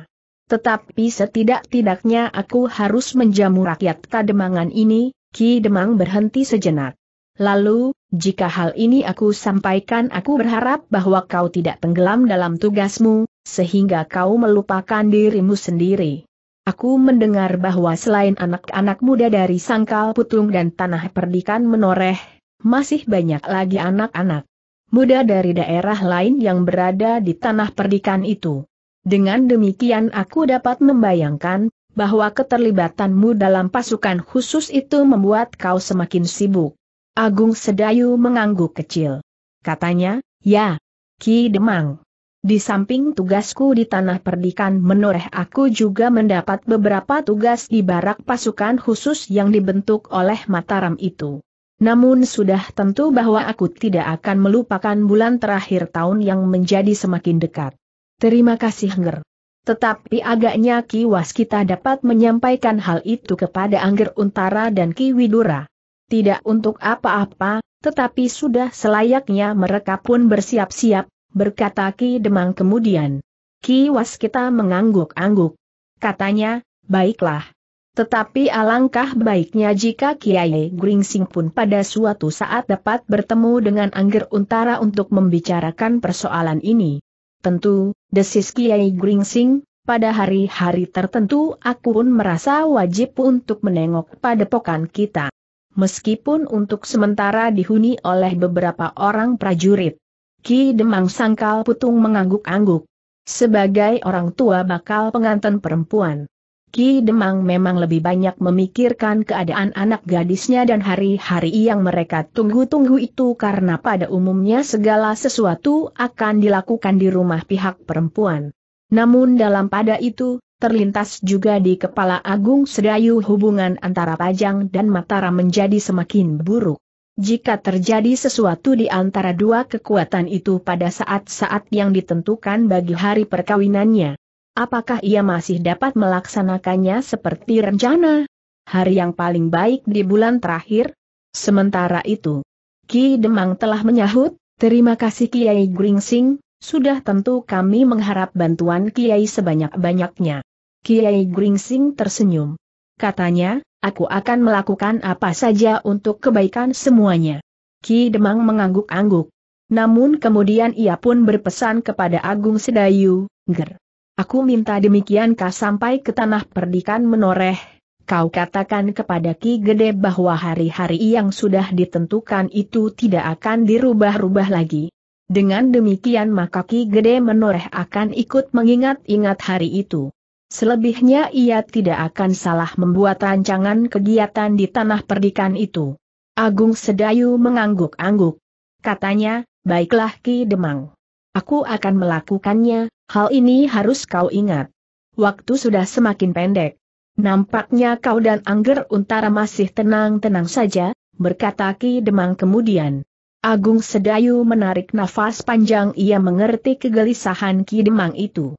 Tetapi setidak-tidaknya aku harus menjamu rakyat Kademangan ini, Ki Demang berhenti sejenak. Lalu, jika hal ini aku sampaikan aku berharap bahwa kau tidak tenggelam dalam tugasmu, sehingga kau melupakan dirimu sendiri. Aku mendengar bahwa selain anak-anak muda dari Sangkal Putung dan Tanah Perdikan menoreh, masih banyak lagi anak-anak muda dari daerah lain yang berada di Tanah Perdikan itu. Dengan demikian aku dapat membayangkan, bahwa keterlibatanmu dalam pasukan khusus itu membuat kau semakin sibuk. Agung Sedayu mengangguk kecil. Katanya, ya, Ki Demang. Di samping tugasku di tanah perdikan menoreh aku juga mendapat beberapa tugas di barak pasukan khusus yang dibentuk oleh Mataram itu. Namun sudah tentu bahwa aku tidak akan melupakan bulan terakhir tahun yang menjadi semakin dekat. Terima kasih Nger. Tetapi agaknya Ki kita dapat menyampaikan hal itu kepada Angger Untara dan Ki Widura tidak untuk apa-apa, tetapi sudah selayaknya mereka pun bersiap-siap, berkata Ki Demang kemudian. Ki Waskita mengangguk-angguk. Katanya, baiklah. Tetapi alangkah baiknya jika Kiai Gringsing pun pada suatu saat dapat bertemu dengan Angger Untara untuk membicarakan persoalan ini. Tentu, desis Kiai Gringsing, pada hari-hari tertentu aku pun merasa wajib untuk menengok pada pokan kita meskipun untuk sementara dihuni oleh beberapa orang prajurit. Ki Demang Sangkal Putung mengangguk-angguk. Sebagai orang tua bakal pengantin perempuan. Ki Demang memang lebih banyak memikirkan keadaan anak gadisnya dan hari-hari yang mereka tunggu-tunggu itu karena pada umumnya segala sesuatu akan dilakukan di rumah pihak perempuan. Namun dalam pada itu, terlintas juga di kepala Agung Sedayu hubungan antara Pajang dan Mataram menjadi semakin buruk. Jika terjadi sesuatu di antara dua kekuatan itu pada saat-saat yang ditentukan bagi hari perkawinannya, apakah ia masih dapat melaksanakannya seperti rencana? Hari yang paling baik di bulan terakhir? Sementara itu, Ki Demang telah menyahut, terima kasih Kiai Gringsing, sudah tentu kami mengharap bantuan Kiai sebanyak-banyaknya. Kiai Gringsing tersenyum. Katanya, aku akan melakukan apa saja untuk kebaikan semuanya. Ki Demang mengangguk-angguk. Namun kemudian ia pun berpesan kepada Agung Sedayu, Ger. Aku minta demikian kah sampai ke tanah perdikan menoreh. Kau katakan kepada Ki Gede bahwa hari-hari yang sudah ditentukan itu tidak akan dirubah-rubah lagi. Dengan demikian maka Ki Gede menoreh akan ikut mengingat-ingat hari itu. Selebihnya ia tidak akan salah membuat rancangan kegiatan di tanah perdikan itu. Agung Sedayu mengangguk-angguk. Katanya, baiklah Ki Demang. Aku akan melakukannya, hal ini harus kau ingat. Waktu sudah semakin pendek. Nampaknya kau dan Angger Untara masih tenang-tenang saja, berkata Ki Demang kemudian. Agung Sedayu menarik nafas panjang ia mengerti kegelisahan Ki Demang itu.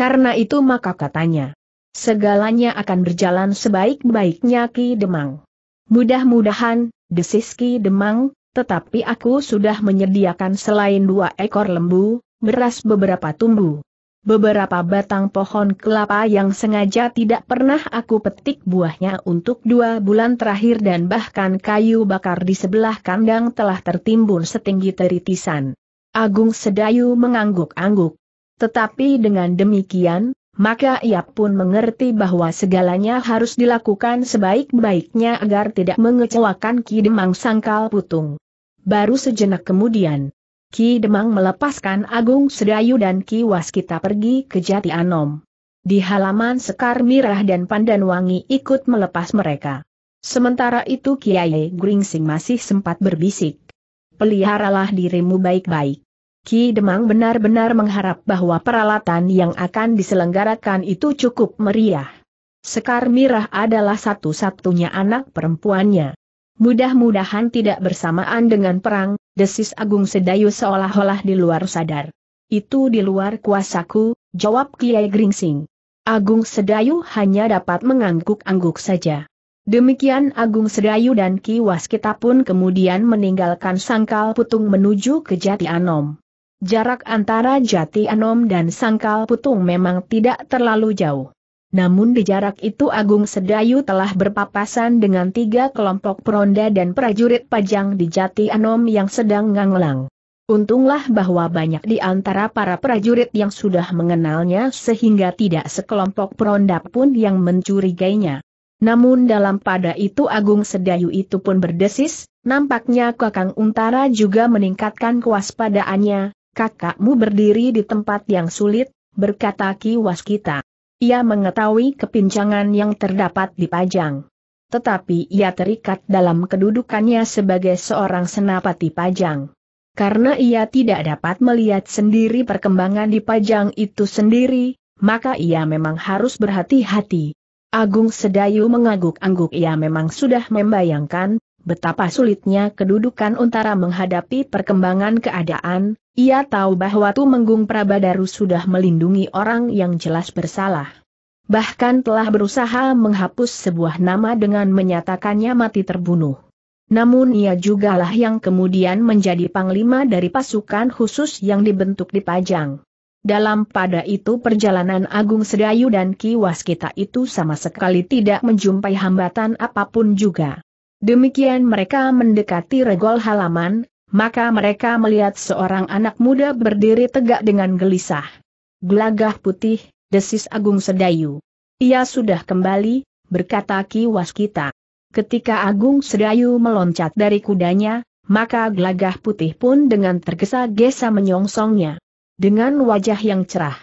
Karena itu maka katanya, segalanya akan berjalan sebaik-baiknya Ki Demang. Mudah-mudahan, desis Ki Demang, tetapi aku sudah menyediakan selain dua ekor lembu, beras beberapa tumbu. Beberapa batang pohon kelapa yang sengaja tidak pernah aku petik buahnya untuk dua bulan terakhir dan bahkan kayu bakar di sebelah kandang telah tertimbun setinggi teritisan. Agung Sedayu mengangguk-angguk. Tetapi dengan demikian, maka ia pun mengerti bahwa segalanya harus dilakukan sebaik-baiknya agar tidak mengecewakan Ki Demang Sangkal Putung. Baru sejenak kemudian, Ki Demang melepaskan Agung Sedayu dan Ki Waskita pergi ke Jati Anom. Di halaman Sekar Mirah dan Pandan Wangi ikut melepas mereka. Sementara itu Kiai Gringsing masih sempat berbisik. Peliharalah dirimu baik-baik. Ki Demang benar-benar mengharap bahwa peralatan yang akan diselenggarakan itu cukup meriah. Sekar Mirah adalah satu-satunya anak perempuannya. Mudah-mudahan tidak bersamaan dengan perang, desis Agung Sedayu seolah-olah di luar sadar. Itu di luar kuasaku, jawab Kiai Gringsing. Agung Sedayu hanya dapat mengangguk-angguk saja. Demikian Agung Sedayu dan Ki Waskita pun kemudian meninggalkan Sangkal Putung menuju ke Jati Anom. Jarak antara Jati Anom dan Sangkal Putung memang tidak terlalu jauh. Namun di jarak itu Agung Sedayu telah berpapasan dengan tiga kelompok peronda dan prajurit pajang di Jati Anom yang sedang nganglang. Untunglah bahwa banyak di antara para prajurit yang sudah mengenalnya sehingga tidak sekelompok peronda pun yang mencurigainya. Namun dalam pada itu Agung Sedayu itu pun berdesis, nampaknya Kakang Untara juga meningkatkan kewaspadaannya, kakakmu berdiri di tempat yang sulit, berkata Ki Waskita. Ia mengetahui kepincangan yang terdapat di Pajang. Tetapi ia terikat dalam kedudukannya sebagai seorang senapati Pajang. Karena ia tidak dapat melihat sendiri perkembangan di Pajang itu sendiri, maka ia memang harus berhati-hati. Agung Sedayu mengangguk-angguk ia memang sudah membayangkan, Betapa sulitnya kedudukan Untara menghadapi perkembangan keadaan, ia tahu bahwa Tu Tumenggung Prabadaru sudah melindungi orang yang jelas bersalah. Bahkan telah berusaha menghapus sebuah nama dengan menyatakannya mati terbunuh. Namun ia jugalah yang kemudian menjadi panglima dari pasukan khusus yang dibentuk di Pajang. Dalam pada itu perjalanan Agung Sedayu dan Ki Waskita itu sama sekali tidak menjumpai hambatan apapun juga. Demikian mereka mendekati regol halaman, maka mereka melihat seorang anak muda berdiri tegak dengan gelisah. Gelagah putih, desis Agung Sedayu. Ia sudah kembali, berkata Ki Waskita. Ketika Agung Sedayu meloncat dari kudanya, maka gelagah putih pun dengan tergesa-gesa menyongsongnya. Dengan wajah yang cerah,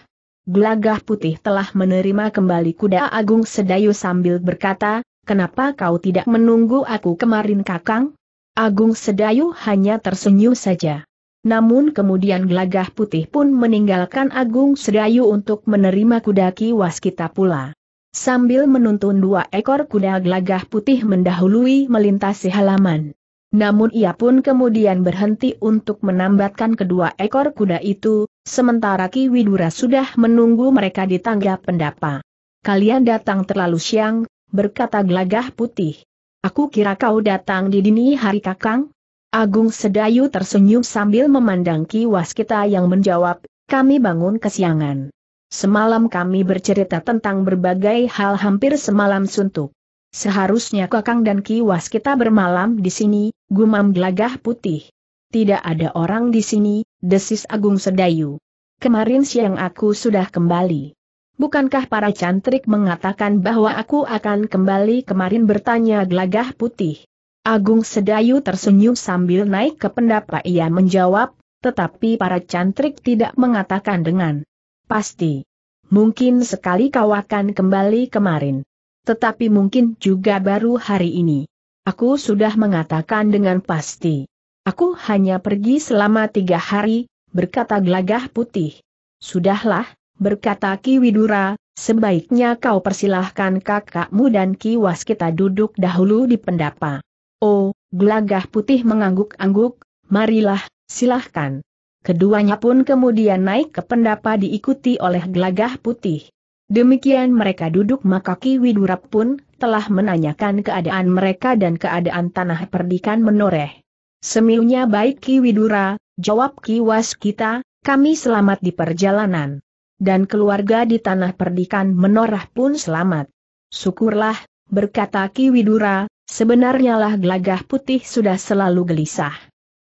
gelagah putih telah menerima kembali kuda Agung Sedayu sambil berkata, Kenapa kau tidak menunggu aku kemarin kakang? Agung Sedayu hanya tersenyum saja. Namun kemudian Glagah putih pun meninggalkan Agung Sedayu untuk menerima kuda kiwas kita pula. Sambil menuntun dua ekor kuda Glagah putih mendahului melintasi halaman. Namun ia pun kemudian berhenti untuk menambatkan kedua ekor kuda itu, sementara Ki Widura sudah menunggu mereka di tangga pendapa. Kalian datang terlalu siang, berkata gelagah putih. Aku kira kau datang di dini hari kakang? Agung Sedayu tersenyum sambil memandang Ki Waskita yang menjawab, kami bangun kesiangan. Semalam kami bercerita tentang berbagai hal hampir semalam suntuk. Seharusnya Kakang dan Ki Waskita bermalam di sini, gumam gelagah putih. Tidak ada orang di sini, desis Agung Sedayu. Kemarin siang aku sudah kembali. Bukankah para cantrik mengatakan bahwa aku akan kembali kemarin bertanya gelagah putih? Agung Sedayu tersenyum sambil naik ke pendapa ia menjawab, tetapi para cantrik tidak mengatakan dengan pasti. Mungkin sekali kau akan kembali kemarin. Tetapi mungkin juga baru hari ini. Aku sudah mengatakan dengan pasti. Aku hanya pergi selama tiga hari, berkata gelagah putih. Sudahlah, berkata Ki Widura, sebaiknya kau persilahkan kakakmu dan Ki Waskita duduk dahulu di pendapa. Oh, gelagah putih mengangguk-angguk, marilah, silahkan. Keduanya pun kemudian naik ke pendapa diikuti oleh gelagah putih. Demikian mereka duduk maka Ki Widura pun telah menanyakan keadaan mereka dan keadaan tanah perdikan menoreh. Semiunya baik Ki Widura, jawab Ki Waskita, kami selamat di perjalanan dan keluarga di tanah perdikan menorah pun selamat. Syukurlah, berkata Ki Widura, sebenarnya lah gelagah putih sudah selalu gelisah.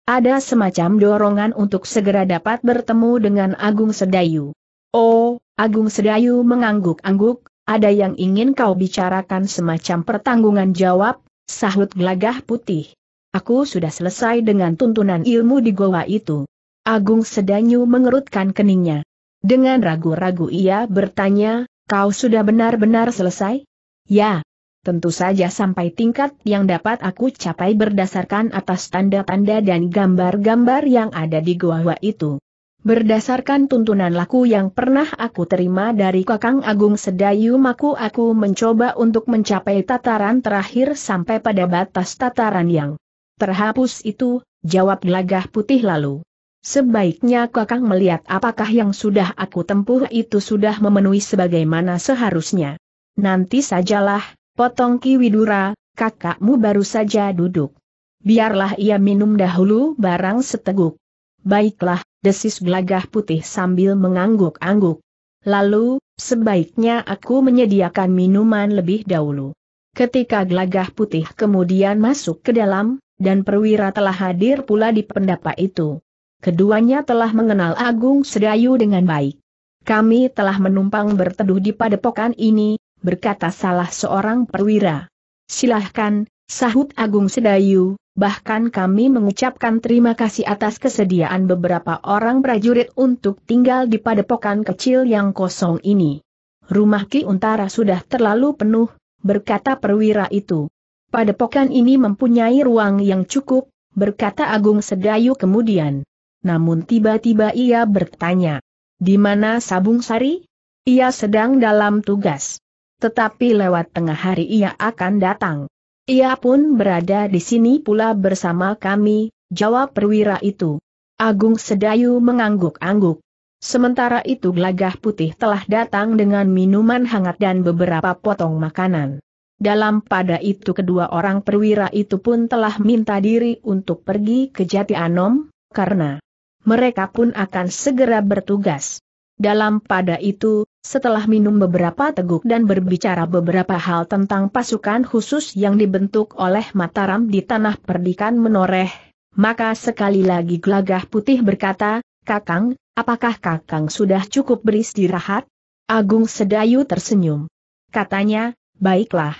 Ada semacam dorongan untuk segera dapat bertemu dengan Agung Sedayu. Oh, Agung Sedayu mengangguk-angguk, ada yang ingin kau bicarakan semacam pertanggungan jawab, sahut gelagah putih. Aku sudah selesai dengan tuntunan ilmu di goa itu. Agung Sedayu mengerutkan keningnya. Dengan ragu-ragu ia bertanya, kau sudah benar-benar selesai? Ya. Tentu saja sampai tingkat yang dapat aku capai berdasarkan atas tanda-tanda dan gambar-gambar yang ada di gua-gua itu. Berdasarkan tuntunan laku yang pernah aku terima dari Kakang Agung Sedayu Maku aku mencoba untuk mencapai tataran terakhir sampai pada batas tataran yang terhapus itu, jawab gelagah putih lalu. Sebaiknya kakang melihat apakah yang sudah aku tempuh itu sudah memenuhi sebagaimana seharusnya. Nanti sajalah, potong Ki Widura, kakakmu baru saja duduk. Biarlah ia minum dahulu barang seteguk. Baiklah, desis gelagah putih sambil mengangguk-angguk. Lalu, sebaiknya aku menyediakan minuman lebih dahulu. Ketika gelagah putih kemudian masuk ke dalam, dan perwira telah hadir pula di pendapa itu. Keduanya telah mengenal Agung Sedayu dengan baik. Kami telah menumpang berteduh di padepokan ini, berkata salah seorang perwira. Silahkan, sahut Agung Sedayu, bahkan kami mengucapkan terima kasih atas kesediaan beberapa orang prajurit untuk tinggal di padepokan kecil yang kosong ini. Rumah Ki Untara sudah terlalu penuh, berkata perwira itu. Padepokan ini mempunyai ruang yang cukup, berkata Agung Sedayu kemudian namun tiba-tiba ia bertanya, di mana Sabung Sari? Ia sedang dalam tugas. Tetapi lewat tengah hari ia akan datang. Ia pun berada di sini pula bersama kami, jawab perwira itu. Agung Sedayu mengangguk-angguk. Sementara itu gelagah putih telah datang dengan minuman hangat dan beberapa potong makanan. Dalam pada itu kedua orang perwira itu pun telah minta diri untuk pergi ke Jati Anom, karena mereka pun akan segera bertugas. Dalam pada itu, setelah minum beberapa teguk dan berbicara beberapa hal tentang pasukan khusus yang dibentuk oleh Mataram di tanah perdikan menoreh, maka sekali lagi Glagah putih berkata, Kakang, apakah Kakang sudah cukup beristirahat? Agung Sedayu tersenyum. Katanya, baiklah.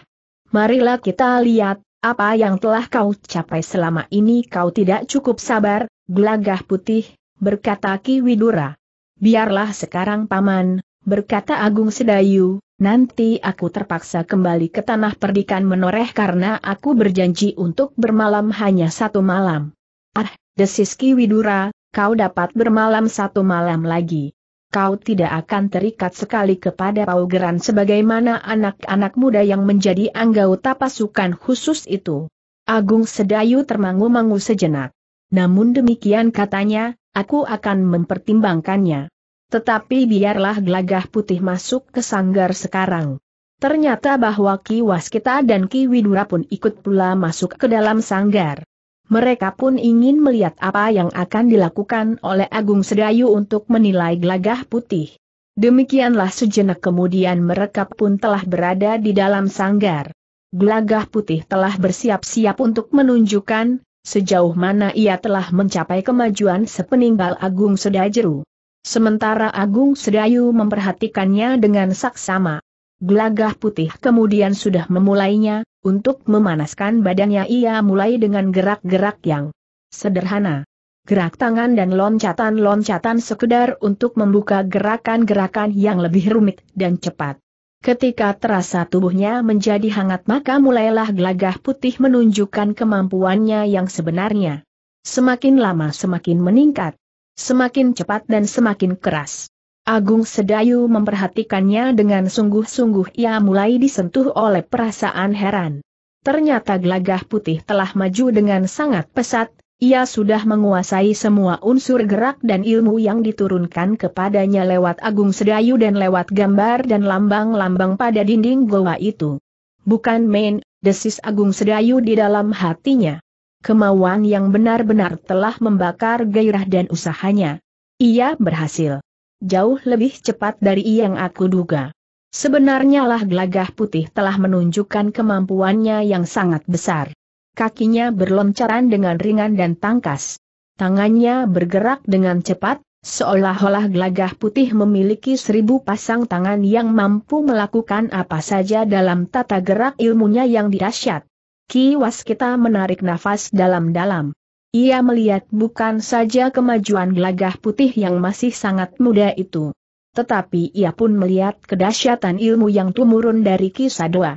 Marilah kita lihat, apa yang telah kau capai selama ini kau tidak cukup sabar, Gelagah putih, berkata Ki Widura. Biarlah sekarang paman, berkata Agung Sedayu, nanti aku terpaksa kembali ke tanah perdikan menoreh karena aku berjanji untuk bermalam hanya satu malam. Ah, desis Ki Widura, kau dapat bermalam satu malam lagi. Kau tidak akan terikat sekali kepada paugeran sebagaimana anak-anak muda yang menjadi anggota pasukan khusus itu. Agung Sedayu termangu-mangu sejenak. Namun demikian katanya, aku akan mempertimbangkannya. Tetapi biarlah gelagah putih masuk ke sanggar sekarang. Ternyata bahwa Ki Waskita dan Ki Widura pun ikut pula masuk ke dalam sanggar. Mereka pun ingin melihat apa yang akan dilakukan oleh Agung Sedayu untuk menilai gelagah putih. Demikianlah sejenak kemudian mereka pun telah berada di dalam sanggar. Gelagah putih telah bersiap-siap untuk menunjukkan sejauh mana ia telah mencapai kemajuan sepeninggal Agung Sedajeru. Sementara Agung Sedayu memperhatikannya dengan saksama. Gelagah putih kemudian sudah memulainya, untuk memanaskan badannya ia mulai dengan gerak-gerak yang sederhana. Gerak tangan dan loncatan-loncatan sekedar untuk membuka gerakan-gerakan yang lebih rumit dan cepat. Ketika terasa tubuhnya menjadi hangat maka mulailah gelagah putih menunjukkan kemampuannya yang sebenarnya. Semakin lama semakin meningkat, semakin cepat dan semakin keras. Agung Sedayu memperhatikannya dengan sungguh-sungguh ia mulai disentuh oleh perasaan heran. Ternyata gelagah putih telah maju dengan sangat pesat, ia sudah menguasai semua unsur gerak dan ilmu yang diturunkan kepadanya lewat Agung Sedayu dan lewat gambar dan lambang-lambang pada dinding goa itu. Bukan main, desis Agung Sedayu di dalam hatinya. Kemauan yang benar-benar telah membakar gairah dan usahanya. Ia berhasil. Jauh lebih cepat dari yang aku duga. Sebenarnya lah gelagah putih telah menunjukkan kemampuannya yang sangat besar kakinya berloncaran dengan ringan dan tangkas. Tangannya bergerak dengan cepat, seolah-olah gelagah putih memiliki seribu pasang tangan yang mampu melakukan apa saja dalam tata gerak ilmunya yang dirasyat. Ki Waskita menarik nafas dalam-dalam. Ia melihat bukan saja kemajuan gelagah putih yang masih sangat muda itu. Tetapi ia pun melihat kedahsyatan ilmu yang tumurun dari Kisadua.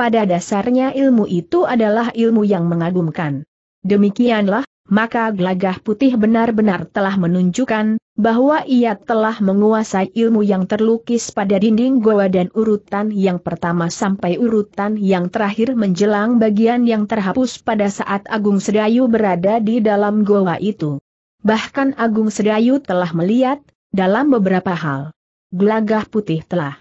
Pada dasarnya ilmu itu adalah ilmu yang mengagumkan. Demikianlah, maka gelagah putih benar-benar telah menunjukkan bahwa ia telah menguasai ilmu yang terlukis pada dinding goa dan urutan yang pertama sampai urutan yang terakhir menjelang bagian yang terhapus pada saat Agung Sedayu berada di dalam goa itu. Bahkan Agung Sedayu telah melihat, dalam beberapa hal, gelagah putih telah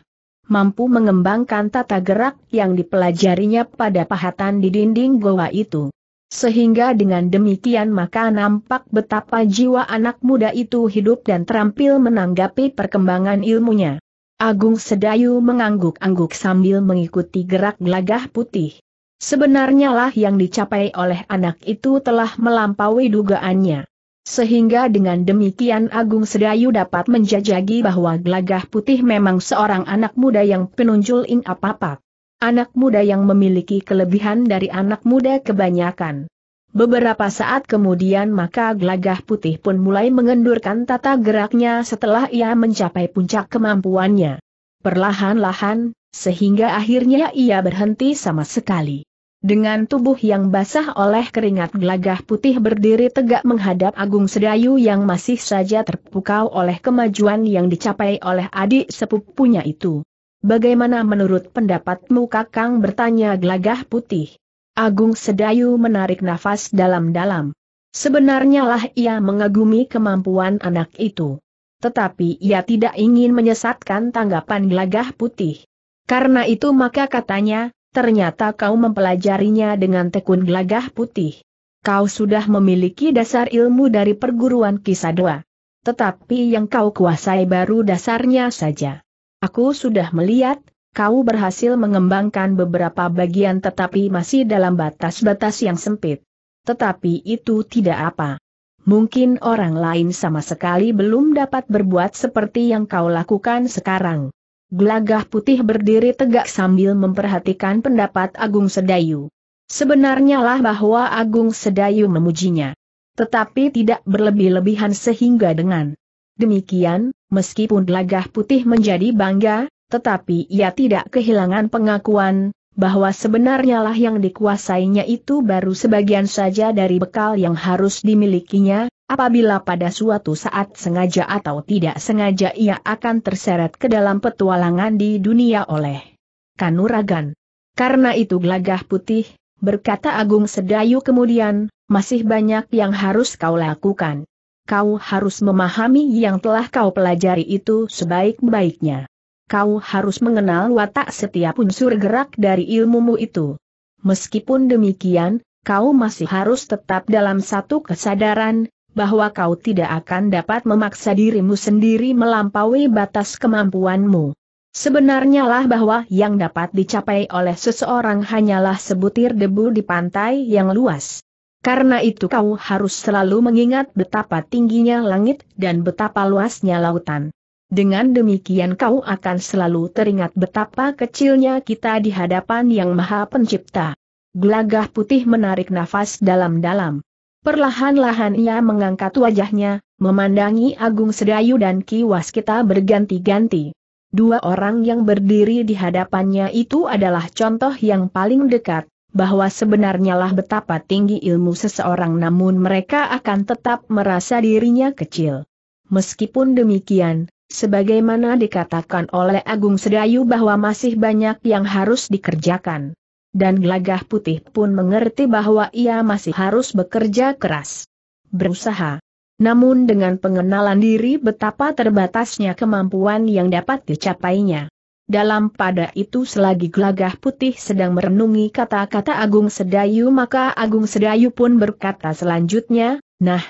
mampu mengembangkan tata gerak yang dipelajarinya pada pahatan di dinding goa itu. Sehingga dengan demikian maka nampak betapa jiwa anak muda itu hidup dan terampil menanggapi perkembangan ilmunya. Agung Sedayu mengangguk-angguk sambil mengikuti gerak gelagah putih. Sebenarnya lah yang dicapai oleh anak itu telah melampaui dugaannya. Sehingga dengan demikian Agung Sedayu dapat menjajagi bahwa Gelagah Putih memang seorang anak muda yang penunjul ing apa apa, Anak muda yang memiliki kelebihan dari anak muda kebanyakan. Beberapa saat kemudian maka gelagah putih pun mulai mengendurkan tata geraknya setelah ia mencapai puncak kemampuannya. Perlahan-lahan, sehingga akhirnya ia berhenti sama sekali. Dengan tubuh yang basah oleh keringat gelagah putih berdiri tegak menghadap Agung Sedayu yang masih saja terpukau oleh kemajuan yang dicapai oleh adik sepupunya itu. Bagaimana menurut pendapatmu kakang bertanya gelagah putih? Agung Sedayu menarik nafas dalam-dalam. Sebenarnya lah ia mengagumi kemampuan anak itu. Tetapi ia tidak ingin menyesatkan tanggapan gelagah putih. Karena itu maka katanya, ternyata kau mempelajarinya dengan tekun gelagah putih. Kau sudah memiliki dasar ilmu dari perguruan Kisadwa. Tetapi yang kau kuasai baru dasarnya saja. Aku sudah melihat, kau berhasil mengembangkan beberapa bagian tetapi masih dalam batas-batas yang sempit. Tetapi itu tidak apa. Mungkin orang lain sama sekali belum dapat berbuat seperti yang kau lakukan sekarang. Gelagah putih berdiri tegak sambil memperhatikan pendapat Agung Sedayu. Sebenarnya lah bahwa Agung Sedayu memujinya. Tetapi tidak berlebih-lebihan sehingga dengan demikian, meskipun Gelagah putih menjadi bangga, tetapi ia tidak kehilangan pengakuan bahwa sebenarnya lah yang dikuasainya itu baru sebagian saja dari bekal yang harus dimilikinya, Apabila pada suatu saat sengaja atau tidak sengaja ia akan terseret ke dalam petualangan di dunia oleh kanuragan. Karena itu gelagah putih, berkata Agung Sedayu kemudian, masih banyak yang harus kau lakukan. Kau harus memahami yang telah kau pelajari itu sebaik-baiknya. Kau harus mengenal watak setiap unsur gerak dari ilmumu itu. Meskipun demikian, kau masih harus tetap dalam satu kesadaran, bahwa kau tidak akan dapat memaksa dirimu sendiri melampaui batas kemampuanmu. Sebenarnya lah bahwa yang dapat dicapai oleh seseorang hanyalah sebutir debu di pantai yang luas. Karena itu kau harus selalu mengingat betapa tingginya langit dan betapa luasnya lautan. Dengan demikian kau akan selalu teringat betapa kecilnya kita di hadapan yang maha pencipta. Gelagah putih menarik nafas dalam-dalam. Perlahan-lahan ia mengangkat wajahnya, memandangi Agung Sedayu dan Ki Waskita berganti-ganti. Dua orang yang berdiri di hadapannya itu adalah contoh yang paling dekat, bahwa sebenarnya lah betapa tinggi ilmu seseorang namun mereka akan tetap merasa dirinya kecil. Meskipun demikian, sebagaimana dikatakan oleh Agung Sedayu bahwa masih banyak yang harus dikerjakan dan gelagah putih pun mengerti bahwa ia masih harus bekerja keras. Berusaha. Namun dengan pengenalan diri betapa terbatasnya kemampuan yang dapat dicapainya. Dalam pada itu selagi gelagah putih sedang merenungi kata-kata Agung Sedayu maka Agung Sedayu pun berkata selanjutnya, Nah,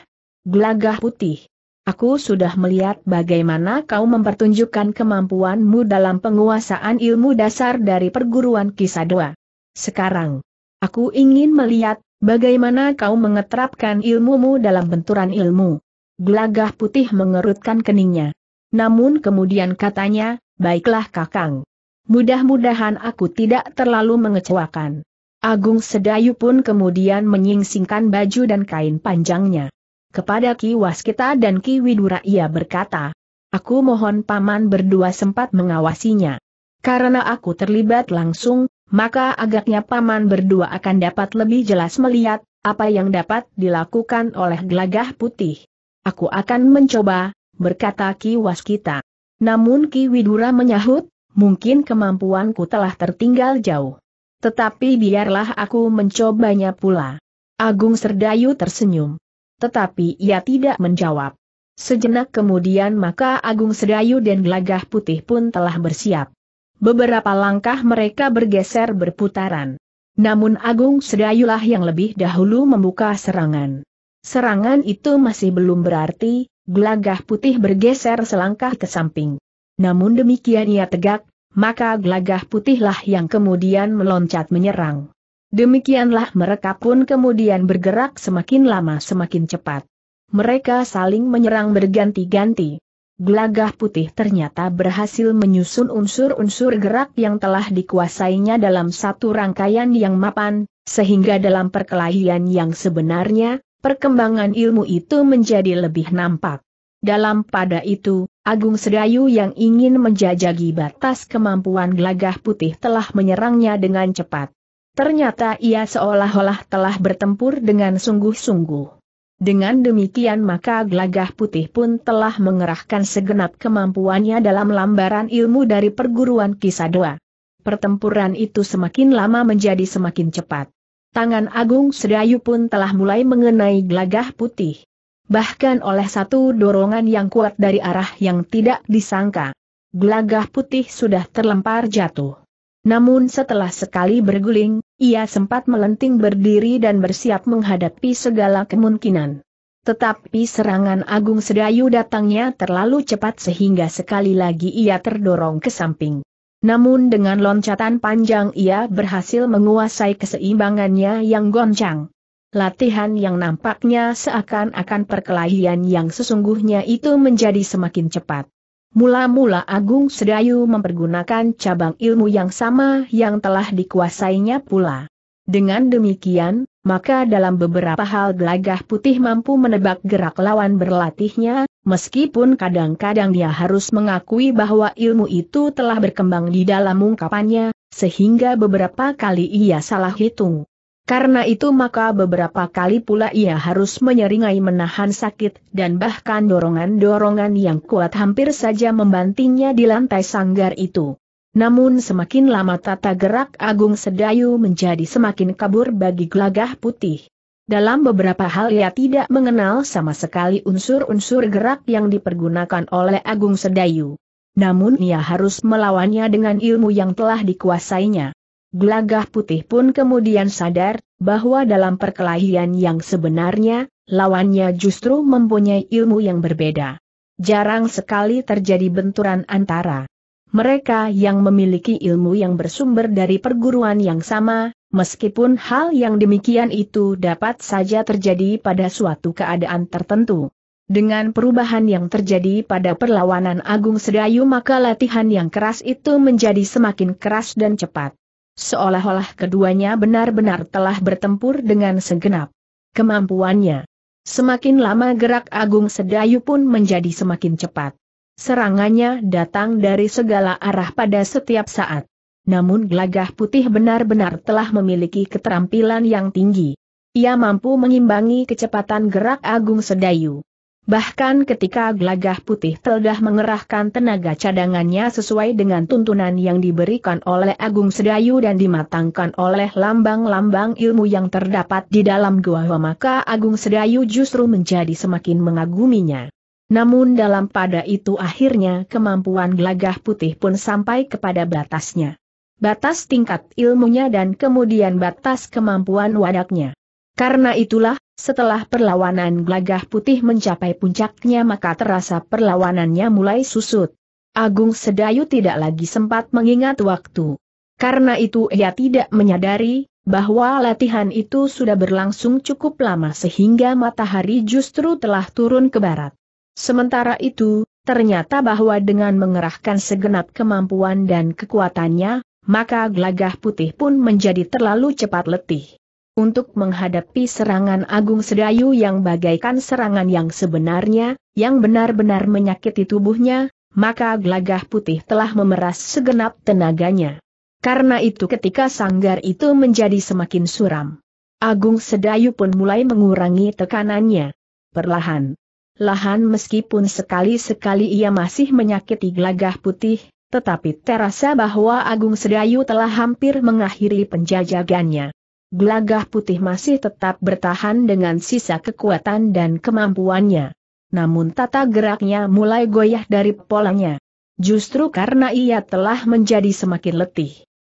gelagah putih, aku sudah melihat bagaimana kau mempertunjukkan kemampuanmu dalam penguasaan ilmu dasar dari perguruan Kisadwa. Sekarang, aku ingin melihat bagaimana kau mengetrapkan ilmumu dalam benturan ilmu. Gelagah putih mengerutkan keningnya. Namun kemudian katanya, baiklah kakang. Mudah-mudahan aku tidak terlalu mengecewakan. Agung Sedayu pun kemudian menyingsingkan baju dan kain panjangnya. Kepada Ki Waskita dan Ki Widura ia berkata, Aku mohon paman berdua sempat mengawasinya. Karena aku terlibat langsung, maka agaknya paman berdua akan dapat lebih jelas melihat apa yang dapat dilakukan oleh gelagah putih. Aku akan mencoba, berkata Ki Waskita. Namun Ki Widura menyahut, mungkin kemampuanku telah tertinggal jauh. Tetapi biarlah aku mencobanya pula. Agung Serdayu tersenyum. Tetapi ia tidak menjawab. Sejenak kemudian maka Agung Serdayu dan Gelagah Putih pun telah bersiap. Beberapa langkah mereka bergeser berputaran. Namun Agung Sedayulah yang lebih dahulu membuka serangan. Serangan itu masih belum berarti, Glagah putih bergeser selangkah ke samping. Namun demikian ia tegak, maka gelagah putihlah yang kemudian meloncat menyerang. Demikianlah mereka pun kemudian bergerak semakin lama semakin cepat. Mereka saling menyerang berganti-ganti. Gelagah putih ternyata berhasil menyusun unsur-unsur gerak yang telah dikuasainya dalam satu rangkaian yang mapan, sehingga dalam perkelahian yang sebenarnya, perkembangan ilmu itu menjadi lebih nampak. Dalam pada itu, Agung Sedayu yang ingin menjajagi batas kemampuan gelagah putih telah menyerangnya dengan cepat. Ternyata ia seolah-olah telah bertempur dengan sungguh-sungguh. Dengan demikian maka Glagah Putih pun telah mengerahkan segenap kemampuannya dalam lambaran ilmu dari perguruan Kisadoa. Pertempuran itu semakin lama menjadi semakin cepat. Tangan Agung Sedayu pun telah mulai mengenai Glagah Putih. Bahkan oleh satu dorongan yang kuat dari arah yang tidak disangka. Glagah Putih sudah terlempar jatuh. Namun setelah sekali berguling, ia sempat melenting berdiri dan bersiap menghadapi segala kemungkinan. Tetapi serangan Agung Sedayu datangnya terlalu cepat sehingga sekali lagi ia terdorong ke samping. Namun dengan loncatan panjang ia berhasil menguasai keseimbangannya yang goncang. Latihan yang nampaknya seakan-akan perkelahian yang sesungguhnya itu menjadi semakin cepat. Mula-mula Agung Sedayu mempergunakan cabang ilmu yang sama yang telah dikuasainya pula. Dengan demikian, maka dalam beberapa hal gelagah putih mampu menebak gerak lawan berlatihnya, meskipun kadang-kadang dia harus mengakui bahwa ilmu itu telah berkembang di dalam ungkapannya, sehingga beberapa kali ia salah hitung. Karena itu maka beberapa kali pula ia harus menyeringai menahan sakit dan bahkan dorongan-dorongan yang kuat hampir saja membantingnya di lantai sanggar itu. Namun semakin lama tata gerak Agung Sedayu menjadi semakin kabur bagi gelagah putih. Dalam beberapa hal ia tidak mengenal sama sekali unsur-unsur gerak yang dipergunakan oleh Agung Sedayu. Namun ia harus melawannya dengan ilmu yang telah dikuasainya. Gelagah putih pun kemudian sadar, bahwa dalam perkelahian yang sebenarnya, lawannya justru mempunyai ilmu yang berbeda. Jarang sekali terjadi benturan antara mereka yang memiliki ilmu yang bersumber dari perguruan yang sama, meskipun hal yang demikian itu dapat saja terjadi pada suatu keadaan tertentu. Dengan perubahan yang terjadi pada perlawanan Agung Sedayu maka latihan yang keras itu menjadi semakin keras dan cepat. Seolah-olah keduanya benar-benar telah bertempur dengan segenap kemampuannya. Semakin lama gerak Agung Sedayu pun menjadi semakin cepat. Serangannya datang dari segala arah pada setiap saat. Namun gelagah putih benar-benar telah memiliki keterampilan yang tinggi. Ia mampu mengimbangi kecepatan gerak Agung Sedayu. Bahkan ketika Glagah putih telah mengerahkan tenaga cadangannya sesuai dengan tuntunan yang diberikan oleh Agung Sedayu dan dimatangkan oleh lambang-lambang ilmu yang terdapat di dalam gua maka Agung Sedayu justru menjadi semakin mengaguminya. Namun dalam pada itu akhirnya kemampuan Glagah putih pun sampai kepada batasnya. Batas tingkat ilmunya dan kemudian batas kemampuan wadaknya. Karena itulah, setelah perlawanan glagah putih mencapai puncaknya maka terasa perlawanannya mulai susut. Agung Sedayu tidak lagi sempat mengingat waktu. Karena itu ia tidak menyadari, bahwa latihan itu sudah berlangsung cukup lama sehingga matahari justru telah turun ke barat. Sementara itu, ternyata bahwa dengan mengerahkan segenap kemampuan dan kekuatannya, maka glagah putih pun menjadi terlalu cepat letih untuk menghadapi serangan Agung Sedayu yang bagaikan serangan yang sebenarnya, yang benar-benar menyakiti tubuhnya, maka Glagah putih telah memeras segenap tenaganya. Karena itu ketika sanggar itu menjadi semakin suram. Agung Sedayu pun mulai mengurangi tekanannya. Perlahan. Lahan meskipun sekali-sekali ia masih menyakiti Glagah putih, tetapi terasa bahwa Agung Sedayu telah hampir mengakhiri penjajagannya gelagah putih masih tetap bertahan dengan sisa kekuatan dan kemampuannya. Namun tata geraknya mulai goyah dari polanya. Justru karena ia telah menjadi semakin letih.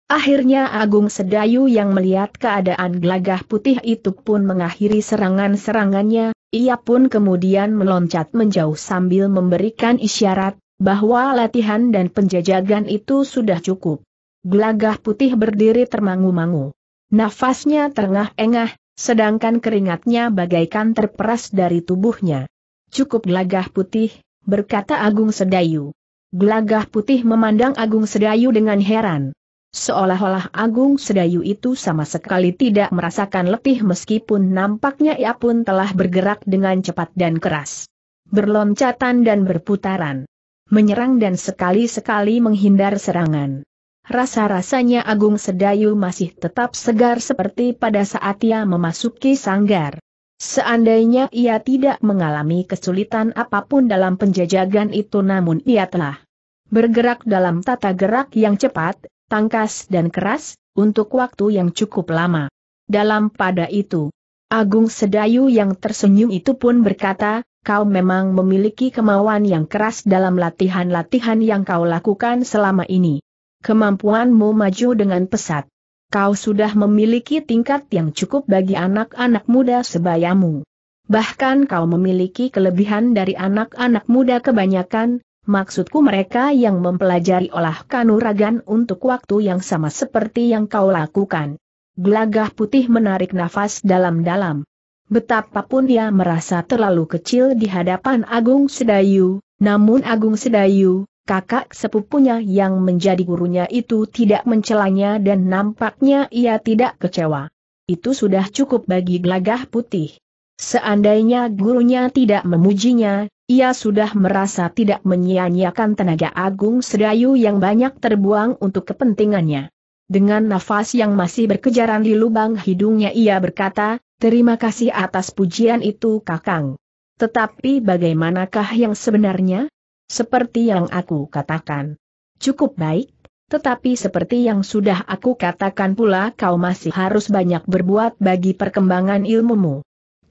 Akhirnya Agung Sedayu yang melihat keadaan gelagah putih itu pun mengakhiri serangan-serangannya, ia pun kemudian meloncat menjauh sambil memberikan isyarat, bahwa latihan dan penjajagan itu sudah cukup. Gelagah putih berdiri termangu-mangu nafasnya terengah-engah, sedangkan keringatnya bagaikan terperas dari tubuhnya. Cukup gelagah putih, berkata Agung Sedayu. Gelagah putih memandang Agung Sedayu dengan heran. Seolah-olah Agung Sedayu itu sama sekali tidak merasakan letih meskipun nampaknya ia pun telah bergerak dengan cepat dan keras. Berloncatan dan berputaran. Menyerang dan sekali-sekali menghindar serangan. Rasa-rasanya Agung Sedayu masih tetap segar seperti pada saat ia memasuki sanggar. Seandainya ia tidak mengalami kesulitan apapun dalam penjajagan itu namun ia telah bergerak dalam tata gerak yang cepat, tangkas dan keras, untuk waktu yang cukup lama. Dalam pada itu, Agung Sedayu yang tersenyum itu pun berkata, kau memang memiliki kemauan yang keras dalam latihan-latihan yang kau lakukan selama ini kemampuanmu maju dengan pesat. Kau sudah memiliki tingkat yang cukup bagi anak-anak muda sebayamu. Bahkan kau memiliki kelebihan dari anak-anak muda kebanyakan, maksudku mereka yang mempelajari olah kanuragan untuk waktu yang sama seperti yang kau lakukan. Gelagah putih menarik nafas dalam-dalam. Betapapun dia merasa terlalu kecil di hadapan Agung Sedayu, namun Agung Sedayu, kakak sepupunya yang menjadi gurunya itu tidak mencelanya dan nampaknya ia tidak kecewa. Itu sudah cukup bagi gelagah putih. Seandainya gurunya tidak memujinya, ia sudah merasa tidak menyia-nyiakan tenaga agung sedayu yang banyak terbuang untuk kepentingannya. Dengan nafas yang masih berkejaran di lubang hidungnya ia berkata, terima kasih atas pujian itu kakang. Tetapi bagaimanakah yang sebenarnya? Seperti yang aku katakan. Cukup baik, tetapi seperti yang sudah aku katakan pula kau masih harus banyak berbuat bagi perkembangan ilmumu.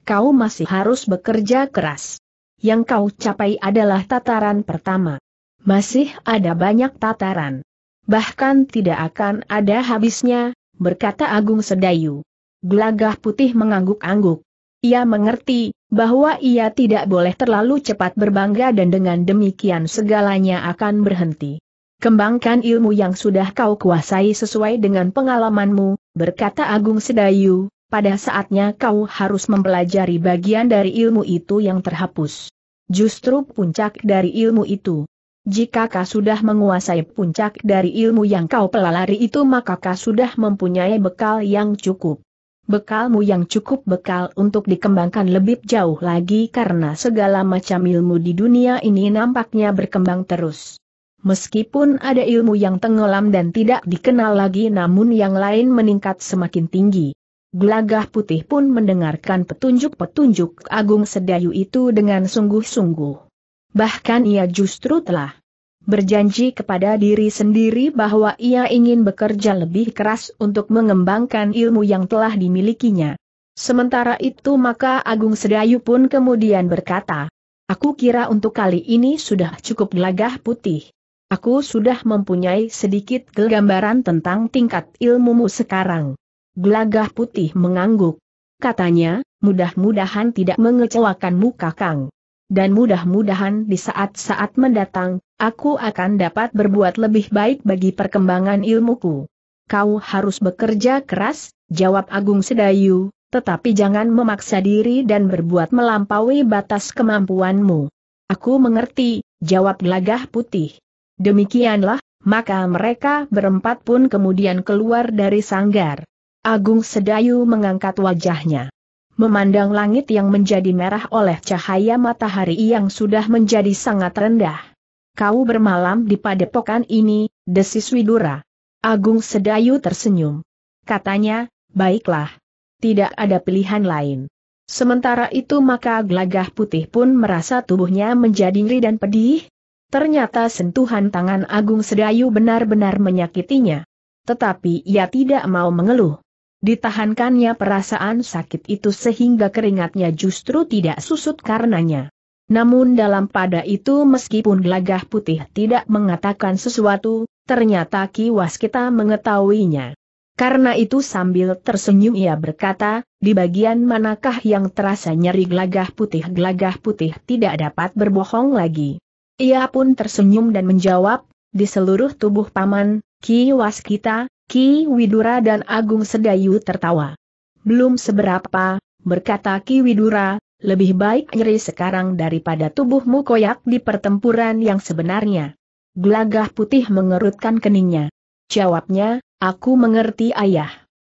Kau masih harus bekerja keras. Yang kau capai adalah tataran pertama. Masih ada banyak tataran. Bahkan tidak akan ada habisnya, berkata Agung Sedayu. Gelagah putih mengangguk-angguk. Ia mengerti bahwa ia tidak boleh terlalu cepat berbangga dan dengan demikian segalanya akan berhenti. Kembangkan ilmu yang sudah kau kuasai sesuai dengan pengalamanmu, berkata Agung Sedayu, pada saatnya kau harus mempelajari bagian dari ilmu itu yang terhapus. Justru puncak dari ilmu itu. Jika kau sudah menguasai puncak dari ilmu yang kau pelalari itu maka kau sudah mempunyai bekal yang cukup bekalmu yang cukup bekal untuk dikembangkan lebih jauh lagi karena segala macam ilmu di dunia ini nampaknya berkembang terus. Meskipun ada ilmu yang tenggelam dan tidak dikenal lagi namun yang lain meningkat semakin tinggi. Gelagah putih pun mendengarkan petunjuk-petunjuk agung sedayu itu dengan sungguh-sungguh. Bahkan ia justru telah berjanji kepada diri sendiri bahwa ia ingin bekerja lebih keras untuk mengembangkan ilmu yang telah dimilikinya. Sementara itu maka Agung Sedayu pun kemudian berkata, Aku kira untuk kali ini sudah cukup gelagah putih. Aku sudah mempunyai sedikit gambaran tentang tingkat ilmumu sekarang. Gelagah putih mengangguk. Katanya, mudah-mudahan tidak mengecewakanmu kakang dan mudah-mudahan di saat-saat mendatang, aku akan dapat berbuat lebih baik bagi perkembangan ilmuku. Kau harus bekerja keras, jawab Agung Sedayu, tetapi jangan memaksa diri dan berbuat melampaui batas kemampuanmu. Aku mengerti, jawab Gelagah Putih. Demikianlah, maka mereka berempat pun kemudian keluar dari sanggar. Agung Sedayu mengangkat wajahnya memandang langit yang menjadi merah oleh cahaya matahari yang sudah menjadi sangat rendah. Kau bermalam di padepokan ini, desis Widura. Agung Sedayu tersenyum. Katanya, baiklah. Tidak ada pilihan lain. Sementara itu maka gelagah putih pun merasa tubuhnya menjadi ngeri dan pedih. Ternyata sentuhan tangan Agung Sedayu benar-benar menyakitinya. Tetapi ia tidak mau mengeluh. Ditahankannya perasaan sakit itu sehingga keringatnya justru tidak susut karenanya. Namun dalam pada itu meskipun gelagah putih tidak mengatakan sesuatu, ternyata Ki Waskita mengetahuinya. Karena itu sambil tersenyum ia berkata, di bagian manakah yang terasa nyeri gelagah putih gelagah putih tidak dapat berbohong lagi. Ia pun tersenyum dan menjawab, di seluruh tubuh paman, Ki Waskita. Ki Widura dan Agung Sedayu tertawa. Belum seberapa, berkata Ki Widura, lebih baik nyeri sekarang daripada tubuhmu koyak di pertempuran yang sebenarnya. Glagah putih mengerutkan keningnya. Jawabnya, aku mengerti ayah.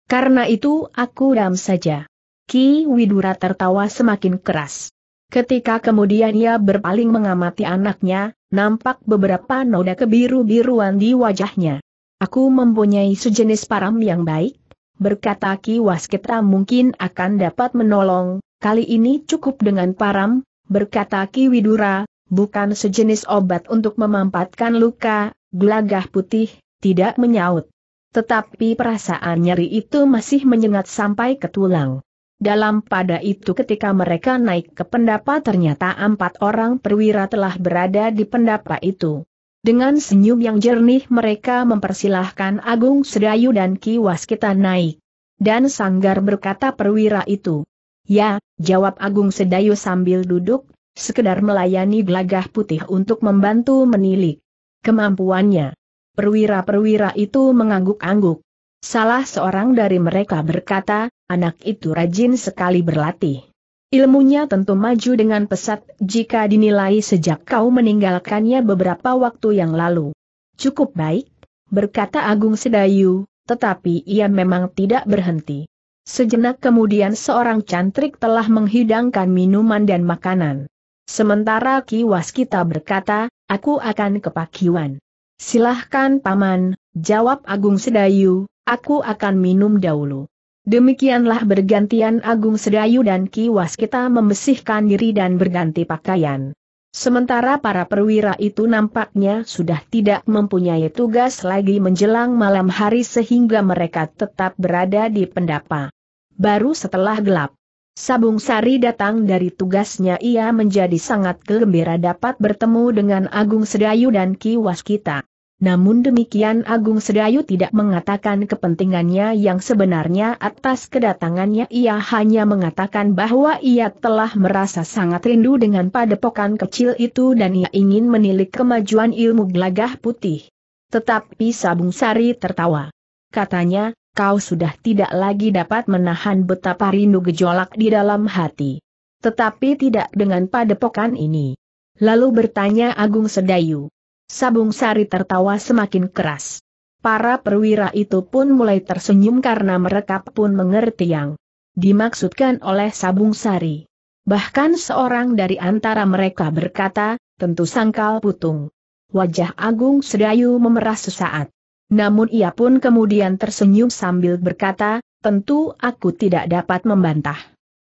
Karena itu aku dam saja. Ki Widura tertawa semakin keras. Ketika kemudian ia berpaling mengamati anaknya, nampak beberapa noda kebiru-biruan di wajahnya. Aku mempunyai sejenis param yang baik, berkata Ki Waskita mungkin akan dapat menolong, kali ini cukup dengan param, berkata Ki Widura, bukan sejenis obat untuk memampatkan luka, gelagah putih, tidak menyaut. Tetapi perasaan nyeri itu masih menyengat sampai ke tulang. Dalam pada itu ketika mereka naik ke pendapa ternyata empat orang perwira telah berada di pendapa itu. Dengan senyum yang jernih mereka mempersilahkan Agung Sedayu dan Ki Waskita naik. Dan Sanggar berkata perwira itu. Ya, jawab Agung Sedayu sambil duduk, sekedar melayani gelagah putih untuk membantu menilik kemampuannya. Perwira-perwira itu mengangguk-angguk. Salah seorang dari mereka berkata, anak itu rajin sekali berlatih. Ilmunya tentu maju dengan pesat jika dinilai sejak kau meninggalkannya beberapa waktu yang lalu. Cukup baik, berkata Agung Sedayu, tetapi ia memang tidak berhenti. Sejenak kemudian seorang cantrik telah menghidangkan minuman dan makanan. Sementara Ki Waskita berkata, aku akan ke Pakiwan. Silahkan paman, jawab Agung Sedayu, aku akan minum dahulu. Demikianlah bergantian Agung Sedayu dan Ki Waskita membesihkan diri dan berganti pakaian. Sementara para perwira itu nampaknya sudah tidak mempunyai tugas lagi menjelang malam hari sehingga mereka tetap berada di pendapa. Baru setelah gelap, Sabung Sari datang dari tugasnya ia menjadi sangat gembira dapat bertemu dengan Agung Sedayu dan Ki Waskita. Namun demikian Agung Sedayu tidak mengatakan kepentingannya yang sebenarnya atas kedatangannya ia hanya mengatakan bahwa ia telah merasa sangat rindu dengan padepokan kecil itu dan ia ingin menilik kemajuan ilmu gelagah putih. Tetapi Sabung Sari tertawa. Katanya, kau sudah tidak lagi dapat menahan betapa rindu gejolak di dalam hati. Tetapi tidak dengan padepokan ini. Lalu bertanya Agung Sedayu, Sabung Sari tertawa semakin keras. Para perwira itu pun mulai tersenyum karena mereka pun mengerti yang dimaksudkan oleh Sabung Sari. Bahkan seorang dari antara mereka berkata, tentu sangkal putung. Wajah Agung Sedayu memerah sesaat. Namun ia pun kemudian tersenyum sambil berkata, tentu aku tidak dapat membantah.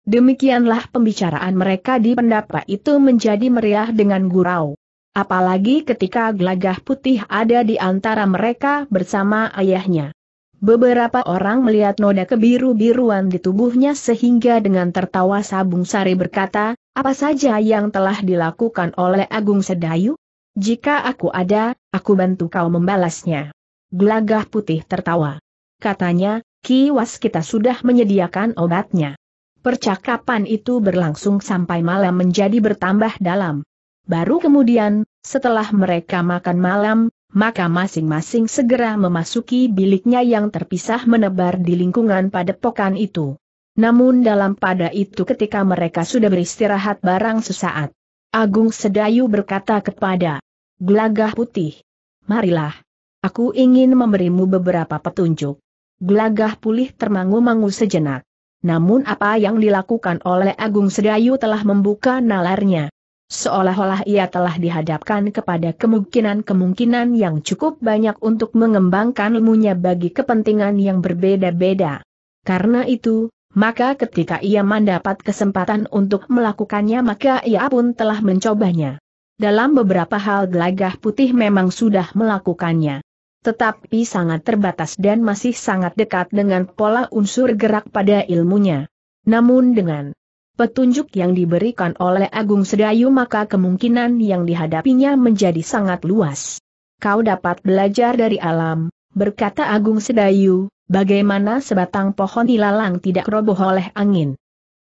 Demikianlah pembicaraan mereka di pendapa itu menjadi meriah dengan gurau. Apalagi ketika gelagah putih ada di antara mereka bersama ayahnya. Beberapa orang melihat noda kebiru-biruan di tubuhnya sehingga dengan tertawa Sabung Sari berkata, apa saja yang telah dilakukan oleh Agung Sedayu? Jika aku ada, aku bantu kau membalasnya. Gelagah putih tertawa. Katanya, kiwas kita sudah menyediakan obatnya. Percakapan itu berlangsung sampai malam menjadi bertambah dalam. Baru kemudian, setelah mereka makan malam, maka masing-masing segera memasuki biliknya yang terpisah menebar di lingkungan padepokan itu. Namun dalam pada itu ketika mereka sudah beristirahat barang sesaat, Agung Sedayu berkata kepada Glagah Putih, Marilah, aku ingin memberimu beberapa petunjuk. Glagah Pulih termangu-mangu sejenak. Namun apa yang dilakukan oleh Agung Sedayu telah membuka nalarnya seolah-olah ia telah dihadapkan kepada kemungkinan-kemungkinan yang cukup banyak untuk mengembangkan ilmunya bagi kepentingan yang berbeda-beda. Karena itu, maka ketika ia mendapat kesempatan untuk melakukannya maka ia pun telah mencobanya. Dalam beberapa hal gelagah putih memang sudah melakukannya. Tetapi sangat terbatas dan masih sangat dekat dengan pola unsur gerak pada ilmunya. Namun dengan petunjuk yang diberikan oleh Agung Sedayu maka kemungkinan yang dihadapinya menjadi sangat luas. Kau dapat belajar dari alam, berkata Agung Sedayu, bagaimana sebatang pohon ilalang tidak roboh oleh angin.